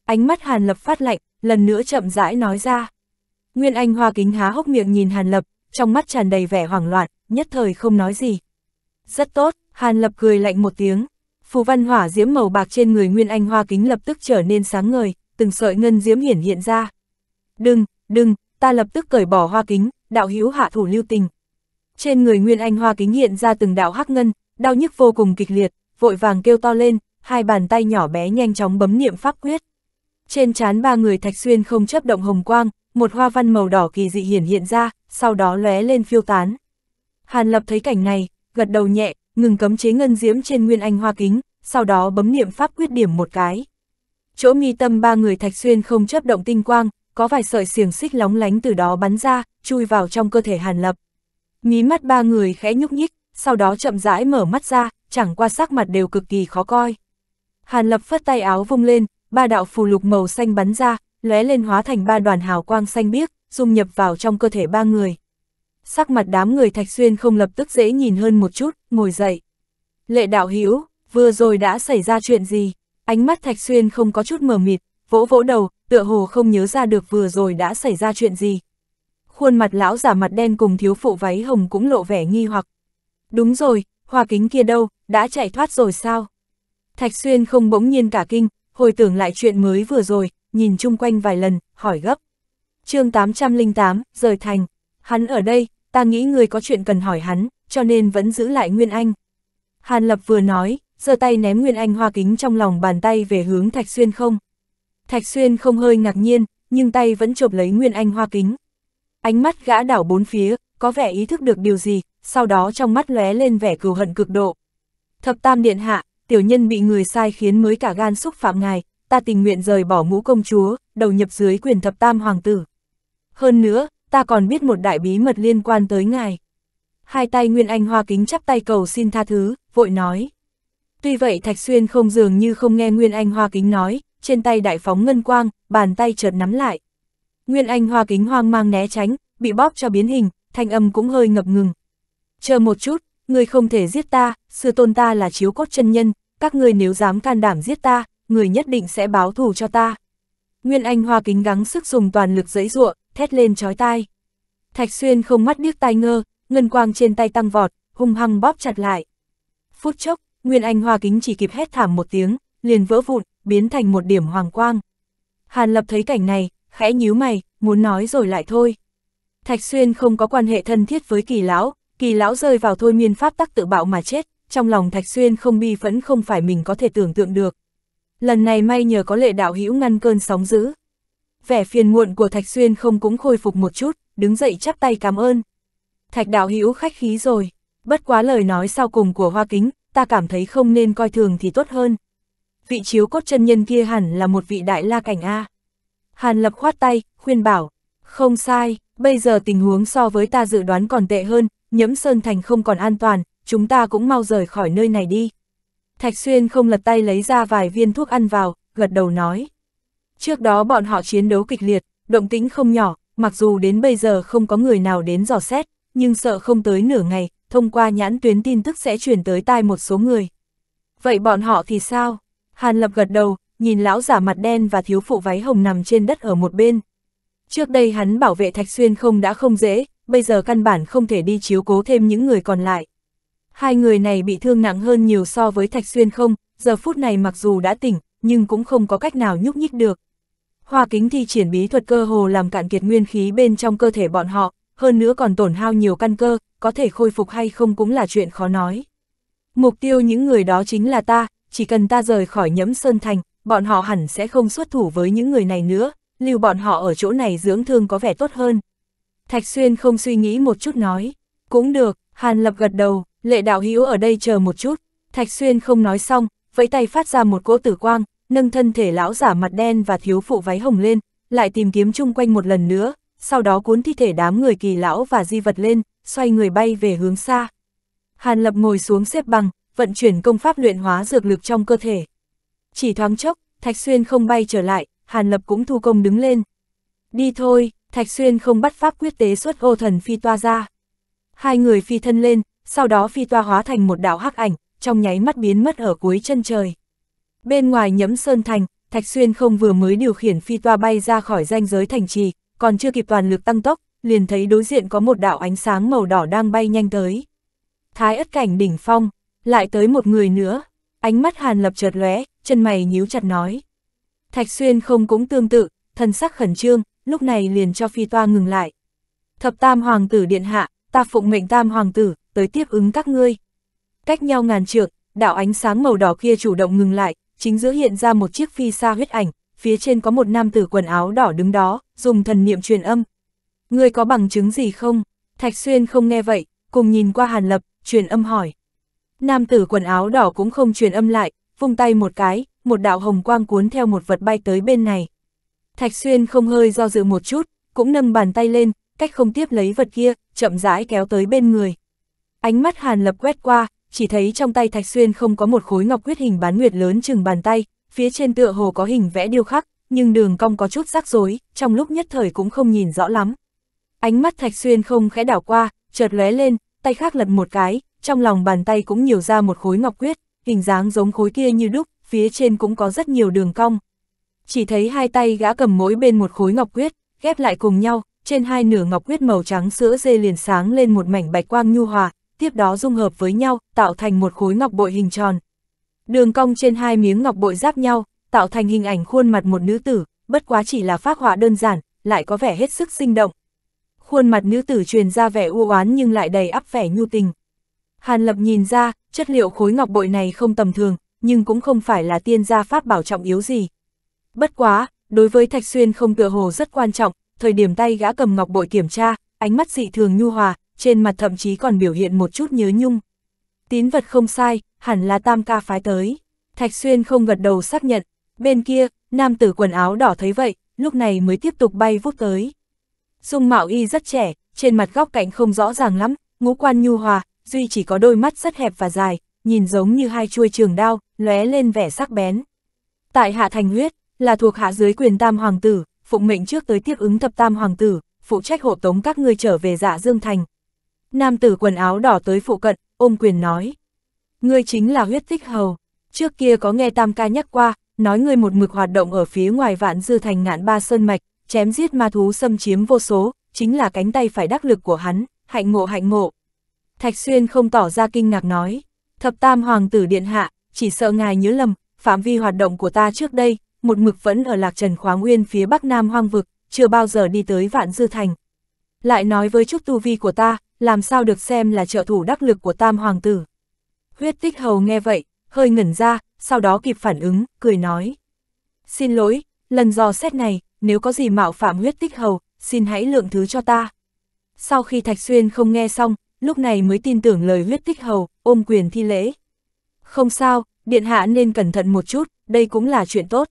Ánh mắt Hàn Lập phát lạnh, lần nữa chậm rãi nói ra. Nguyên Anh Hoa Kính há hốc miệng nhìn Hàn Lập, trong mắt tràn đầy vẻ hoảng loạn, nhất thời không nói gì. Rất tốt, Hàn Lập cười lạnh một tiếng. Phù văn hỏa diễm màu bạc trên người Nguyên Anh Hoa Kính lập tức trở nên sáng ngời, từng sợi ngân diễm hiển hiện ra. Đừng, đừng, ta lập tức cởi bỏ hoa kính, đạo hữu hạ thủ lưu tình. Trên người Nguyên Anh Hoa Kính hiện ra từng đạo hắc ngân, đau nhức vô cùng kịch liệt, vội vàng kêu to lên, hai bàn tay nhỏ bé nhanh chóng bấm niệm pháp quyết. Trên trán ba người Thạch Xuyên không chấp động hồng quang, một hoa văn màu đỏ kỳ dị hiển hiện ra, sau đó lóe lên phiêu tán. Hàn Lập thấy cảnh này, gật đầu nhẹ, ngừng cấm chế ngân diễm trên nguyên anh hoa kính, sau đó bấm niệm pháp quyết điểm một cái. Chỗ mi tâm ba người Thạch Xuyên không chấp động tinh quang, có vài sợi xiềng xích lóng lánh từ đó bắn ra, chui vào trong cơ thể Hàn Lập. Mí mắt ba người khẽ nhúc nhích, sau đó chậm rãi mở mắt ra, chẳng qua sắc mặt đều cực kỳ khó coi. Hàn Lập phất tay áo vung lên, ba đạo phù lục màu xanh bắn ra, lóe lên hóa thành ba đoàn hào quang xanh biếc, dung nhập vào trong cơ thể ba người. Sắc mặt đám người Thạch Xuyên không lập tức dễ nhìn hơn một chút, ngồi dậy. Lệ đạo Hữu vừa rồi đã xảy ra chuyện gì? Ánh mắt Thạch Xuyên không có chút mờ mịt, vỗ vỗ đầu, tựa hồ không nhớ ra được vừa rồi đã xảy ra chuyện gì. Khuôn mặt lão giả mặt đen cùng thiếu phụ váy hồng cũng lộ vẻ nghi hoặc. Đúng rồi, hoa kính kia đâu, đã chạy thoát rồi sao? Thạch Xuyên không bỗng nhiên cả kinh, hồi tưởng lại chuyện mới vừa rồi, nhìn chung quanh vài lần, hỏi gấp. chương 808, rời thành, hắn ở đây, ta nghĩ người có chuyện cần hỏi hắn, cho nên vẫn giữ lại Nguyên Anh. Hàn Lập vừa nói, giơ tay ném Nguyên Anh hoa kính trong lòng bàn tay về hướng Thạch Xuyên không. Thạch Xuyên không hơi ngạc nhiên, nhưng tay vẫn chộp lấy Nguyên Anh hoa kính. Ánh mắt gã đảo bốn phía, có vẻ ý thức được điều gì, sau đó trong mắt lóe lên vẻ cừu hận cực độ. Thập Tam Điện Hạ, tiểu nhân bị người sai khiến mới cả gan xúc phạm ngài, ta tình nguyện rời bỏ ngũ công chúa, đầu nhập dưới quyền thập tam hoàng tử. Hơn nữa, ta còn biết một đại bí mật liên quan tới ngài. Hai tay Nguyên Anh Hoa Kính chắp tay cầu xin tha thứ, vội nói. Tuy vậy Thạch Xuyên không dường như không nghe Nguyên Anh Hoa Kính nói, trên tay đại phóng ngân quang, bàn tay chợt nắm lại. Nguyên Anh Hoa Kính hoang mang né tránh, bị bóp cho biến hình, thanh âm cũng hơi ngập ngừng. Chờ một chút, người không thể giết ta, sư tôn ta là chiếu cốt chân nhân, các người nếu dám can đảm giết ta, người nhất định sẽ báo thù cho ta. Nguyên Anh Hoa kính gắng sức dùng toàn lực dẫy ruộng, thét lên chói tai. Thạch Xuyên không mắt điếc tai ngơ, ngân quang trên tay tăng vọt, hung hăng bóp chặt lại. Phút chốc, Nguyên Anh Hoa kính chỉ kịp hét thảm một tiếng, liền vỡ vụn, biến thành một điểm hoàng quang. Hàn Lập thấy cảnh này, khẽ nhíu mày, muốn nói rồi lại thôi. Thạch Xuyên không có quan hệ thân thiết với kỳ lão, kỳ lão rơi vào thôi miên pháp tắc tự bạo mà chết, trong lòng Thạch Xuyên không bi phẫn không phải mình có thể tưởng tượng được. Lần này may nhờ có lệ đạo hữu ngăn cơn sóng dữ. Vẻ phiền muộn của Thạch Xuyên không cũng khôi phục một chút, đứng dậy chắp tay cảm ơn. Thạch đạo hữu khách khí rồi, bất quá lời nói sau cùng của Hoa Kính, ta cảm thấy không nên coi thường thì tốt hơn. Vị chiếu cốt chân nhân kia hẳn là một vị đại la cảnh A. Hàn lập khoát tay, khuyên bảo, không sai, bây giờ tình huống so với ta dự đoán còn tệ hơn, nhẫm sơn thành không còn an toàn, chúng ta cũng mau rời khỏi nơi này đi. Thạch Xuyên không lật tay lấy ra vài viên thuốc ăn vào, gật đầu nói. Trước đó bọn họ chiến đấu kịch liệt, động tĩnh không nhỏ, mặc dù đến bây giờ không có người nào đến dò xét, nhưng sợ không tới nửa ngày, thông qua nhãn tuyến tin tức sẽ chuyển tới tai một số người. Vậy bọn họ thì sao? Hàn Lập gật đầu, nhìn lão giả mặt đen và thiếu phụ váy hồng nằm trên đất ở một bên, Trước đây hắn bảo vệ Thạch Xuyên không đã không dễ, bây giờ căn bản không thể đi chiếu cố thêm những người còn lại. Hai người này bị thương nặng hơn nhiều so với Thạch Xuyên không, giờ phút này mặc dù đã tỉnh, nhưng cũng không có cách nào nhúc nhích được. Hoa kính thi triển bí thuật cơ hồ làm cạn kiệt nguyên khí bên trong cơ thể bọn họ, hơn nữa còn tổn hao nhiều căn cơ, có thể khôi phục hay không cũng là chuyện khó nói. Mục tiêu những người đó chính là ta, chỉ cần ta rời khỏi nhẫm sơn thành, bọn họ hẳn sẽ không xuất thủ với những người này nữa, lưu bọn họ ở chỗ này dưỡng thương có vẻ tốt hơn. Thạch Xuyên không suy nghĩ một chút nói, cũng được, Hàn Lập gật đầu, lệ đạo hữu ở đây chờ một chút, Thạch Xuyên không nói xong, vẫy tay phát ra một cỗ tử quang, nâng thân thể lão giả mặt đen và thiếu phụ váy hồng lên, lại tìm kiếm chung quanh một lần nữa, sau đó cuốn thi thể đám người kỳ lão và di vật lên, xoay người bay về hướng xa. Hàn Lập ngồi xuống xếp bằng, vận chuyển công pháp luyện hóa dược lực trong cơ thể. Chỉ thoáng chốc, Thạch Xuyên không bay trở lại, Hàn Lập cũng thu công đứng lên. Đi thôi, Thạch Xuyên không bắt pháp quyết tế xuất ô thần phi toa ra. Hai người phi thân lên, sau đó phi toa hóa thành một đạo hắc ảnh, trong nháy mắt biến mất ở cuối chân trời. Bên ngoài nhấm sơn thành, Thạch Xuyên không vừa mới điều khiển phi toa bay ra khỏi ranh giới thành trì, còn chưa kịp toàn lực tăng tốc, liền thấy đối diện có một đạo ánh sáng màu đỏ đang bay nhanh tới. Thái ất cảnh đỉnh phong, lại tới một người nữa, ánh mắt hàn lập chợt lóe, chân mày nhíu chặt nói. Thạch Xuyên không cũng tương tự, thần sắc khẩn trương, lúc này liền cho phi toa ngừng lại. Thập tam hoàng tử điện hạ, ta phụng mệnh tam hoàng tử, tới tiếp ứng các ngươi. Cách nhau ngàn trượng, đạo ánh sáng màu đỏ kia chủ động ngừng lại, chính giữa hiện ra một chiếc phi xa huyết ảnh, phía trên có một nam tử quần áo đỏ đứng đó, dùng thần niệm truyền âm. Ngươi có bằng chứng gì không? Thạch Xuyên không nghe vậy, cùng nhìn qua Hàn Lập, truyền âm hỏi. Nam tử quần áo đỏ cũng không truyền âm lại, vung tay một cái, một đạo hồng quang cuốn theo một vật bay tới bên này. Thạch Xuyên không hơi do dự một chút, cũng nâng bàn tay lên, cách không tiếp lấy vật kia, chậm rãi kéo tới bên người. Ánh mắt Hàn Lập quét qua, chỉ thấy trong tay Thạch Xuyên không có một khối ngọc quyết hình bán nguyệt lớn chừng bàn tay, phía trên tựa hồ có hình vẽ điêu khắc, nhưng đường cong có chút rắc rối, trong lúc nhất thời cũng không nhìn rõ lắm. Ánh mắt Thạch Xuyên không khẽ đảo qua, chợt lóe lên, tay khác lật một cái, trong lòng bàn tay cũng nhiều ra một khối ngọc quyết, hình dáng giống khối kia như đúc, phía trên cũng có rất nhiều đường cong. Chỉ thấy hai tay gã cầm mỗi bên một khối ngọc quyết, ghép lại cùng nhau, trên hai nửa ngọc quyết màu trắng sữa dê liền sáng lên một mảnh bạch quang nhu hòa, tiếp đó dung hợp với nhau, tạo thành một khối ngọc bội hình tròn. Đường cong trên hai miếng ngọc bội giáp nhau, tạo thành hình ảnh khuôn mặt một nữ tử, bất quá chỉ là phác họa đơn giản, lại có vẻ hết sức sinh động. Khuôn mặt nữ tử truyền ra vẻ u oán nhưng lại đầy áp vẻ nhu tình. Hàn Lập nhìn ra, chất liệu khối ngọc bội này không tầm thường, nhưng cũng không phải là tiên gia pháp bảo trọng yếu gì. Bất quá, đối với Thạch Xuyên không tựa hồ rất quan trọng, thời điểm tay gã cầm ngọc bội kiểm tra, ánh mắt dị thường nhu hòa, trên mặt thậm chí còn biểu hiện một chút nhớ nhung. Tín vật không sai, hẳn là tam ca phái tới. Thạch Xuyên không gật đầu xác nhận, bên kia, nam tử quần áo đỏ thấy vậy, lúc này mới tiếp tục bay vút tới. Dung mạo y rất trẻ, trên mặt góc cạnh không rõ ràng lắm, ngũ quan nhu hòa, duy chỉ có đôi mắt rất hẹp và dài, nhìn giống như hai chuôi trường đao, lóe lên vẻ sắc bén. Tại Hạ Thành Huyết, là thuộc hạ dưới quyền Tam Hoàng Tử, phụng mệnh trước tới tiếp ứng thập Tam Hoàng Tử, phụ trách hộ tống các ngươi trở về dạ Dương Thành. Nam tử quần áo đỏ tới phụ cận, ôm quyền nói. Ngươi chính là huyết tích hầu. Trước kia có nghe Tam ca nhắc qua, nói ngươi một mực hoạt động ở phía ngoài vạn dư thành ngạn ba sơn mạch, chém giết ma thú xâm chiếm vô số, chính là cánh tay phải đắc lực của hắn, hạnh ngộ hạnh ngộ. Thạch Xuyên không tỏ ra kinh ngạc nói. Thập tam hoàng tử điện hạ, chỉ sợ ngài nhớ lầm, phạm vi hoạt động của ta trước đây, một mực vẫn ở lạc trần khoáng nguyên phía bắc nam hoang vực, chưa bao giờ đi tới vạn dư thành. Lại nói với chút tu vi của ta, làm sao được xem là trợ thủ đắc lực của tam hoàng tử. Huyết tích hầu nghe vậy, hơi ngẩn ra, sau đó kịp phản ứng, cười nói. Xin lỗi, lần dò xét này, nếu có gì mạo phạm huyết tích hầu, xin hãy lượng thứ cho ta. Sau khi Thạch Xuyên không nghe xong, lúc này mới tin tưởng lời huyết tích hầu, ôm quyền thi lễ. Không sao, điện hạ nên cẩn thận một chút, đây cũng là chuyện tốt.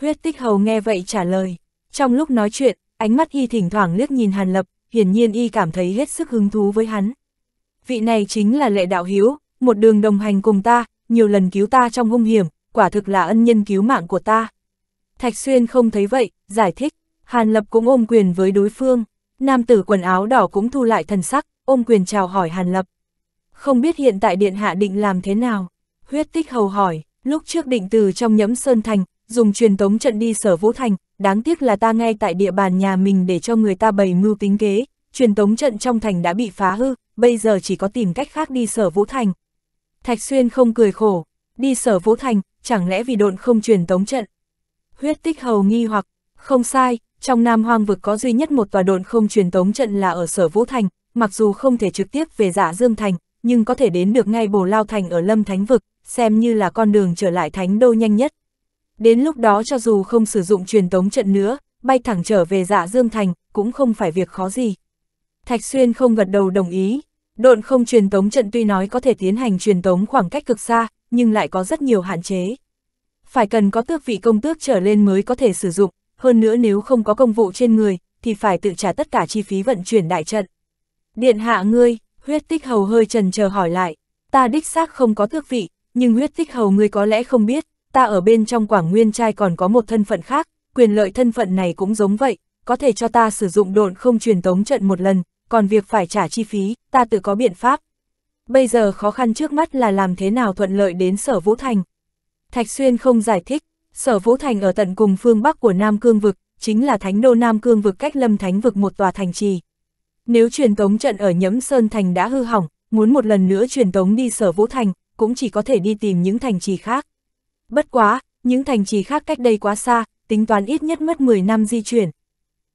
Huyết tích hầu nghe vậy trả lời. Trong lúc nói chuyện, ánh mắt y thỉnh thoảng liếc nhìn Hàn Lập, hiển nhiên y cảm thấy hết sức hứng thú với hắn. Vị này chính là lệ đạo hiếu, một đường đồng hành cùng ta, nhiều lần cứu ta trong hung hiểm, quả thực là ân nhân cứu mạng của ta. Thạch Xuyên không thấy vậy, giải thích, Hàn Lập cũng ôm quyền với đối phương, nam tử quần áo đỏ cũng thu lại thần sắc, ôm quyền chào hỏi Hàn Lập. Không biết hiện tại điện hạ định làm thế nào? Huyết tích hầu hỏi, lúc trước định từ trong nhẫm Sơn Thành, dùng truyền tống trận đi sở Vũ Thành, đáng tiếc là ta ngay tại địa bàn nhà mình để cho người ta bày mưu tính kế, truyền tống trận trong thành đã bị phá hư, bây giờ chỉ có tìm cách khác đi sở Vũ Thành. Thạch Xuyên không cười khổ, đi sở Vũ Thành, chẳng lẽ vì độn không truyền tống trận? Huyết tích hầu nghi hoặc, không sai, trong Nam Hoang vực có duy nhất một tòa độn không truyền tống trận là ở sở Vũ Thành, mặc dù không thể trực tiếp về giả dạ Dương Thành, nhưng có thể đến được ngay Bồ Lao Thành ở Lâm Thánh Vực, xem như là con đường trở lại Thánh Đô nhanh nhất. Đến lúc đó cho dù không sử dụng truyền tống trận nữa, bay thẳng trở về dạ Dương Thành, cũng không phải việc khó gì. Thạch Xuyên không gật đầu đồng ý. Độn không truyền tống trận tuy nói có thể tiến hành truyền tống khoảng cách cực xa, nhưng lại có rất nhiều hạn chế. Phải cần có tước vị công tước trở lên mới có thể sử dụng, hơn nữa nếu không có công vụ trên người, thì phải tự trả tất cả chi phí vận chuyển đại trận. Điện hạ ngươi, huyết tích hầu hơi trần chờ hỏi lại, ta đích xác không có thước vị, nhưng huyết tích hầu ngươi có lẽ không biết, ta ở bên trong quảng nguyên trai còn có một thân phận khác, quyền lợi thân phận này cũng giống vậy, có thể cho ta sử dụng độn không truyền tống trận một lần, còn việc phải trả chi phí, ta tự có biện pháp. Bây giờ khó khăn trước mắt là làm thế nào thuận lợi đến sở Vũ Thành. Thạch Xuyên không giải thích, sở Vũ Thành ở tận cùng phương Bắc của Nam Cương Vực, chính là thánh đô Nam Cương Vực cách lâm thánh vực một tòa thành trì, nếu truyền tống trận ở Nhẫm Sơn Thành đã hư hỏng, muốn một lần nữa truyền tống đi sở Vũ Thành, cũng chỉ có thể đi tìm những thành trì khác. Bất quá, những thành trì khác cách đây quá xa, tính toán ít nhất mất 10 năm di chuyển.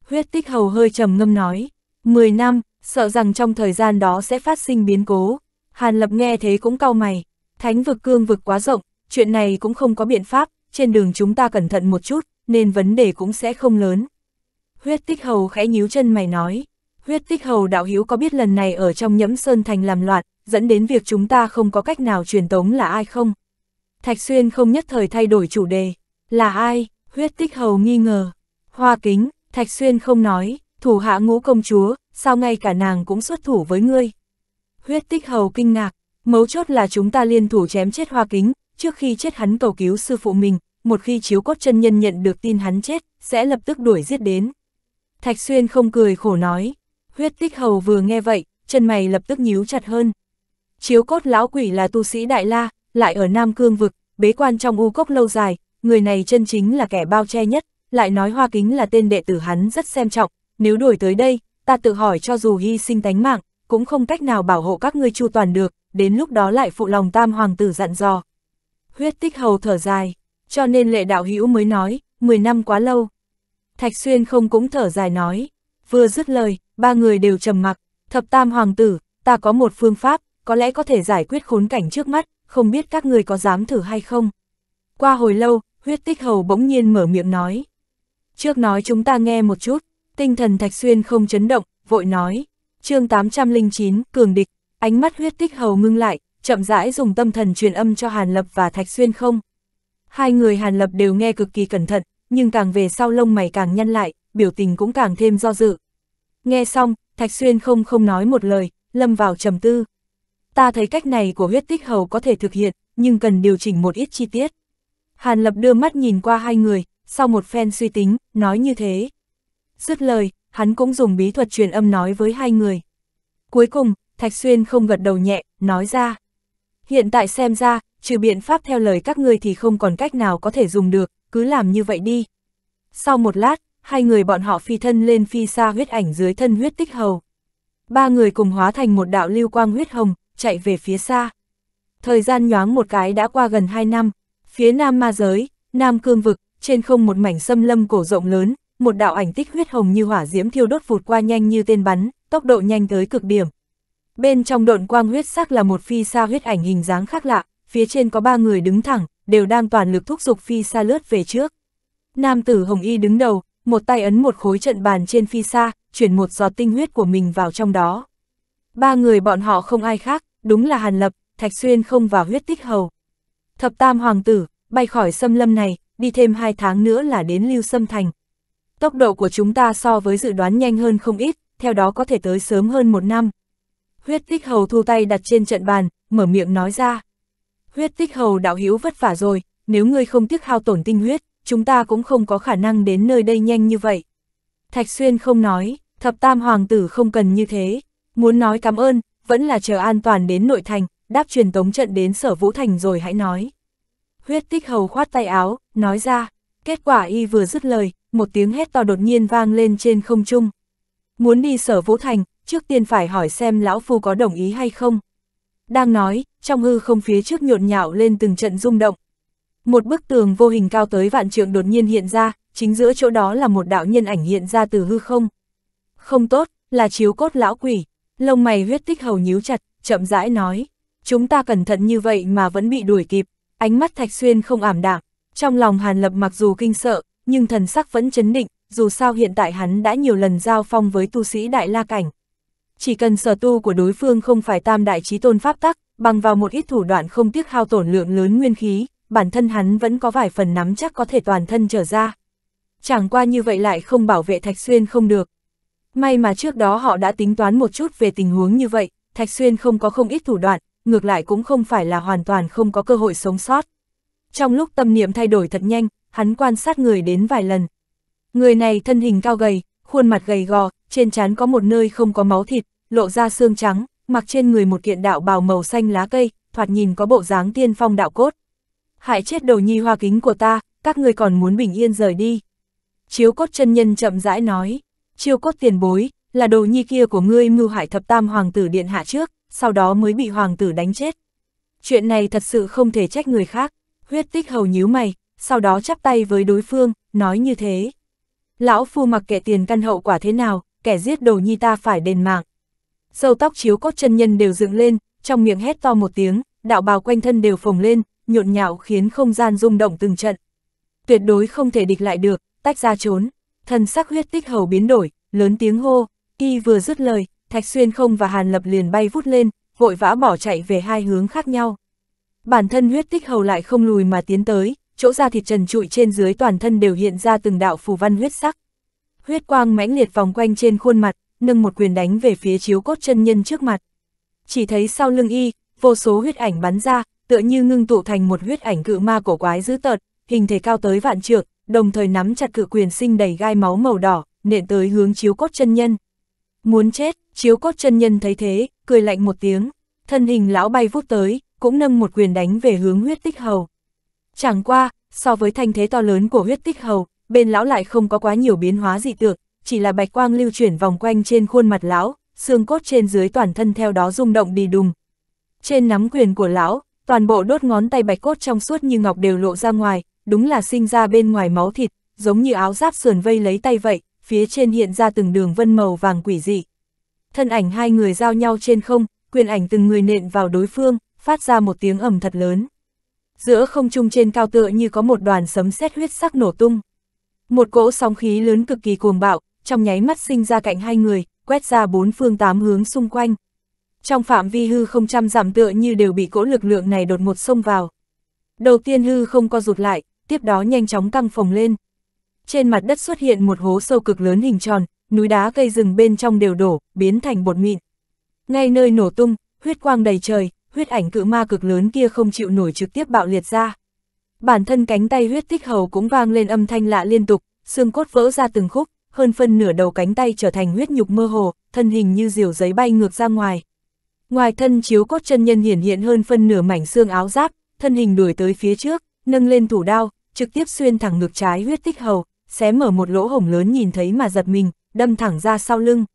Huyết tích hầu hơi trầm ngâm nói, 10 năm, sợ rằng trong thời gian đó sẽ phát sinh biến cố. Hàn Lập nghe thế cũng cau mày, thánh vực cương vực quá rộng, chuyện này cũng không có biện pháp, trên đường chúng ta cẩn thận một chút, nên vấn đề cũng sẽ không lớn. Huyết tích hầu khẽ nhíu chân mày nói, Huyết tích hầu đạo hữu có biết lần này ở trong nhẫm sơn thành làm loạn, dẫn đến việc chúng ta không có cách nào truyền tống là ai không? Thạch Xuyên không nhất thời thay đổi chủ đề. Là ai? Huyết tích hầu nghi ngờ. Hoa kính, Thạch Xuyên không nói, thủ hạ ngũ công chúa, sao ngay cả nàng cũng xuất thủ với ngươi? Huyết tích hầu kinh ngạc, mấu chốt là chúng ta liên thủ chém chết hoa kính, trước khi chết hắn cầu cứu sư phụ mình, một khi chiếu cốt chân nhân nhận được tin hắn chết, sẽ lập tức đuổi giết đến. Thạch Xuyên không cười khổ nói, Huyết tích hầu vừa nghe vậy, chân mày lập tức nhíu chặt hơn. Chiếu cốt lão quỷ là tu sĩ Đại La, lại ở Nam Cương Vực, bế quan trong u cốc lâu dài, người này chân chính là kẻ bao che nhất, lại nói Hoa Kính là tên đệ tử hắn rất xem trọng, nếu đuổi tới đây, ta tự hỏi cho dù hy sinh tánh mạng, cũng không cách nào bảo hộ các ngươi chu toàn được, đến lúc đó lại phụ lòng tam hoàng tử dặn dò. Huyết tích hầu thở dài, cho nên lệ đạo hữu mới nói, 10 năm quá lâu. Thạch Xuyên không cũng thở dài nói, Vừa dứt lời, ba người đều trầm mặc, thập tam hoàng tử, ta có một phương pháp, có lẽ có thể giải quyết khốn cảnh trước mắt, không biết các người có dám thử hay không. Qua hồi lâu, huyết tích hầu bỗng nhiên mở miệng nói. Trước nói chúng ta nghe một chút, tinh thần thạch xuyên không chấn động, vội nói. chương 809, cường địch, ánh mắt huyết tích hầu ngưng lại, chậm rãi dùng tâm thần truyền âm cho Hàn Lập và Thạch Xuyên không. Hai người Hàn Lập đều nghe cực kỳ cẩn thận, nhưng càng về sau lông mày càng nhăn lại, biểu tình cũng càng thêm do dự. Nghe xong, Thạch Xuyên không không nói một lời, lâm vào trầm tư. Ta thấy cách này của huyết tích hầu có thể thực hiện, nhưng cần điều chỉnh một ít chi tiết. Hàn Lập đưa mắt nhìn qua hai người, sau một phen suy tính, nói như thế. Dứt lời, hắn cũng dùng bí thuật truyền âm nói với hai người. Cuối cùng, Thạch Xuyên không gật đầu nhẹ, nói ra. Hiện tại xem ra, trừ biện pháp theo lời các ngươi thì không còn cách nào có thể dùng được, cứ làm như vậy đi. Sau một lát, hai người bọn họ phi thân lên phi xa huyết ảnh dưới thân huyết tích hầu. Ba người cùng hóa thành một đạo lưu quang huyết hồng, chạy về phía xa. Thời gian nhoáng một cái đã qua gần hai năm, phía nam ma giới, nam cương vực, trên không một mảnh xâm lâm cổ rộng lớn, một đạo ảnh tích huyết hồng như hỏa diễm thiêu đốt vụt qua nhanh như tên bắn, tốc độ nhanh tới cực điểm. Bên trong độn quang huyết sắc là một phi xa huyết ảnh hình dáng khác lạ, phía trên có ba người đứng thẳng, đều đang toàn lực thúc giục phi xa lướt về trước. Nam tử Hồng Y đứng đầu, một tay ấn một khối trận bàn trên phi xa, chuyển một giọt tinh huyết của mình vào trong đó. Ba người bọn họ không ai khác, đúng là Hàn Lập, Thạch Xuyên không vào huyết tích hầu. Thập tam hoàng tử, bay khỏi xâm lâm này, đi thêm hai tháng nữa là đến lưu xâm thành. Tốc độ của chúng ta so với dự đoán nhanh hơn không ít, theo đó có thể tới sớm hơn một năm. Huyết tích hầu thu tay đặt trên trận bàn, mở miệng nói ra. Huyết tích hầu đạo hữu vất vả rồi, nếu ngươi không tiếc hao tổn tinh huyết, chúng ta cũng không có khả năng đến nơi đây nhanh như vậy. Thạch Xuyên không nói, thập tam hoàng tử không cần như thế, muốn nói cảm ơn, vẫn là chờ an toàn đến nội thành, đáp truyền tống trận đến sở Vũ Thành rồi hãy nói. Huyết tích hầu khoát tay áo, nói ra, kết quả y vừa dứt lời, một tiếng hét to đột nhiên vang lên trên không trung. Muốn đi sở Vũ Thành, trước tiên phải hỏi xem lão phu có đồng ý hay không. Đang nói, trong hư không phía trước nhộn nhạo lên từng trận rung động, một bức tường vô hình cao tới vạn trượng đột nhiên hiện ra, chính giữa chỗ đó là một đạo nhân ảnh hiện ra từ hư không. Không tốt, là chiếu cốt lão quỷ. Lông mày huyết tích hầu nhíu chặt, chậm rãi nói. Chúng ta cẩn thận như vậy mà vẫn bị đuổi kịp. Ánh mắt Thạch Xuyên không ảm đạm. Trong lòng Hàn Lập mặc dù kinh sợ, nhưng thần sắc vẫn chấn định, dù sao hiện tại hắn đã nhiều lần giao phong với tu sĩ Đại La Cảnh. Chỉ cần sở tu của đối phương không phải tam đại trí tôn pháp tắc, bằng vào một ít thủ đoạn không tiếc hao tổn lượng lớn nguyên khí, bản thân hắn vẫn có vài phần nắm chắc có thể toàn thân trở ra. Chẳng qua như vậy lại không bảo vệ Thạch Xuyên không được. May mà trước đó họ đã tính toán một chút về tình huống như vậy, Thạch Xuyên không có không ít thủ đoạn, ngược lại cũng không phải là hoàn toàn không có cơ hội sống sót. Trong lúc tâm niệm thay đổi thật nhanh, hắn quan sát người đến vài lần. Người này thân hình cao gầy, khuôn mặt gầy gò, trên trán có một nơi không có máu thịt, lộ ra xương trắng, mặc trên người một kiện đạo bào màu xanh lá cây, thoạt nhìn có bộ dáng tiên phong đạo cốt hại chết đầu nhi hoa kính của ta, các người còn muốn bình yên rời đi. Chiếu cốt chân nhân chậm rãi nói, chiêu cốt tiền bối, là đồ nhi kia của ngươi mưu hại thập tam hoàng tử điện hạ trước, sau đó mới bị hoàng tử đánh chết. Chuyện này thật sự không thể trách người khác, huyết tích hầu nhíu mày, sau đó chắp tay với đối phương, nói như thế. Lão phu mặc kệ tiền căn hậu quả thế nào, kẻ giết đồ nhi ta phải đền mạng. Sâu tóc chiếu cốt chân nhân đều dựng lên, trong miệng hét to một tiếng, đạo bào quanh thân đều phồng lên, nhộn nhạo khiến không gian rung động từng trận. Tuyệt đối không thể địch lại được, tách ra trốn, thần sắc huyết tích hầu biến đổi, lớn tiếng hô, y vừa dứt lời, Thạch Xuyên không và Hàn Lập liền bay vút lên, vội vã bỏ chạy về hai hướng khác nhau. Bản thân huyết tích hầu lại không lùi mà tiến tới, chỗ da thịt trần trụi trên dưới toàn thân đều hiện ra từng đạo phù văn huyết sắc. Huyết quang mãnh liệt vòng quanh trên khuôn mặt, nâng một quyền đánh về phía chiếu cốt chân nhân trước mặt. Chỉ thấy sau lưng y, vô số huyết ảnh bắn ra, tựa như ngưng tụ thành một huyết ảnh cự ma cổ quái dữ tợt, hình thể cao tới vạn trượng, đồng thời nắm chặt cự quyền sinh đầy gai máu màu đỏ, nện tới hướng chiếu cốt chân nhân. Muốn chết, chiếu cốt chân nhân thấy thế, cười lạnh một tiếng, thân hình lão bay vút tới, cũng nâng một quyền đánh về hướng huyết tích hầu. Chẳng qua, so với thanh thế to lớn của huyết tích hầu, bên lão lại không có quá nhiều biến hóa dị tượng, chỉ là bạch quang lưu chuyển vòng quanh trên khuôn mặt lão, xương cốt trên dưới toàn thân theo đó rung động đi đùng. Trên nắm quyền của lão, toàn bộ đốt ngón tay bạch cốt trong suốt như ngọc đều lộ ra ngoài, đúng là sinh ra bên ngoài máu thịt, giống như áo giáp sườn vây lấy tay vậy, phía trên hiện ra từng đường vân màu vàng quỷ dị. Thân ảnh hai người giao nhau trên không, quyền ảnh từng người nện vào đối phương, phát ra một tiếng ầm thật lớn. Giữa không trung trên cao tựa như có một đoàn sấm sét huyết sắc nổ tung. Một cỗ sóng khí lớn cực kỳ cuồng bạo, trong nháy mắt sinh ra cạnh hai người, quét ra bốn phương tám hướng xung quanh trong phạm vi hư không trăm giảm tựa như đều bị cỗ lực lượng này đột một xông vào. Đầu tiên hư không co rụt lại, tiếp đó nhanh chóng căng phồng lên. Trên mặt đất xuất hiện một hố sâu cực lớn hình tròn, núi đá cây rừng bên trong đều đổ, biến thành bột mịn. Ngay nơi nổ tung, huyết quang đầy trời, huyết ảnh cự ma cực lớn kia không chịu nổi trực tiếp bạo liệt ra. Bản thân cánh tay huyết tích hầu cũng vang lên âm thanh lạ liên tục, xương cốt vỡ ra từng khúc, hơn phân nửa đầu cánh tay trở thành huyết nhục mơ hồ, thân hình như diều giấy bay ngược ra ngoài. Ngoài thân chiếu cốt chân nhân hiển hiện hơn phân nửa mảnh xương áo giáp, thân hình đuổi tới phía trước, nâng lên thủ đao, trực tiếp xuyên thẳng ngực trái huyết tích hầu, xé mở một lỗ hổng lớn nhìn thấy mà giật mình, đâm thẳng ra sau lưng.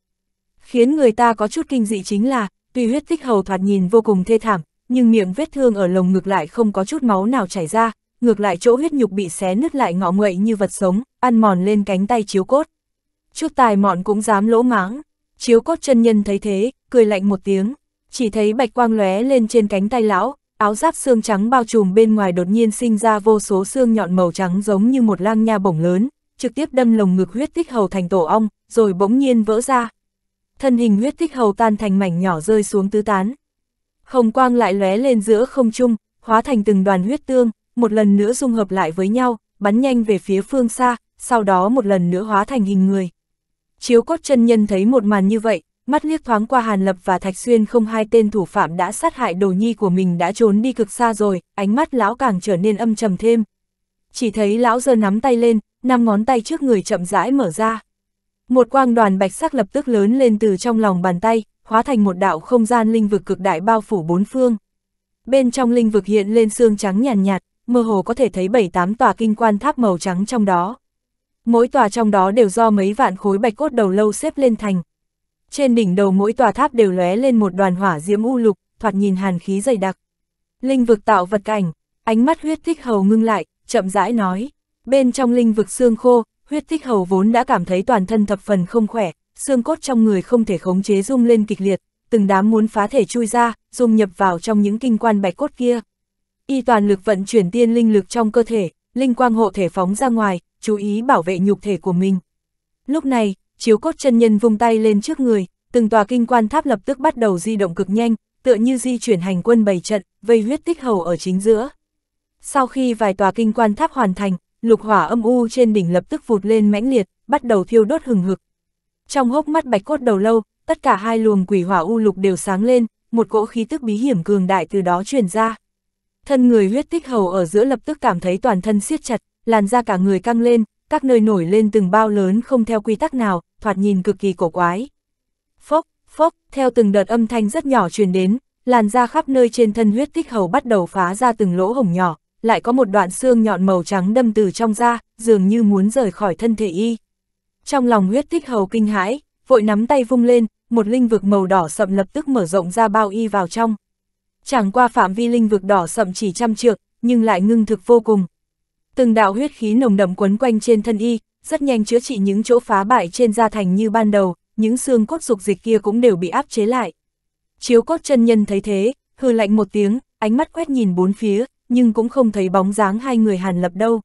Khiến người ta có chút kinh dị chính là, tuy huyết tích hầu thoạt nhìn vô cùng thê thảm, nhưng miệng vết thương ở lồng ngực lại không có chút máu nào chảy ra, ngược lại chỗ huyết nhục bị xé nứt lại ngọ nguậy như vật sống, ăn mòn lên cánh tay chiếu cốt. Chút tài mọn cũng dám lỗ máng, chiếu cốt chân nhân thấy thế, cười lạnh một tiếng, chỉ thấy bạch quang lóe lên trên cánh tay lão, áo giáp xương trắng bao trùm bên ngoài đột nhiên sinh ra vô số xương nhọn màu trắng giống như một lang nha bổng lớn, trực tiếp đâm lồng ngực huyết tích hầu thành tổ ong, rồi bỗng nhiên vỡ ra. Thân hình huyết tích hầu tan thành mảnh nhỏ rơi xuống tứ tán. Hồng quang lại lóe lên giữa không trung, hóa thành từng đoàn huyết tương, một lần nữa dung hợp lại với nhau, bắn nhanh về phía phương xa, sau đó một lần nữa hóa thành hình người. Chiếu cốt chân nhân thấy một màn như vậy, mắt liếc thoáng qua Hàn Lập và Thạch Xuyên không hai tên thủ phạm đã sát hại đồ nhi của mình đã trốn đi cực xa rồi, ánh mắt lão càng trở nên âm trầm thêm. Chỉ thấy lão giơ nắm tay lên, năm ngón tay trước người chậm rãi mở ra. Một quang đoàn bạch sắc lập tức lớn lên từ trong lòng bàn tay, hóa thành một đạo không gian linh vực cực đại bao phủ bốn phương. Bên trong linh vực hiện lên xương trắng nhàn nhạt, mơ hồ có thể thấy bảy tám tòa kinh quan tháp màu trắng trong đó. Mỗi tòa trong đó đều do mấy vạn khối bạch cốt đầu lâu xếp lên thành, trên đỉnh đầu mỗi tòa tháp đều lóe lên một đoàn hỏa diễm u lục, thoạt nhìn hàn khí dày đặc. Linh vực tạo vật cảnh, ánh mắt huyết thích hầu ngưng lại, chậm rãi nói. Bên trong linh vực xương khô, huyết thích hầu vốn đã cảm thấy toàn thân thập phần không khỏe, xương cốt trong người không thể khống chế rung lên kịch liệt, từng đám muốn phá thể chui ra, dung nhập vào trong những kinh quan bạch cốt kia. Y toàn lực vận chuyển tiên linh lực trong cơ thể, linh quang hộ thể phóng ra ngoài, chú ý bảo vệ nhục thể của mình. Lúc này, chiếu cốt chân nhân vung tay lên trước người, từng tòa kinh quan tháp lập tức bắt đầu di động cực nhanh, tựa như di chuyển hành quân bày trận, vây huyết tích hầu ở chính giữa. Sau khi vài tòa kinh quan tháp hoàn thành, lục hỏa âm u trên đỉnh lập tức vụt lên mãnh liệt, bắt đầu thiêu đốt hừng hực. Trong hốc mắt bạch cốt đầu lâu, tất cả hai luồng quỷ hỏa u lục đều sáng lên, một cỗ khí tức bí hiểm cường đại từ đó truyền ra. Thân người huyết tích hầu ở giữa lập tức cảm thấy toàn thân siết chặt, làn da cả người căng lên, các nơi nổi lên từng bao lớn không theo quy tắc nào, thoạt nhìn cực kỳ cổ quái. Phốc, phốc, theo từng đợt âm thanh rất nhỏ truyền đến, làn da khắp nơi trên thân huyết tích hầu bắt đầu phá ra từng lỗ hồng nhỏ, lại có một đoạn xương nhọn màu trắng đâm từ trong da, dường như muốn rời khỏi thân thể y. Trong lòng huyết tích hầu kinh hãi, vội nắm tay vung lên, một linh vực màu đỏ sậm lập tức mở rộng ra bao y vào trong. Chẳng qua phạm vi linh vực đỏ sậm chỉ trăm trượng, nhưng lại ngưng thực vô cùng, từng đạo huyết khí nồng đậm quấn quanh trên thân y, rất nhanh chữa trị những chỗ phá bại trên da thành như ban đầu, những xương cốt dục dịch kia cũng đều bị áp chế lại. Chiếu cốt chân nhân thấy thế, hừ lạnh một tiếng, ánh mắt quét nhìn bốn phía, nhưng cũng không thấy bóng dáng hai người hàn lập đâu.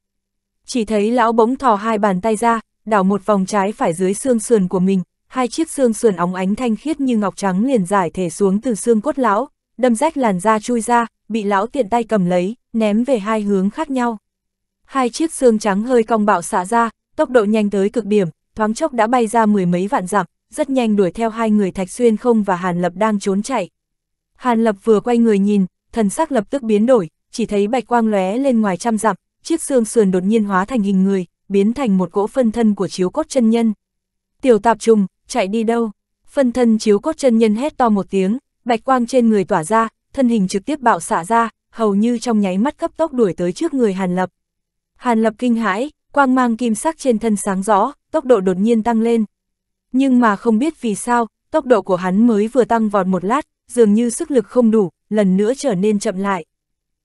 Chỉ thấy lão bỗng thò hai bàn tay ra, đảo một vòng trái phải dưới xương sườn của mình, hai chiếc xương sườn óng ánh thanh khiết như ngọc trắng liền giải thể xuống từ xương cốt lão, đâm rách làn da chui ra, bị lão tiện tay cầm lấy, ném về hai hướng khác nhau hai chiếc xương trắng hơi cong bạo xả ra, tốc độ nhanh tới cực điểm, thoáng chốc đã bay ra mười mấy vạn dặm, rất nhanh đuổi theo hai người Thạch Xuyên không và Hàn Lập đang trốn chạy. Hàn Lập vừa quay người nhìn, thần sắc lập tức biến đổi, chỉ thấy bạch quang lóe lên ngoài trăm dặm, chiếc xương sườn đột nhiên hóa thành hình người, biến thành một cỗ phân thân của chiếu cốt chân nhân. Tiểu tạp trùng, chạy đi đâu? Phân thân chiếu cốt chân nhân hét to một tiếng, bạch quang trên người tỏa ra, thân hình trực tiếp bạo xả ra, hầu như trong nháy mắt cấp tốc đuổi tới trước người Hàn Lập. Hàn Lập kinh hãi, quang mang kim sắc trên thân sáng rõ, tốc độ đột nhiên tăng lên. Nhưng mà không biết vì sao, tốc độ của hắn mới vừa tăng vọt một lát, dường như sức lực không đủ, lần nữa trở nên chậm lại.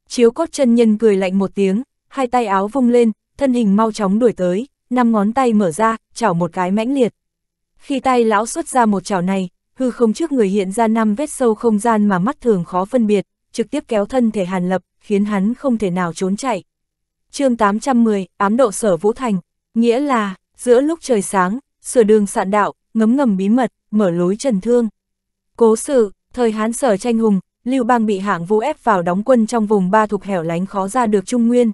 Chiếu cốt chân nhân cười lạnh một tiếng, hai tay áo vung lên, thân hình mau chóng đuổi tới, năm ngón tay mở ra, chảo một cái mãnh liệt. Khi tay lão xuất ra một chảo này, hư không trước người hiện ra năm vết sâu không gian mà mắt thường khó phân biệt, trực tiếp kéo thân thể Hàn Lập, khiến hắn không thể nào trốn chạy chương 810, ám độ sở Vũ Thành, nghĩa là, giữa lúc trời sáng, sửa đường sạn đạo, ngấm ngầm bí mật, mở lối trần thương. Cố sự, thời Hán sở tranh hùng, Lưu Bang bị hạng vũ ép vào đóng quân trong vùng ba thuộc hẻo lánh khó ra được Trung Nguyên.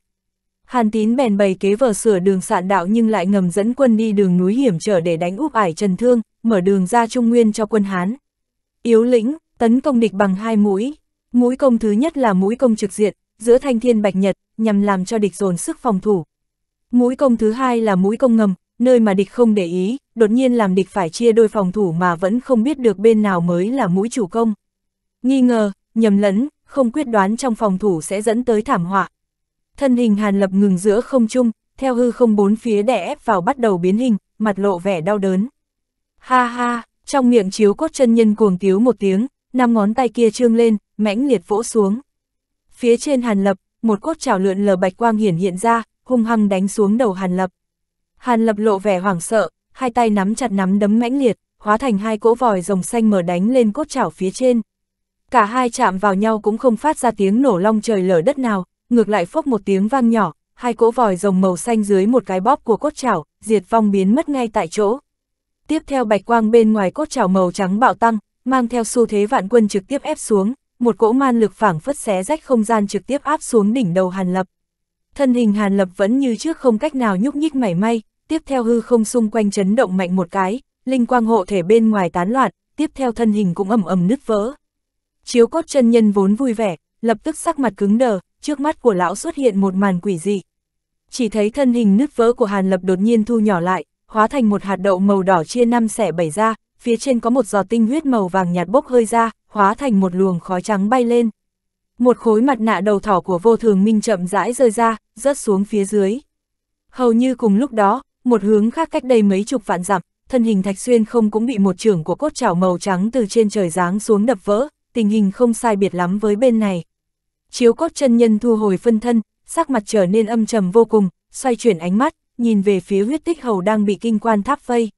Hàn Tín bèn bày kế vở sửa đường sạn đạo nhưng lại ngầm dẫn quân đi đường núi hiểm trở để đánh úp ải Trần Thương, mở đường ra Trung Nguyên cho quân Hán. Yếu lĩnh, tấn công địch bằng hai mũi. Mũi công thứ nhất là mũi công trực diện, giữa thanh thiên bạch nhật, nhằm làm cho địch dồn sức phòng thủ. Mũi công thứ hai là mũi công ngầm, nơi mà địch không để ý, đột nhiên làm địch phải chia đôi phòng thủ mà vẫn không biết được bên nào mới là mũi chủ công. Nghi ngờ, nhầm lẫn, không quyết đoán trong phòng thủ sẽ dẫn tới thảm họa. Thân hình Hàn Lập ngừng giữa không trung, theo hư không bốn phía đè ép vào bắt đầu biến hình, mặt lộ vẻ đau đớn. Ha ha, trong miệng chiếu cốt chân nhân cuồng tiếu một tiếng, năm ngón tay kia trương lên, mãnh liệt vỗ xuống. Phía trên Hàn Lập, một cốt trào lượn lờ bạch quang hiển hiện ra, hung hăng đánh xuống đầu Hàn Lập. Hàn Lập lộ vẻ hoảng sợ, hai tay nắm chặt nắm đấm mãnh liệt, hóa thành hai cỗ vòi rồng xanh mở đánh lên cốt trảo phía trên. Cả hai chạm vào nhau cũng không phát ra tiếng nổ long trời lở đất nào, ngược lại phốc một tiếng vang nhỏ, hai cỗ vòi rồng màu xanh dưới một cái bóp của cốt trảo, diệt vong biến mất ngay tại chỗ. Tiếp theo bạch quang bên ngoài cốt trảo màu trắng bạo tăng, mang theo xu thế vạn quân trực tiếp ép xuống, một cỗ man lực phảng phất xé rách không gian trực tiếp áp xuống đỉnh đầu Hàn Lập. Thân hình Hàn Lập vẫn như trước không cách nào nhúc nhích mảy may, tiếp theo hư không xung quanh chấn động mạnh một cái, linh quang hộ thể bên ngoài tán loạn, tiếp theo thân hình cũng ầm ầm nứt vỡ. Chiếu cốt chân nhân vốn vui vẻ, lập tức sắc mặt cứng đờ, trước mắt của lão xuất hiện một màn quỷ dị. Chỉ thấy thân hình nứt vỡ của Hàn Lập đột nhiên thu nhỏ lại, hóa thành một hạt đậu màu đỏ chia năm xẻ bảy ra, phía trên có một giò tinh huyết màu vàng nhạt bốc hơi ra, hóa thành một luồng khói trắng bay lên. Một khối mặt nạ đầu thỏ của vô thường minh chậm rãi rơi ra, rớt xuống phía dưới. Hầu như cùng lúc đó, một hướng khác cách đây mấy chục vạn dặm, thân hình Thạch Xuyên không cũng bị một trưởng của cốt trảo màu trắng từ trên trời giáng xuống đập vỡ, tình hình không sai biệt lắm với bên này. Chiếu cốt chân nhân thu hồi phân thân, sắc mặt trở nên âm trầm vô cùng, xoay chuyển ánh mắt, nhìn về phía huyết tích hầu đang bị kinh quan tháp vây.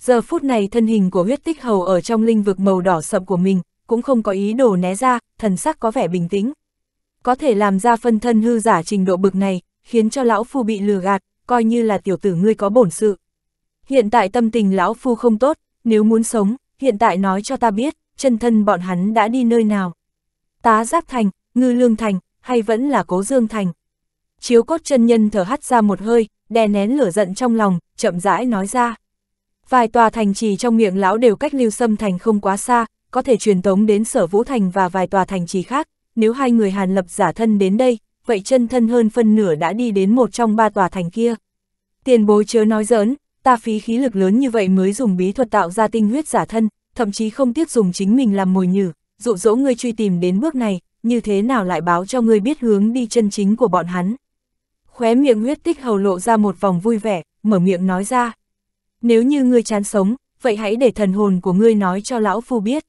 Giờ phút này thân hình của huyết tích hầu ở trong linh vực màu đỏ sậm của mình, cũng không có ý đồ né ra, thần sắc có vẻ bình tĩnh. Có thể làm ra phân thân hư giả trình độ bực này, khiến cho lão phu bị lừa gạt, coi như là tiểu tử ngươi có bổn sự. Hiện tại tâm tình lão phu không tốt, nếu muốn sống, hiện tại nói cho ta biết, chân thân bọn hắn đã đi nơi nào. Tá Giáp Thành, Ngư Lương Thành, hay vẫn là Cố Dương Thành. Chiếu cốt chân nhân thở hắt ra một hơi, đè nén lửa giận trong lòng, chậm rãi nói ra. Vài tòa thành trì trong miệng lão đều cách lưu Sâm thành không quá xa, có thể truyền tống đến sở Vũ Thành và vài tòa thành trì khác, nếu hai người Hàn Lập giả thân đến đây, vậy chân thân hơn phân nửa đã đi đến một trong ba tòa thành kia. Tiền bối chớ nói giỡn, ta phí khí lực lớn như vậy mới dùng bí thuật tạo ra tinh huyết giả thân, thậm chí không tiếc dùng chính mình làm mồi nhử, dụ dỗ ngươi truy tìm đến bước này, như thế nào lại báo cho ngươi biết hướng đi chân chính của bọn hắn. Khóe miệng huyết tích hầu lộ ra một vòng vui vẻ, mở miệng nói ra. Nếu như ngươi chán sống, vậy hãy để thần hồn của ngươi nói cho lão phu biết.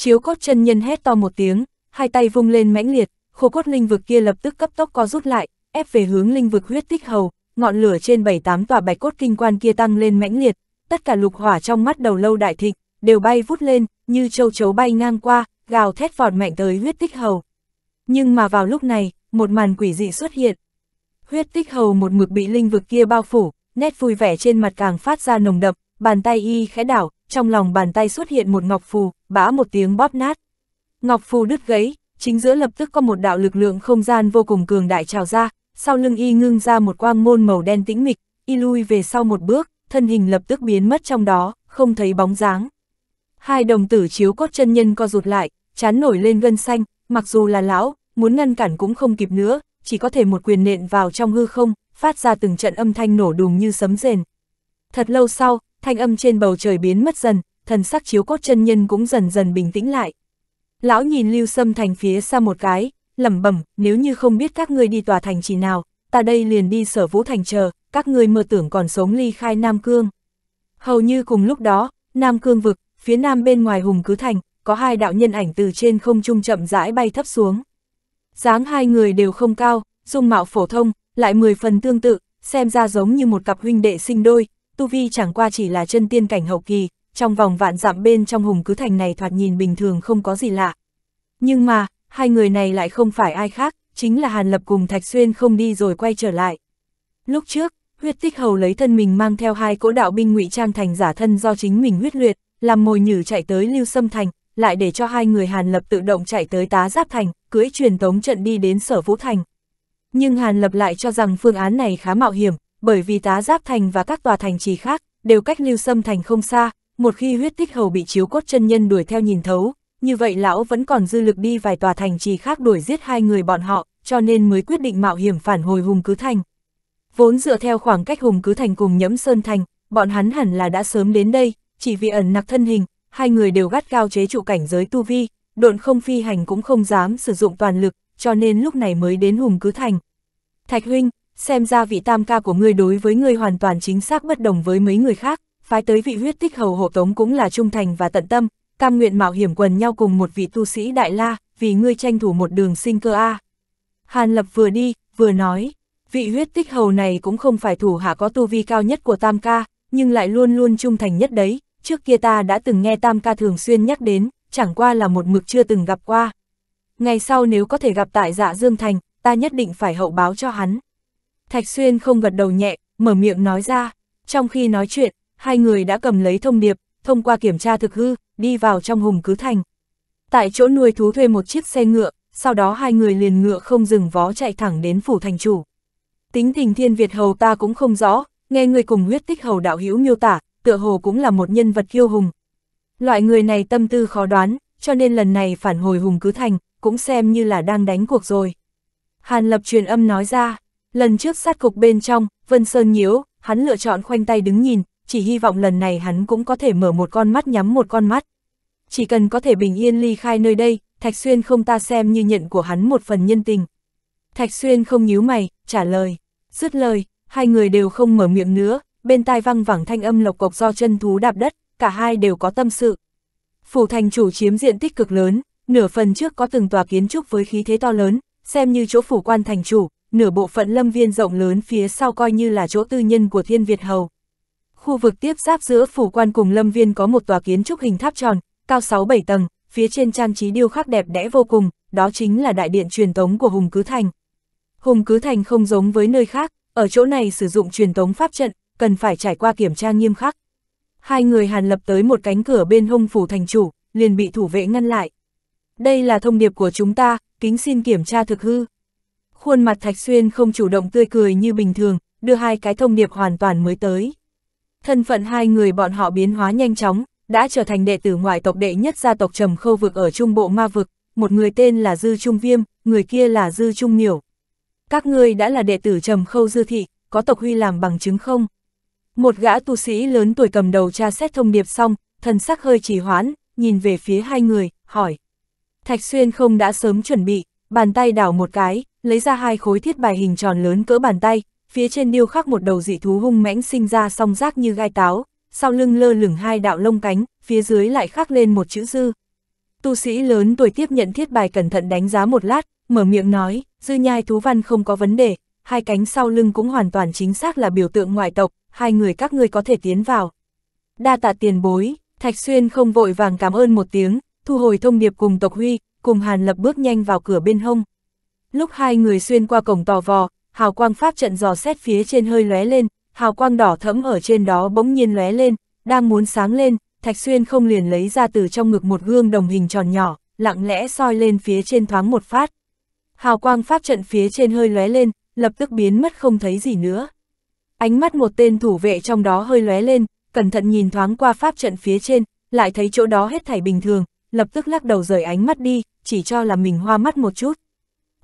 Chiếu cốt chân nhân hét to một tiếng, hai tay vung lên mãnh liệt, khô cốt linh vực kia lập tức cấp tốc co rút lại, ép về hướng linh vực huyết tích hầu, ngọn lửa trên bảy tám tòa bạch cốt kinh quan kia tăng lên mãnh liệt, tất cả lục hỏa trong mắt đầu lâu đại thịnh, đều bay vút lên, như châu chấu bay ngang qua, gào thét vọt mạnh tới huyết tích hầu. Nhưng mà vào lúc này, một màn quỷ dị xuất hiện. Huyết tích hầu một mực bị linh vực kia bao phủ, nét vui vẻ trên mặt càng phát ra nồng đậm, bàn tay y khẽ đảo, trong lòng bàn tay xuất hiện một ngọc phù, bã một tiếng bóp nát. Ngọc phù đứt gãy, chính giữa lập tức có một đạo lực lượng không gian vô cùng cường đại trào ra, sau lưng y ngưng ra một quang môn màu đen tĩnh mịch, y lui về sau một bước, thân hình lập tức biến mất trong đó, không thấy bóng dáng. Hai đồng tử chiếu cốt chân nhân co rụt lại, chán nổi lên gân xanh, mặc dù là lão, muốn ngăn cản cũng không kịp nữa, chỉ có thể một quyền nện vào trong hư không, phát ra từng trận âm thanh nổ đùng như sấm rền. Thật lâu sau, thanh âm trên bầu trời biến mất dần, thần sắc chiếu cốt chân nhân cũng dần dần bình tĩnh lại. Lão nhìn Lưu Sâm Thành phía xa một cái, lẩm bẩm, nếu như không biết các ngươi đi tòa thành chỉ nào, ta đây liền đi sở vũ thành chờ, các ngươi mơ tưởng còn sống ly khai Nam Cương. Hầu như cùng lúc đó, Nam Cương vực, phía nam bên ngoài hùng cứ thành, có hai đạo nhân ảnh từ trên không trung chậm rãi bay thấp xuống. dáng hai người đều không cao, dung mạo phổ thông, lại mười phần tương tự, xem ra giống như một cặp huynh đệ sinh đôi, tu vi chẳng qua chỉ là chân tiên cảnh hậu kỳ, trong vòng vạn dặm bên trong hùng cứ thành này thoạt nhìn bình thường không có gì lạ. Nhưng mà, hai người này lại không phải ai khác, chính là Hàn Lập cùng Thạch Xuyên không đi rồi quay trở lại. Lúc trước, huyết tích hầu lấy thân mình mang theo hai cỗ đạo binh ngụy trang thành giả thân do chính mình huyết luyện, làm mồi nhử chạy tới Lưu Sâm Thành, lại để cho hai người Hàn Lập tự động chạy tới Tá Giáp Thành, cưỡi truyền tống trận đi đến Sở Vũ Thành. Nhưng Hàn Lập lại cho rằng phương án này khá mạo hiểm, bởi vì tá giáp thành và các tòa thành trì khác đều cách lưu xâm thành không xa, một khi huyết tích hầu bị chiếu cốt chân nhân đuổi theo nhìn thấu, như vậy lão vẫn còn dư lực đi vài tòa thành trì khác đuổi giết hai người bọn họ, cho nên mới quyết định mạo hiểm phản hồi hùng cứ thành. Vốn dựa theo khoảng cách hùng cứ thành cùng nhẫm sơn thành, bọn hắn hẳn là đã sớm đến đây, chỉ vì ẩn nặc thân hình, hai người đều gắt cao chế trụ cảnh giới tu vi, độn không phi hành cũng không dám sử dụng toàn lực, cho nên lúc này mới đến hùng cứ thành. Thạch huynh, xem ra vị tam ca của ngươi đối với ngươi hoàn toàn chính xác bất đồng với mấy người khác, phái tới vị huyết tích hầu hộ tống cũng là trung thành và tận tâm, cam nguyện mạo hiểm quần nhau cùng một vị tu sĩ đại la, vì ngươi tranh thủ một đường sinh cơ A. Hàn Lập vừa đi, vừa nói, vị huyết tích hầu này cũng không phải thủ hạ có tu vi cao nhất của tam ca, nhưng lại luôn luôn trung thành nhất đấy, trước kia ta đã từng nghe tam ca thường xuyên nhắc đến, chẳng qua là một mực chưa từng gặp qua. Ngày sau nếu có thể gặp tại dạ Dương Thành, ta nhất định phải hậu báo cho hắn. Thạch Xuyên không gật đầu nhẹ, mở miệng nói ra. Trong khi nói chuyện, hai người đã cầm lấy thông điệp, thông qua kiểm tra thực hư, đi vào trong hùng cứ thành. Tại chỗ nuôi thú thuê một chiếc xe ngựa, sau đó hai người liền ngựa không dừng vó chạy thẳng đến phủ thành chủ. Tính tình thiên Việt hầu ta cũng không rõ, nghe người cùng huyết tích hầu đạo hữu miêu tả, tựa hồ cũng là một nhân vật kiêu hùng. Loại người này tâm tư khó đoán, cho nên lần này phản hồi hùng cứ thành, cũng xem như là đang đánh cuộc rồi. Hàn lập truyền âm nói ra, Lần trước sát cục bên trong, Vân Sơn nhiễu, hắn lựa chọn khoanh tay đứng nhìn, chỉ hy vọng lần này hắn cũng có thể mở một con mắt nhắm một con mắt. Chỉ cần có thể bình yên ly khai nơi đây, Thạch Xuyên không ta xem như nhận của hắn một phần nhân tình. Thạch Xuyên không nhíu mày, trả lời. Dứt lời, hai người đều không mở miệng nữa, bên tai văng vẳng thanh âm lộc cộc do chân thú đạp đất, cả hai đều có tâm sự. Phủ thành chủ chiếm diện tích cực lớn, nửa phần trước có từng tòa kiến trúc với khí thế to lớn, xem như chỗ phủ quan thành chủ, nửa bộ phận lâm viên rộng lớn phía sau coi như là chỗ tư nhân của Thiên Việt Hầu. Khu vực tiếp giáp giữa phủ quan cùng lâm viên có một tòa kiến trúc hình tháp tròn, cao 6-7 tầng, phía trên trang trí điêu khắc đẹp đẽ vô cùng, đó chính là đại điện truyền tống của Hùng Cứ Thành. Hùng Cứ Thành không giống với nơi khác, ở chỗ này sử dụng truyền tống pháp trận, cần phải trải qua kiểm tra nghiêm khắc. Hai người Hàn lập tới một cánh cửa bên hung phủ thành chủ, liền bị thủ vệ ngăn lại. Đây là thông điệp của chúng ta, kính xin kiểm tra thực hư. Khuôn mặt Thạch Xuyên không chủ động tươi cười như bình thường, đưa hai cái thông điệp hoàn toàn mới tới. Thân phận hai người bọn họ biến hóa nhanh chóng, đã trở thành đệ tử ngoại tộc đệ nhất gia tộc Trầm Khâu Vực ở Trung Bộ Ma Vực, một người tên là Dư Trung Viêm, người kia là Dư Trung Miểu. Các ngươi đã là đệ tử Trầm Khâu Dư Thị, có tộc huy làm bằng chứng không? Một gã tu sĩ lớn tuổi cầm đầu tra xét thông điệp xong, thần sắc hơi trì hoãn, nhìn về phía hai người, hỏi. Thạch Xuyên không đã sớm chuẩn bị, bàn tay đảo một cái, lấy ra hai khối thiết bài hình tròn lớn cỡ bàn tay, phía trên điêu khắc một đầu dị thú hung mãnh sinh ra song rác như gai táo, sau lưng lơ lửng hai đạo lông cánh, phía dưới lại khắc lên một chữ dư. Tu sĩ lớn tuổi tiếp nhận thiết bài cẩn thận đánh giá một lát, mở miệng nói, dư nhai thú văn không có vấn đề, hai cánh sau lưng cũng hoàn toàn chính xác là biểu tượng ngoại tộc, hai người các ngươi có thể tiến vào. Đa tạ tiền bối, Thạch Xuyên không vội vàng cảm ơn một tiếng, thu hồi thông điệp cùng tộc huy, cùng Hàn Lập bước nhanh vào cửa bên hông. Lúc hai người xuyên qua cổng tò vò, hào quang pháp trận dò xét phía trên hơi lóe lên, hào quang đỏ thẫm ở trên đó bỗng nhiên lóe lên, đang muốn sáng lên, Thạch Xuyên không liền lấy ra từ trong ngực một gương đồng hình tròn nhỏ, lặng lẽ soi lên phía trên thoáng một phát. Hào quang pháp trận phía trên hơi lóe lên, lập tức biến mất không thấy gì nữa. Ánh mắt một tên thủ vệ trong đó hơi lóe lên, cẩn thận nhìn thoáng qua pháp trận phía trên, lại thấy chỗ đó hết thảy bình thường, lập tức lắc đầu rời ánh mắt đi, chỉ cho là mình hoa mắt một chút.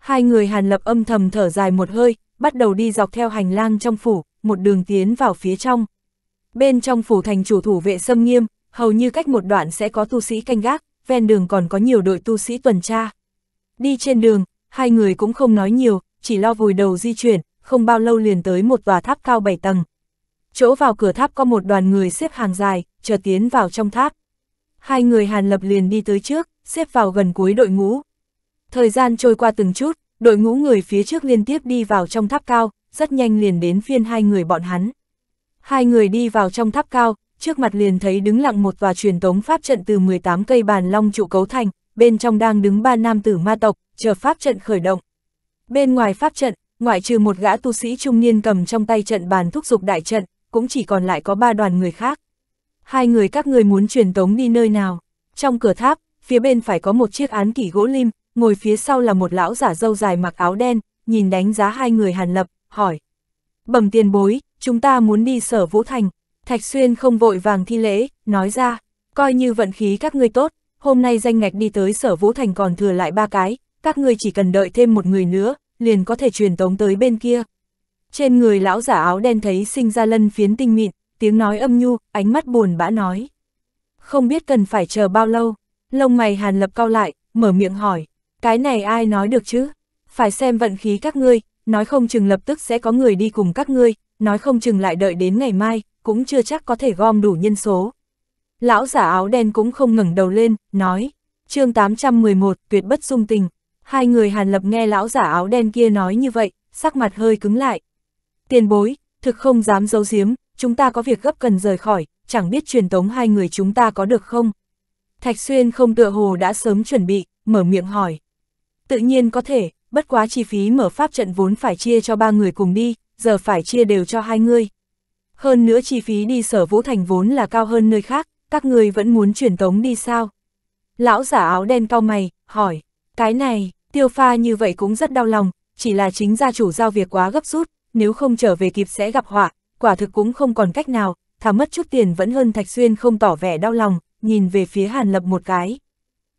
Hai người Hàn Lập âm thầm thở dài một hơi, bắt đầu đi dọc theo hành lang trong phủ, một đường tiến vào phía trong. Bên trong phủ thành chủ thủ vệ xâm nghiêm, hầu như cách một đoạn sẽ có tu sĩ canh gác, ven đường còn có nhiều đội tu sĩ tuần tra. Đi trên đường, hai người cũng không nói nhiều, chỉ lo vùi đầu di chuyển, không bao lâu liền tới một tòa tháp cao 7 tầng. Chỗ vào cửa tháp có một đoàn người xếp hàng dài, chờ tiến vào trong tháp. Hai người Hàn Lập liền đi tới trước, xếp vào gần cuối đội ngũ, Thời gian trôi qua từng chút, đội ngũ người phía trước liên tiếp đi vào trong tháp cao, rất nhanh liền đến phiên hai người bọn hắn. Hai người đi vào trong tháp cao, trước mặt liền thấy đứng lặng một tòa truyền tống pháp trận từ 18 cây bàn long trụ cấu thành, bên trong đang đứng ba nam tử ma tộc, chờ pháp trận khởi động. Bên ngoài pháp trận, ngoại trừ một gã tu sĩ trung niên cầm trong tay trận bàn thúc dục đại trận, cũng chỉ còn lại có ba đoàn người khác. Hai người các người muốn truyền tống đi nơi nào? Trong cửa tháp, phía bên phải có một chiếc án kỷ gỗ lim, ngồi phía sau là một lão giả dâu dài mặc áo đen, nhìn đánh giá hai người Hàn Lập, hỏi. Bẩm tiền bối, chúng ta muốn đi sở Vũ Thành. Thạch Xuyên không vội vàng thi lễ, nói ra, coi như vận khí các ngươi tốt, hôm nay danh ngạch đi tới sở Vũ Thành còn thừa lại ba cái, các ngươi chỉ cần đợi thêm một người nữa, liền có thể truyền tống tới bên kia. Trên người lão giả áo đen thấy sinh ra lân phiến tinh mịn, tiếng nói âm nhu, ánh mắt buồn bã nói. Không biết cần phải chờ bao lâu, lông mày Hàn Lập cao lại, mở miệng hỏi, cái này ai nói được chứ? Phải xem vận khí các ngươi, nói không chừng lập tức sẽ có người đi cùng các ngươi, nói không chừng lại đợi đến ngày mai, cũng chưa chắc có thể gom đủ nhân số. Lão giả áo đen cũng không ngẩng đầu lên, nói, chương 811 tuyệt bất dung tình. Hai người Hàn Lập nghe lão giả áo đen kia nói như vậy, sắc mặt hơi cứng lại. Tiền bối, thực không dám giấu giếm, chúng ta có việc gấp cần rời khỏi, chẳng biết truyền tống hai người chúng ta có được không? Thạch Xuyên không tựa hồ đã sớm chuẩn bị, mở miệng hỏi. Tự nhiên có thể, bất quá chi phí mở pháp trận vốn phải chia cho ba người cùng đi, giờ phải chia đều cho hai người. Hơn nữa chi phí đi sở vũ thành vốn là cao hơn nơi khác, các người vẫn muốn chuyển tống đi sao? Lão giả áo đen cau mày, hỏi, cái này, tiêu pha như vậy cũng rất đau lòng, chỉ là chính gia chủ giao việc quá gấp rút, nếu không trở về kịp sẽ gặp họa, quả thực cũng không còn cách nào, thà mất chút tiền vẫn hơn Thạch Xuyên không tỏ vẻ đau lòng, nhìn về phía Hàn Lập một cái.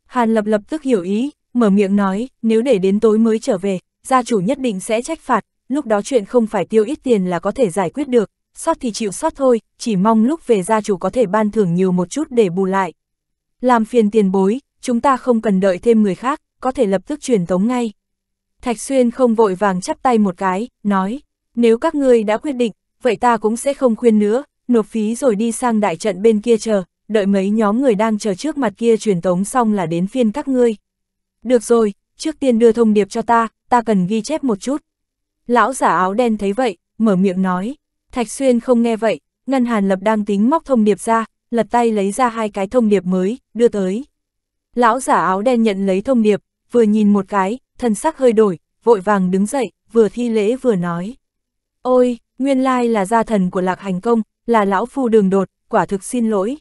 Hàn Lập lập tức hiểu ý, mở miệng nói, nếu để đến tối mới trở về, gia chủ nhất định sẽ trách phạt, lúc đó chuyện không phải tiêu ít tiền là có thể giải quyết được, sót thì chịu sót thôi, chỉ mong lúc về gia chủ có thể ban thưởng nhiều một chút để bù lại. Làm phiền tiền bối, chúng ta không cần đợi thêm người khác, có thể lập tức truyền tống ngay. Thạch Xuyên không vội vàng chắp tay một cái, nói, nếu các ngươi đã quyết định, vậy ta cũng sẽ không khuyên nữa, nộp phí rồi đi sang đại trận bên kia chờ, đợi mấy nhóm người đang chờ trước mặt kia truyền tống xong là đến phiên các ngươi. Được rồi, trước tiên đưa thông điệp cho ta, ta cần ghi chép một chút. Lão giả áo đen thấy vậy, mở miệng nói. Thạch Xuyên không nghe vậy, Ngân Hàn Lập đang tính móc thông điệp ra, lật tay lấy ra hai cái thông điệp mới, đưa tới. Lão giả áo đen nhận lấy thông điệp, vừa nhìn một cái, thân sắc hơi đổi, vội vàng đứng dậy, vừa thi lễ vừa nói. Ôi, nguyên lai là gia thần của lạc hành công, là lão phu đường đột, quả thực xin lỗi.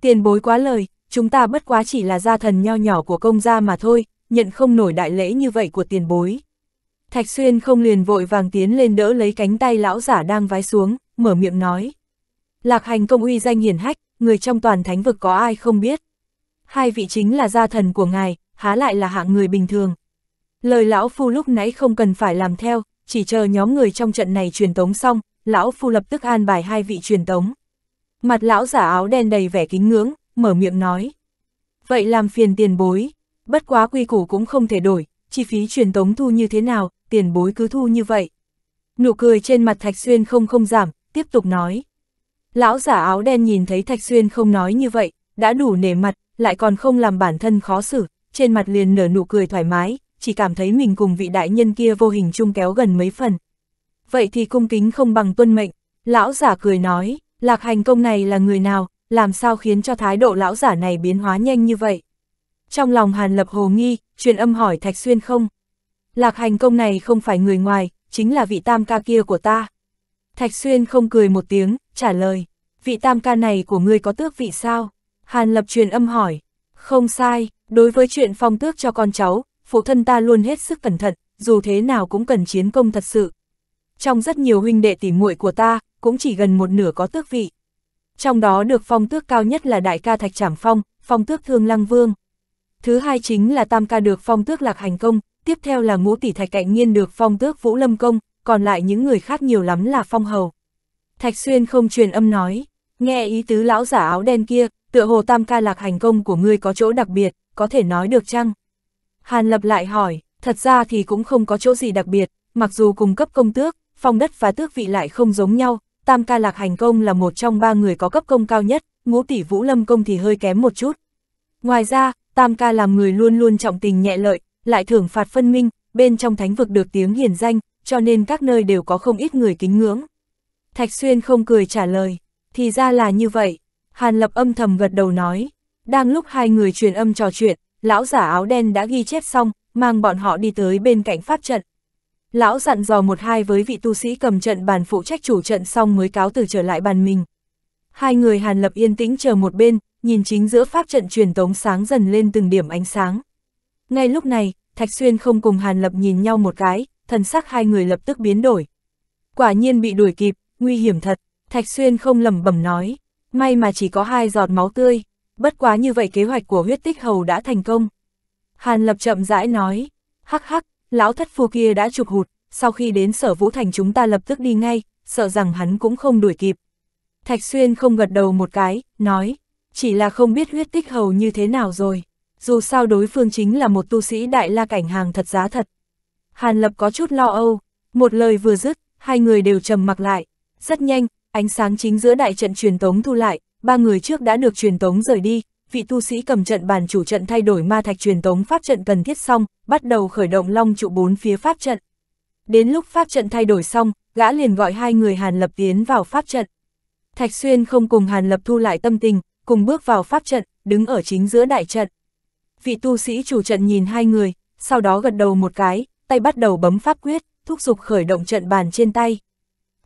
Tiền bối quá lời, chúng ta bất quá chỉ là gia thần nho nhỏ của công gia mà thôi, nhận không nổi đại lễ như vậy của tiền bối. Thạch Xuyên không liền vội vàng tiến lên đỡ lấy cánh tay lão giả đang vái xuống, mở miệng nói. Lạc hành công uy danh hiển hách, người trong toàn thánh vực có ai không biết. Hai vị chính là gia thần của ngài, há lại là hạng người bình thường. Lời lão phu lúc nãy không cần phải làm theo, chỉ chờ nhóm người trong trận này truyền tống xong, lão phu lập tức an bài hai vị truyền tống. Mặt lão giả áo đen đầy vẻ kính ngưỡng, mở miệng nói. Vậy làm phiền tiền bối, bất quá quy củ cũng không thể đổi, chi phí truyền tống thu như thế nào, tiền bối cứ thu như vậy. Nụ cười trên mặt Thạch Xuyên không không giảm, tiếp tục nói. Lão giả áo đen nhìn thấy Thạch Xuyên không nói như vậy, đã đủ nể mặt, lại còn không làm bản thân khó xử, trên mặt liền nở nụ cười thoải mái, chỉ cảm thấy mình cùng vị đại nhân kia vô hình chung kéo gần mấy phần. Vậy thì cung kính không bằng tuân mệnh, lão giả cười nói, lạc hành công này là người nào, làm sao khiến cho thái độ lão giả này biến hóa nhanh như vậy. Trong lòng Hàn Lập hồ nghi, truyền âm hỏi Thạch Xuyên không. Lạc hành công này không phải người ngoài, chính là vị tam ca kia của ta. Thạch Xuyên không cười một tiếng, trả lời, vị tam ca này của ngươi có tước vị sao? Hàn Lập truyền âm hỏi, không sai, đối với chuyện phong tước cho con cháu, phụ thân ta luôn hết sức cẩn thận, dù thế nào cũng cần chiến công thật sự. Trong rất nhiều huynh đệ tỉ muội của ta, cũng chỉ gần một nửa có tước vị trong đó được phong tước cao nhất là đại ca Thạch Trảm Phong, phong tước Thương Lăng Vương. Thứ hai chính là tam ca được phong tước Lạc Hành Công, tiếp theo là ngũ tỷ Thạch Cạnh Nghiên được phong tước Vũ Lâm Công, còn lại những người khác nhiều lắm là phong hầu. Thạch Xuyên không truyền âm nói, nghe ý tứ lão giả áo đen kia, tựa hồ tam ca Lạc Hành Công của ngươi có chỗ đặc biệt, có thể nói được chăng? Hàn Lập lại hỏi, thật ra thì cũng không có chỗ gì đặc biệt, mặc dù cùng cấp công tước, phong đất và tước vị lại không giống nhau, Tam ca lạc hành công là một trong ba người có cấp công cao nhất, ngũ tỷ vũ lâm công thì hơi kém một chút. Ngoài ra, tam ca làm người luôn luôn trọng tình nhẹ lợi, lại thưởng phạt phân minh, bên trong thánh vực được tiếng hiển danh, cho nên các nơi đều có không ít người kính ngưỡng. Thạch Xuyên không cười trả lời, thì ra là như vậy. Hàn Lập âm thầm gật đầu nói, đang lúc hai người truyền âm trò chuyện, lão giả áo đen đã ghi chép xong, mang bọn họ đi tới bên cạnh pháp trận. Lão dặn dò một hai với vị tu sĩ cầm trận bàn phụ trách chủ trận xong mới cáo từ trở lại bàn mình. Hai người Hàn Lập yên tĩnh chờ một bên, nhìn chính giữa pháp trận truyền tống sáng dần lên từng điểm ánh sáng. Ngay lúc này, Thạch Xuyên không cùng Hàn Lập nhìn nhau một cái, thần sắc hai người lập tức biến đổi. Quả nhiên bị đuổi kịp, nguy hiểm thật, Thạch Xuyên không lầm bẩm nói, may mà chỉ có hai giọt máu tươi, bất quá như vậy kế hoạch của huyết tích hầu đã thành công. Hàn Lập chậm rãi nói, hắc hắc, lão thất phu kia đã chụp hụt, sau khi đến sở Vũ Thành chúng ta lập tức đi ngay, sợ rằng hắn cũng không đuổi kịp. Thạch Xuyên không gật đầu một cái, nói, chỉ là không biết huyết tích hầu như thế nào rồi, dù sao đối phương chính là một tu sĩ đại la cảnh hàng thật giá thật. Hàn Lập có chút lo âu, một lời vừa dứt, hai người đều trầm mặc lại, rất nhanh, ánh sáng chính giữa đại trận truyền tống thu lại, ba người trước đã được truyền tống rời đi, vị tu sĩ cầm trận bàn chủ trận thay đổi ma thạch truyền tống pháp trận cần thiết xong, bắt đầu khởi động long trụ bốn phía pháp trận. Đến lúc pháp trận thay đổi xong, gã liền gọi hai người Hàn Lập tiến vào pháp trận. Thạch Xuyên không cùng Hàn Lập thu lại tâm tình, cùng bước vào pháp trận, đứng ở chính giữa đại trận. Vị tu sĩ chủ trận nhìn hai người, sau đó gật đầu một cái, tay bắt đầu bấm pháp quyết, thúc giục khởi động trận bàn trên tay.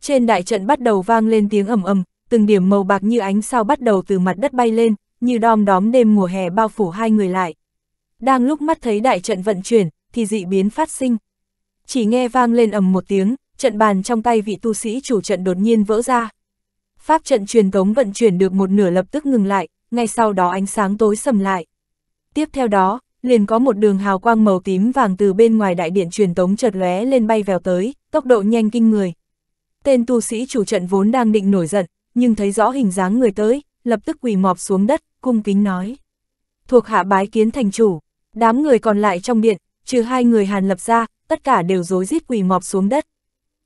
Trên đại trận bắt đầu vang lên tiếng ầm ầm, từng điểm màu bạc như ánh sao bắt đầu từ mặt đất bay lên, như đom đóm đêm mùa hè bao phủ hai người lại. Đang lúc mắt thấy đại trận vận chuyển, thì dị biến phát sinh. Chỉ nghe vang lên ầm một tiếng, trận bàn trong tay vị tu sĩ chủ trận đột nhiên vỡ ra. Pháp trận truyền tống vận chuyển được một nửa lập tức ngừng lại, ngay sau đó ánh sáng tối sầm lại. Tiếp theo đó, liền có một đường hào quang màu tím vàng từ bên ngoài đại điện truyền tống chợt lóe lên bay vèo tới, tốc độ nhanh kinh người. Tên tu sĩ chủ trận vốn đang định nổi giận, nhưng thấy rõ hình dáng người tới, lập tức quỳ mọp xuống đất, cung kính nói. Thuộc hạ bái kiến thành chủ, đám người còn lại trong điện, trừ hai người Hàn Lập ra, tất cả đều rối rít quỳ mọp xuống đất.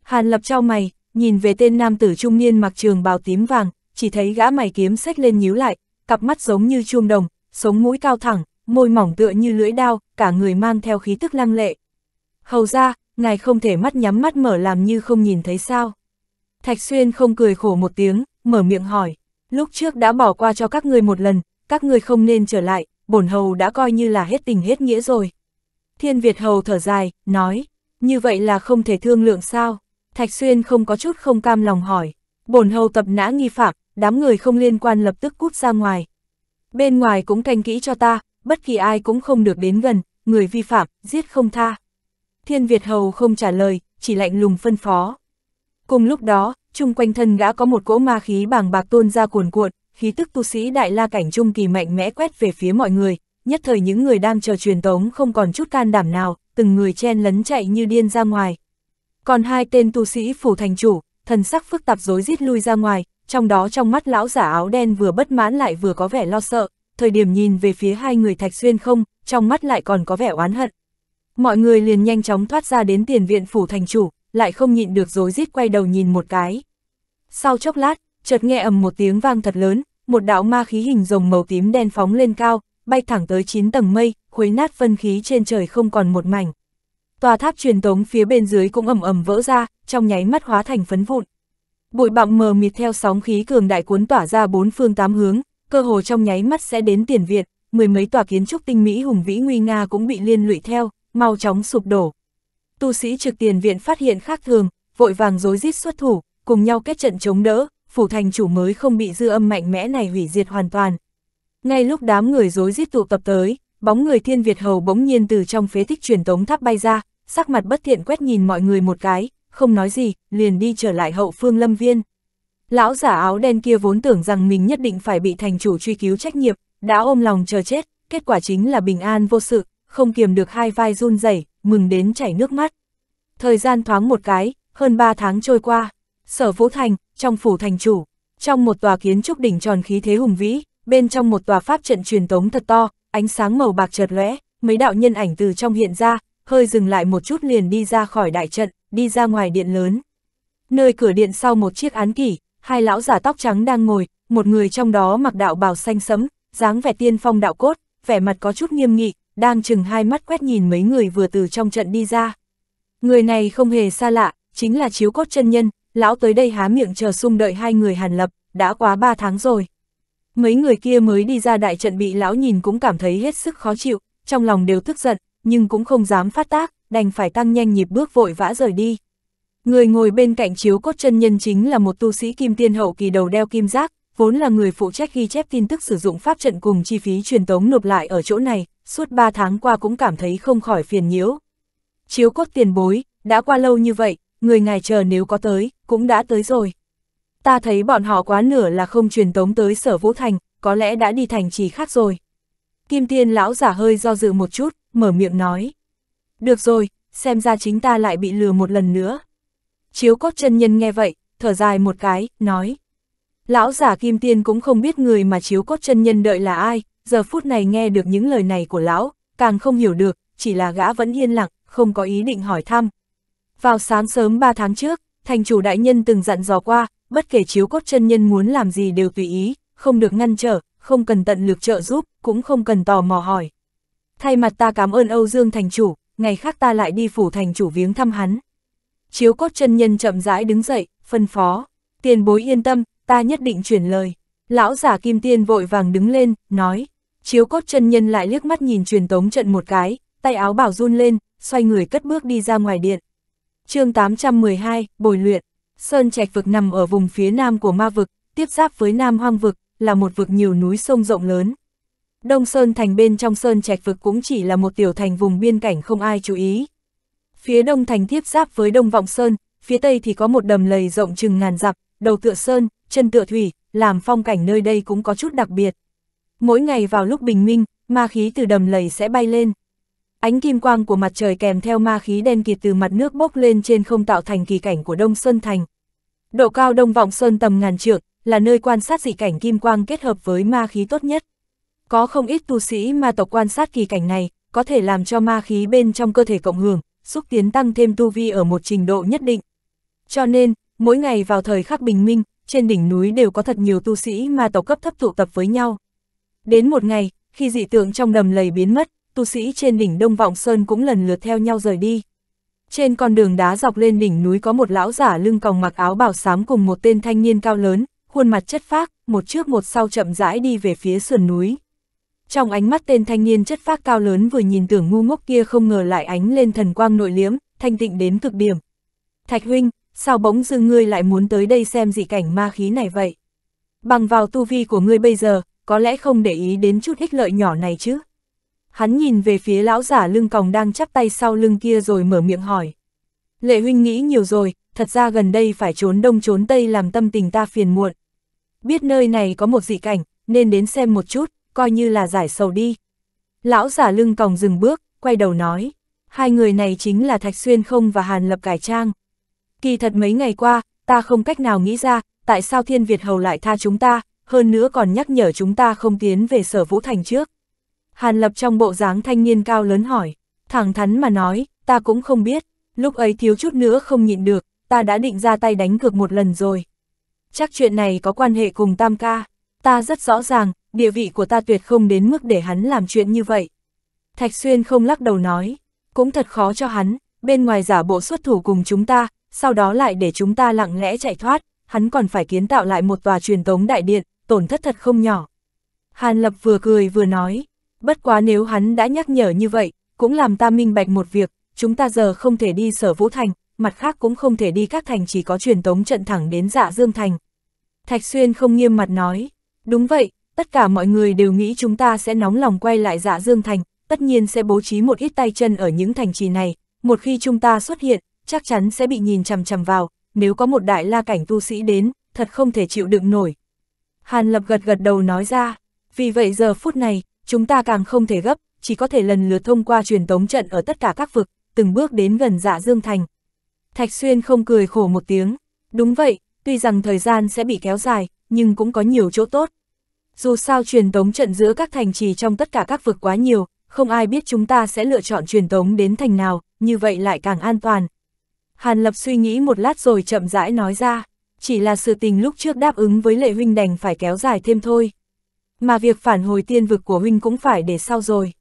Hàn Lập trao mày, nhìn về tên nam tử trung niên mặc trường bào tím vàng, chỉ thấy gã mày kiếm sách lên nhíu lại, cặp mắt giống như chuông đồng, sống mũi cao thẳng, môi mỏng tựa như lưỡi đao, cả người mang theo khí tức lăng lệ. Hầu ra, ngài không thể mắt nhắm mắt mở làm như không nhìn thấy sao. Thạch Xuyên không cười khổ một tiếng, mở miệng hỏi lúc trước đã bỏ qua cho các người một lần, các người không nên trở lại, bổn hầu đã coi như là hết tình hết nghĩa rồi. Thiên Việt hầu thở dài, nói, như vậy là không thể thương lượng sao? Thạch Xuyên không có chút không cam lòng hỏi, bổn hầu tập nã nghi phạm, đám người không liên quan lập tức cút ra ngoài. Bên ngoài cũng canh kỹ cho ta, bất kỳ ai cũng không được đến gần, người vi phạm, giết không tha. Thiên Việt hầu không trả lời, chỉ lạnh lùng phân phó. Cùng lúc đó, chung quanh thân gã có một cỗ ma khí bàng bạc tuôn ra cuồn cuộn, khí tức tu sĩ đại la cảnh trung kỳ mạnh mẽ quét về phía mọi người, nhất thời những người đang chờ truyền tống không còn chút can đảm nào, từng người chen lấn chạy như điên ra ngoài. Còn hai tên tu sĩ phủ thành chủ, thần sắc phức tạp rối rít lui ra ngoài, trong đó trong mắt lão giả áo đen vừa bất mãn lại vừa có vẻ lo sợ, thời điểm nhìn về phía hai người thạch xuyên không, trong mắt lại còn có vẻ oán hận. Mọi người liền nhanh chóng thoát ra đến tiền viện phủ thành chủ, lại không nhịn được dối rít quay đầu nhìn một cái. Sau chốc lát, chợt nghe ầm một tiếng vang thật lớn, một đạo ma khí hình rồng màu tím đen phóng lên cao, bay thẳng tới chín tầng mây, khuấy nát phân khí trên trời không còn một mảnh. Tòa tháp truyền tống phía bên dưới cũng ầm ầm vỡ ra, trong nháy mắt hóa thành phấn vụn. Bụi bặm mờ mịt theo sóng khí cường đại cuốn tỏa ra bốn phương tám hướng, cơ hồ trong nháy mắt sẽ đến tiền viện, mười mấy tòa kiến trúc tinh mỹ hùng vĩ nguy nga cũng bị liên lụy theo, mau chóng sụp đổ tu sĩ trực tiền viện phát hiện khác thường, vội vàng rối rít xuất thủ, cùng nhau kết trận chống đỡ, phủ thành chủ mới không bị dư âm mạnh mẽ này hủy diệt hoàn toàn. Ngay lúc đám người rối rít tụ tập tới, bóng người thiên Việt hầu bỗng nhiên từ trong phế tích truyền tống tháp bay ra, sắc mặt bất thiện quét nhìn mọi người một cái, không nói gì, liền đi trở lại hậu phương lâm viên. Lão giả áo đen kia vốn tưởng rằng mình nhất định phải bị thành chủ truy cứu trách nhiệm, đã ôm lòng chờ chết, kết quả chính là bình an vô sự, không kiềm được hai vai run rẩy mừng đến chảy nước mắt. Thời gian thoáng một cái, hơn 3 tháng trôi qua, sở vũ thành, trong phủ thành chủ, trong một tòa kiến trúc đỉnh tròn khí thế hùng vĩ, bên trong một tòa pháp trận truyền tống thật to, ánh sáng màu bạc chợt lóe, mấy đạo nhân ảnh từ trong hiện ra, hơi dừng lại một chút liền đi ra khỏi đại trận, đi ra ngoài điện lớn. Nơi cửa điện sau một chiếc án kỷ, hai lão giả tóc trắng đang ngồi, một người trong đó mặc đạo bào xanh sẫm, dáng vẻ tiên phong đạo cốt, vẻ mặt có chút nghiêm nghị, đang chừng hai mắt quét nhìn mấy người vừa từ trong trận đi ra. Người này không hề xa lạ, chính là chiếu cốt chân nhân, lão tới đây há miệng chờ sung đợi hai người hàn lập, đã quá ba tháng rồi. Mấy người kia mới đi ra đại trận bị lão nhìn cũng cảm thấy hết sức khó chịu, trong lòng đều tức giận, nhưng cũng không dám phát tác, đành phải tăng nhanh nhịp bước vội vã rời đi. Người ngồi bên cạnh chiếu cốt chân nhân chính là một tu sĩ kim tiên hậu kỳ đầu đeo kim giác, vốn là người phụ trách ghi chép tin tức sử dụng pháp trận cùng chi phí truyền tống nộp lại ở chỗ này, suốt ba tháng qua cũng cảm thấy không khỏi phiền nhiễu. Chiếu cốt tiền bối, đã qua lâu như vậy, người ngài chờ nếu có tới, cũng đã tới rồi. Ta thấy bọn họ quá nửa là không truyền tống tới sở Vũ Thành, có lẽ đã đi thành trì khác rồi. Kim Tiên lão giả hơi do dự một chút, mở miệng nói. Được rồi, xem ra chính ta lại bị lừa một lần nữa. Chiếu cốt chân nhân nghe vậy, thở dài một cái, nói. Lão giả Kim Tiên cũng không biết người mà chiếu cốt chân nhân đợi là ai, giờ phút này nghe được những lời này của lão, càng không hiểu được, chỉ là gã vẫn yên lặng, không có ý định hỏi thăm. Vào sáng sớm 3 tháng trước, thành chủ đại nhân từng dặn dò qua, bất kể chiếu cốt chân nhân muốn làm gì đều tùy ý, không được ngăn trở, không cần tận lực trợ giúp, cũng không cần tò mò hỏi. Thay mặt ta cảm ơn Âu Dương thành chủ, ngày khác ta lại đi phủ thành chủ viếng thăm hắn. Chiếu cốt chân nhân chậm rãi đứng dậy, phân phó, tiền bối yên tâm, ta nhất định chuyển lời. Lão giả kim tiên vội vàng đứng lên, nói, Chiếu cốt chân nhân lại liếc mắt nhìn truyền tống trận một cái, tay áo bảo run lên, xoay người cất bước đi ra ngoài điện. chương 812, Bồi luyện, Sơn Trạch vực nằm ở vùng phía nam của ma vực, tiếp giáp với nam hoang vực, là một vực nhiều núi sông rộng lớn. Đông Sơn thành bên trong Sơn Trạch vực cũng chỉ là một tiểu thành vùng biên cảnh không ai chú ý. Phía đông thành tiếp giáp với Đông Vọng Sơn, phía tây thì có một đầm lầy rộng chừng ngàn dặm đầu tựa sơn, chân tựa thủy, làm phong cảnh nơi đây cũng có chút đặc biệt. Mỗi ngày vào lúc bình minh, ma khí từ đầm lầy sẽ bay lên. Ánh kim quang của mặt trời kèm theo ma khí đen kịt từ mặt nước bốc lên trên không tạo thành kỳ cảnh của Đông Xuân Thành. Độ cao Đông Vọng Xuân tầm ngàn trượng, là nơi quan sát dị cảnh kim quang kết hợp với ma khí tốt nhất. Có không ít tu sĩ ma tộc quan sát kỳ cảnh này, có thể làm cho ma khí bên trong cơ thể cộng hưởng, xúc tiến tăng thêm tu vi ở một trình độ nhất định. Cho nên, mỗi ngày vào thời khắc bình minh, trên đỉnh núi đều có thật nhiều tu sĩ ma tộc cấp thấp tụ tập với nhau. Đến một ngày, khi dị tượng trong đầm lầy biến mất, tu sĩ trên đỉnh Đông Vọng Sơn cũng lần lượt theo nhau rời đi. Trên con đường đá dọc lên đỉnh núi có một lão giả lưng còng mặc áo bào xám cùng một tên thanh niên cao lớn, khuôn mặt chất phác, một trước một sau chậm rãi đi về phía sườn núi. Trong ánh mắt tên thanh niên chất phác cao lớn vừa nhìn tưởng ngu ngốc kia không ngờ lại ánh lên thần quang nội liếm, thanh tịnh đến cực điểm. Thạch huynh, sao bỗng dưng ngươi lại muốn tới đây xem dị cảnh ma khí này vậy? Bằng vào tu vi của ngươi bây giờ, có lẽ không để ý đến chút ích lợi nhỏ này chứ. Hắn nhìn về phía lão giả lưng còng đang chắp tay sau lưng kia rồi mở miệng hỏi. Lệ huynh nghĩ nhiều rồi, thật ra gần đây phải trốn đông trốn tây làm tâm tình ta phiền muộn. Biết nơi này có một dị cảnh, nên đến xem một chút, coi như là giải sầu đi. Lão giả lưng còng dừng bước, quay đầu nói. Hai người này chính là Thạch Xuyên không và Hàn Lập Cải Trang. Kỳ thật mấy ngày qua, ta không cách nào nghĩ ra, tại sao Thiên Việt Hầu lại tha chúng ta, hơn nữa còn nhắc nhở chúng ta không tiến về sở Vũ Thành trước. Hàn Lập trong bộ dáng thanh niên cao lớn hỏi, thẳng thắn mà nói, ta cũng không biết, lúc ấy thiếu chút nữa không nhịn được, ta đã định ra tay đánh cược một lần rồi. Chắc chuyện này có quan hệ cùng Tam Ca, ta rất rõ ràng, địa vị của ta tuyệt không đến mức để hắn làm chuyện như vậy. Thạch Xuyên không lắc đầu nói, cũng thật khó cho hắn, bên ngoài giả bộ xuất thủ cùng chúng ta, sau đó lại để chúng ta lặng lẽ chạy thoát, hắn còn phải kiến tạo lại một tòa truyền tống đại điện, tổn thất thật không nhỏ. Hàn Lập vừa cười vừa nói, bất quá nếu hắn đã nhắc nhở như vậy, cũng làm ta minh bạch một việc, chúng ta giờ không thể đi sở Vũ Thành, mặt khác cũng không thể đi các thành chỉ có truyền tống trận thẳng đến dạ Dương Thành. Thạch Xuyên không nghiêm mặt nói, đúng vậy, tất cả mọi người đều nghĩ chúng ta sẽ nóng lòng quay lại dạ Dương Thành, tất nhiên sẽ bố trí một ít tay chân ở những thành trì này, một khi chúng ta xuất hiện, chắc chắn sẽ bị nhìn chằm chằm vào, nếu có một đại la cảnh tu sĩ đến, thật không thể chịu đựng nổi, Hàn Lập gật gật đầu nói ra, vì vậy giờ phút này, chúng ta càng không thể gấp, chỉ có thể lần lượt thông qua truyền tống trận ở tất cả các vực, từng bước đến gần dạ Dương Thành. Thạch Xuyên không cười khổ một tiếng, đúng vậy, tuy rằng thời gian sẽ bị kéo dài, nhưng cũng có nhiều chỗ tốt. Dù sao truyền tống trận giữa các thành trì trong tất cả các vực quá nhiều, không ai biết chúng ta sẽ lựa chọn truyền tống đến thành nào, như vậy lại càng an toàn. Hàn Lập suy nghĩ một lát rồi chậm rãi nói ra, chỉ là sự tình lúc trước đáp ứng với lệ huynh đành phải kéo dài thêm thôi. Mà việc phản hồi tiên vực của huynh cũng phải để sau rồi.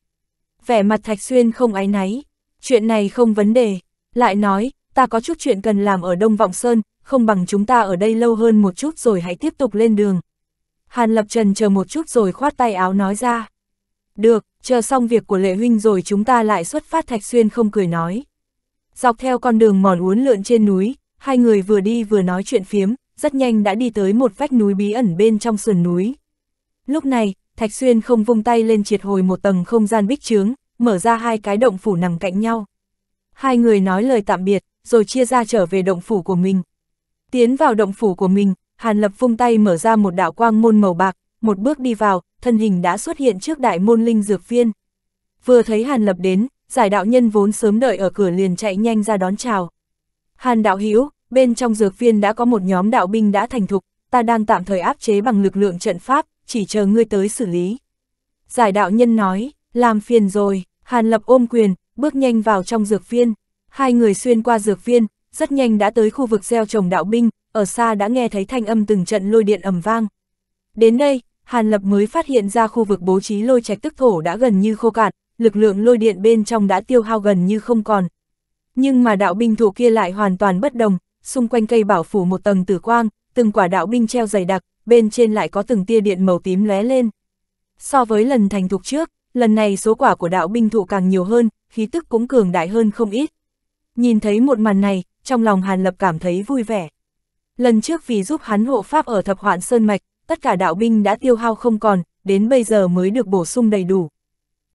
Vẻ mặt Thạch Xuyên không áy náy, chuyện này không vấn đề, lại nói, ta có chút chuyện cần làm ở Đông Vọng Sơn, không bằng chúng ta ở đây lâu hơn một chút rồi hãy tiếp tục lên đường. Hàn Lập Trần chờ một chút rồi khoát tay áo nói ra. Được, chờ xong việc của lệ huynh rồi chúng ta lại xuất phát Thạch Xuyên không cười nói. Dọc theo con đường mòn uốn lượn trên núi, Hai người vừa đi vừa nói chuyện phiếm, rất nhanh đã đi tới một vách núi bí ẩn bên trong sườn núi. Lúc này, Thạch Xuyên không vung tay lên triệt hồi một tầng không gian bích trướng, mở ra hai cái động phủ nằm cạnh nhau. Hai người nói lời tạm biệt, rồi chia ra trở về động phủ của mình. Tiến vào động phủ của mình, Hàn Lập vung tay mở ra một đạo quang môn màu bạc, một bước đi vào, thân hình đã xuất hiện trước đại môn linh dược viên. Vừa thấy Hàn Lập đến, giải đạo nhân vốn sớm đợi ở cửa liền chạy nhanh ra đón chào. Hàn đạo hữu bên trong dược viên đã có một nhóm đạo binh đã thành thục, ta đang tạm thời áp chế bằng lực lượng trận pháp, chỉ chờ ngươi tới xử lý. Giải đạo nhân nói, làm phiền rồi, Hàn Lập ôm quyền, bước nhanh vào trong dược viên. Hai người xuyên qua dược viên, rất nhanh đã tới khu vực gieo trồng đạo binh, ở xa đã nghe thấy thanh âm từng trận lôi điện ầm vang. Đến đây, Hàn Lập mới phát hiện ra khu vực bố trí lôi trạch tức thổ đã gần như khô cạn, lực lượng lôi điện bên trong đã tiêu hao gần như không còn, nhưng mà đạo binh thủ kia lại hoàn toàn bất đồng, xung quanh cây bảo phủ một tầng tử quang, từng quả đạo binh treo dày đặc, bên trên lại có từng tia điện màu tím lóe lên. So với lần thành thục trước, lần này số quả của đạo binh thủ càng nhiều hơn, khí tức cũng cường đại hơn không ít. Nhìn thấy một màn này, trong lòng Hàn Lập cảm thấy vui vẻ. Lần trước vì giúp hắn hộ pháp ở thập hoạn Sơn Mạch, tất cả đạo binh đã tiêu hao không còn, đến bây giờ mới được bổ sung đầy đủ.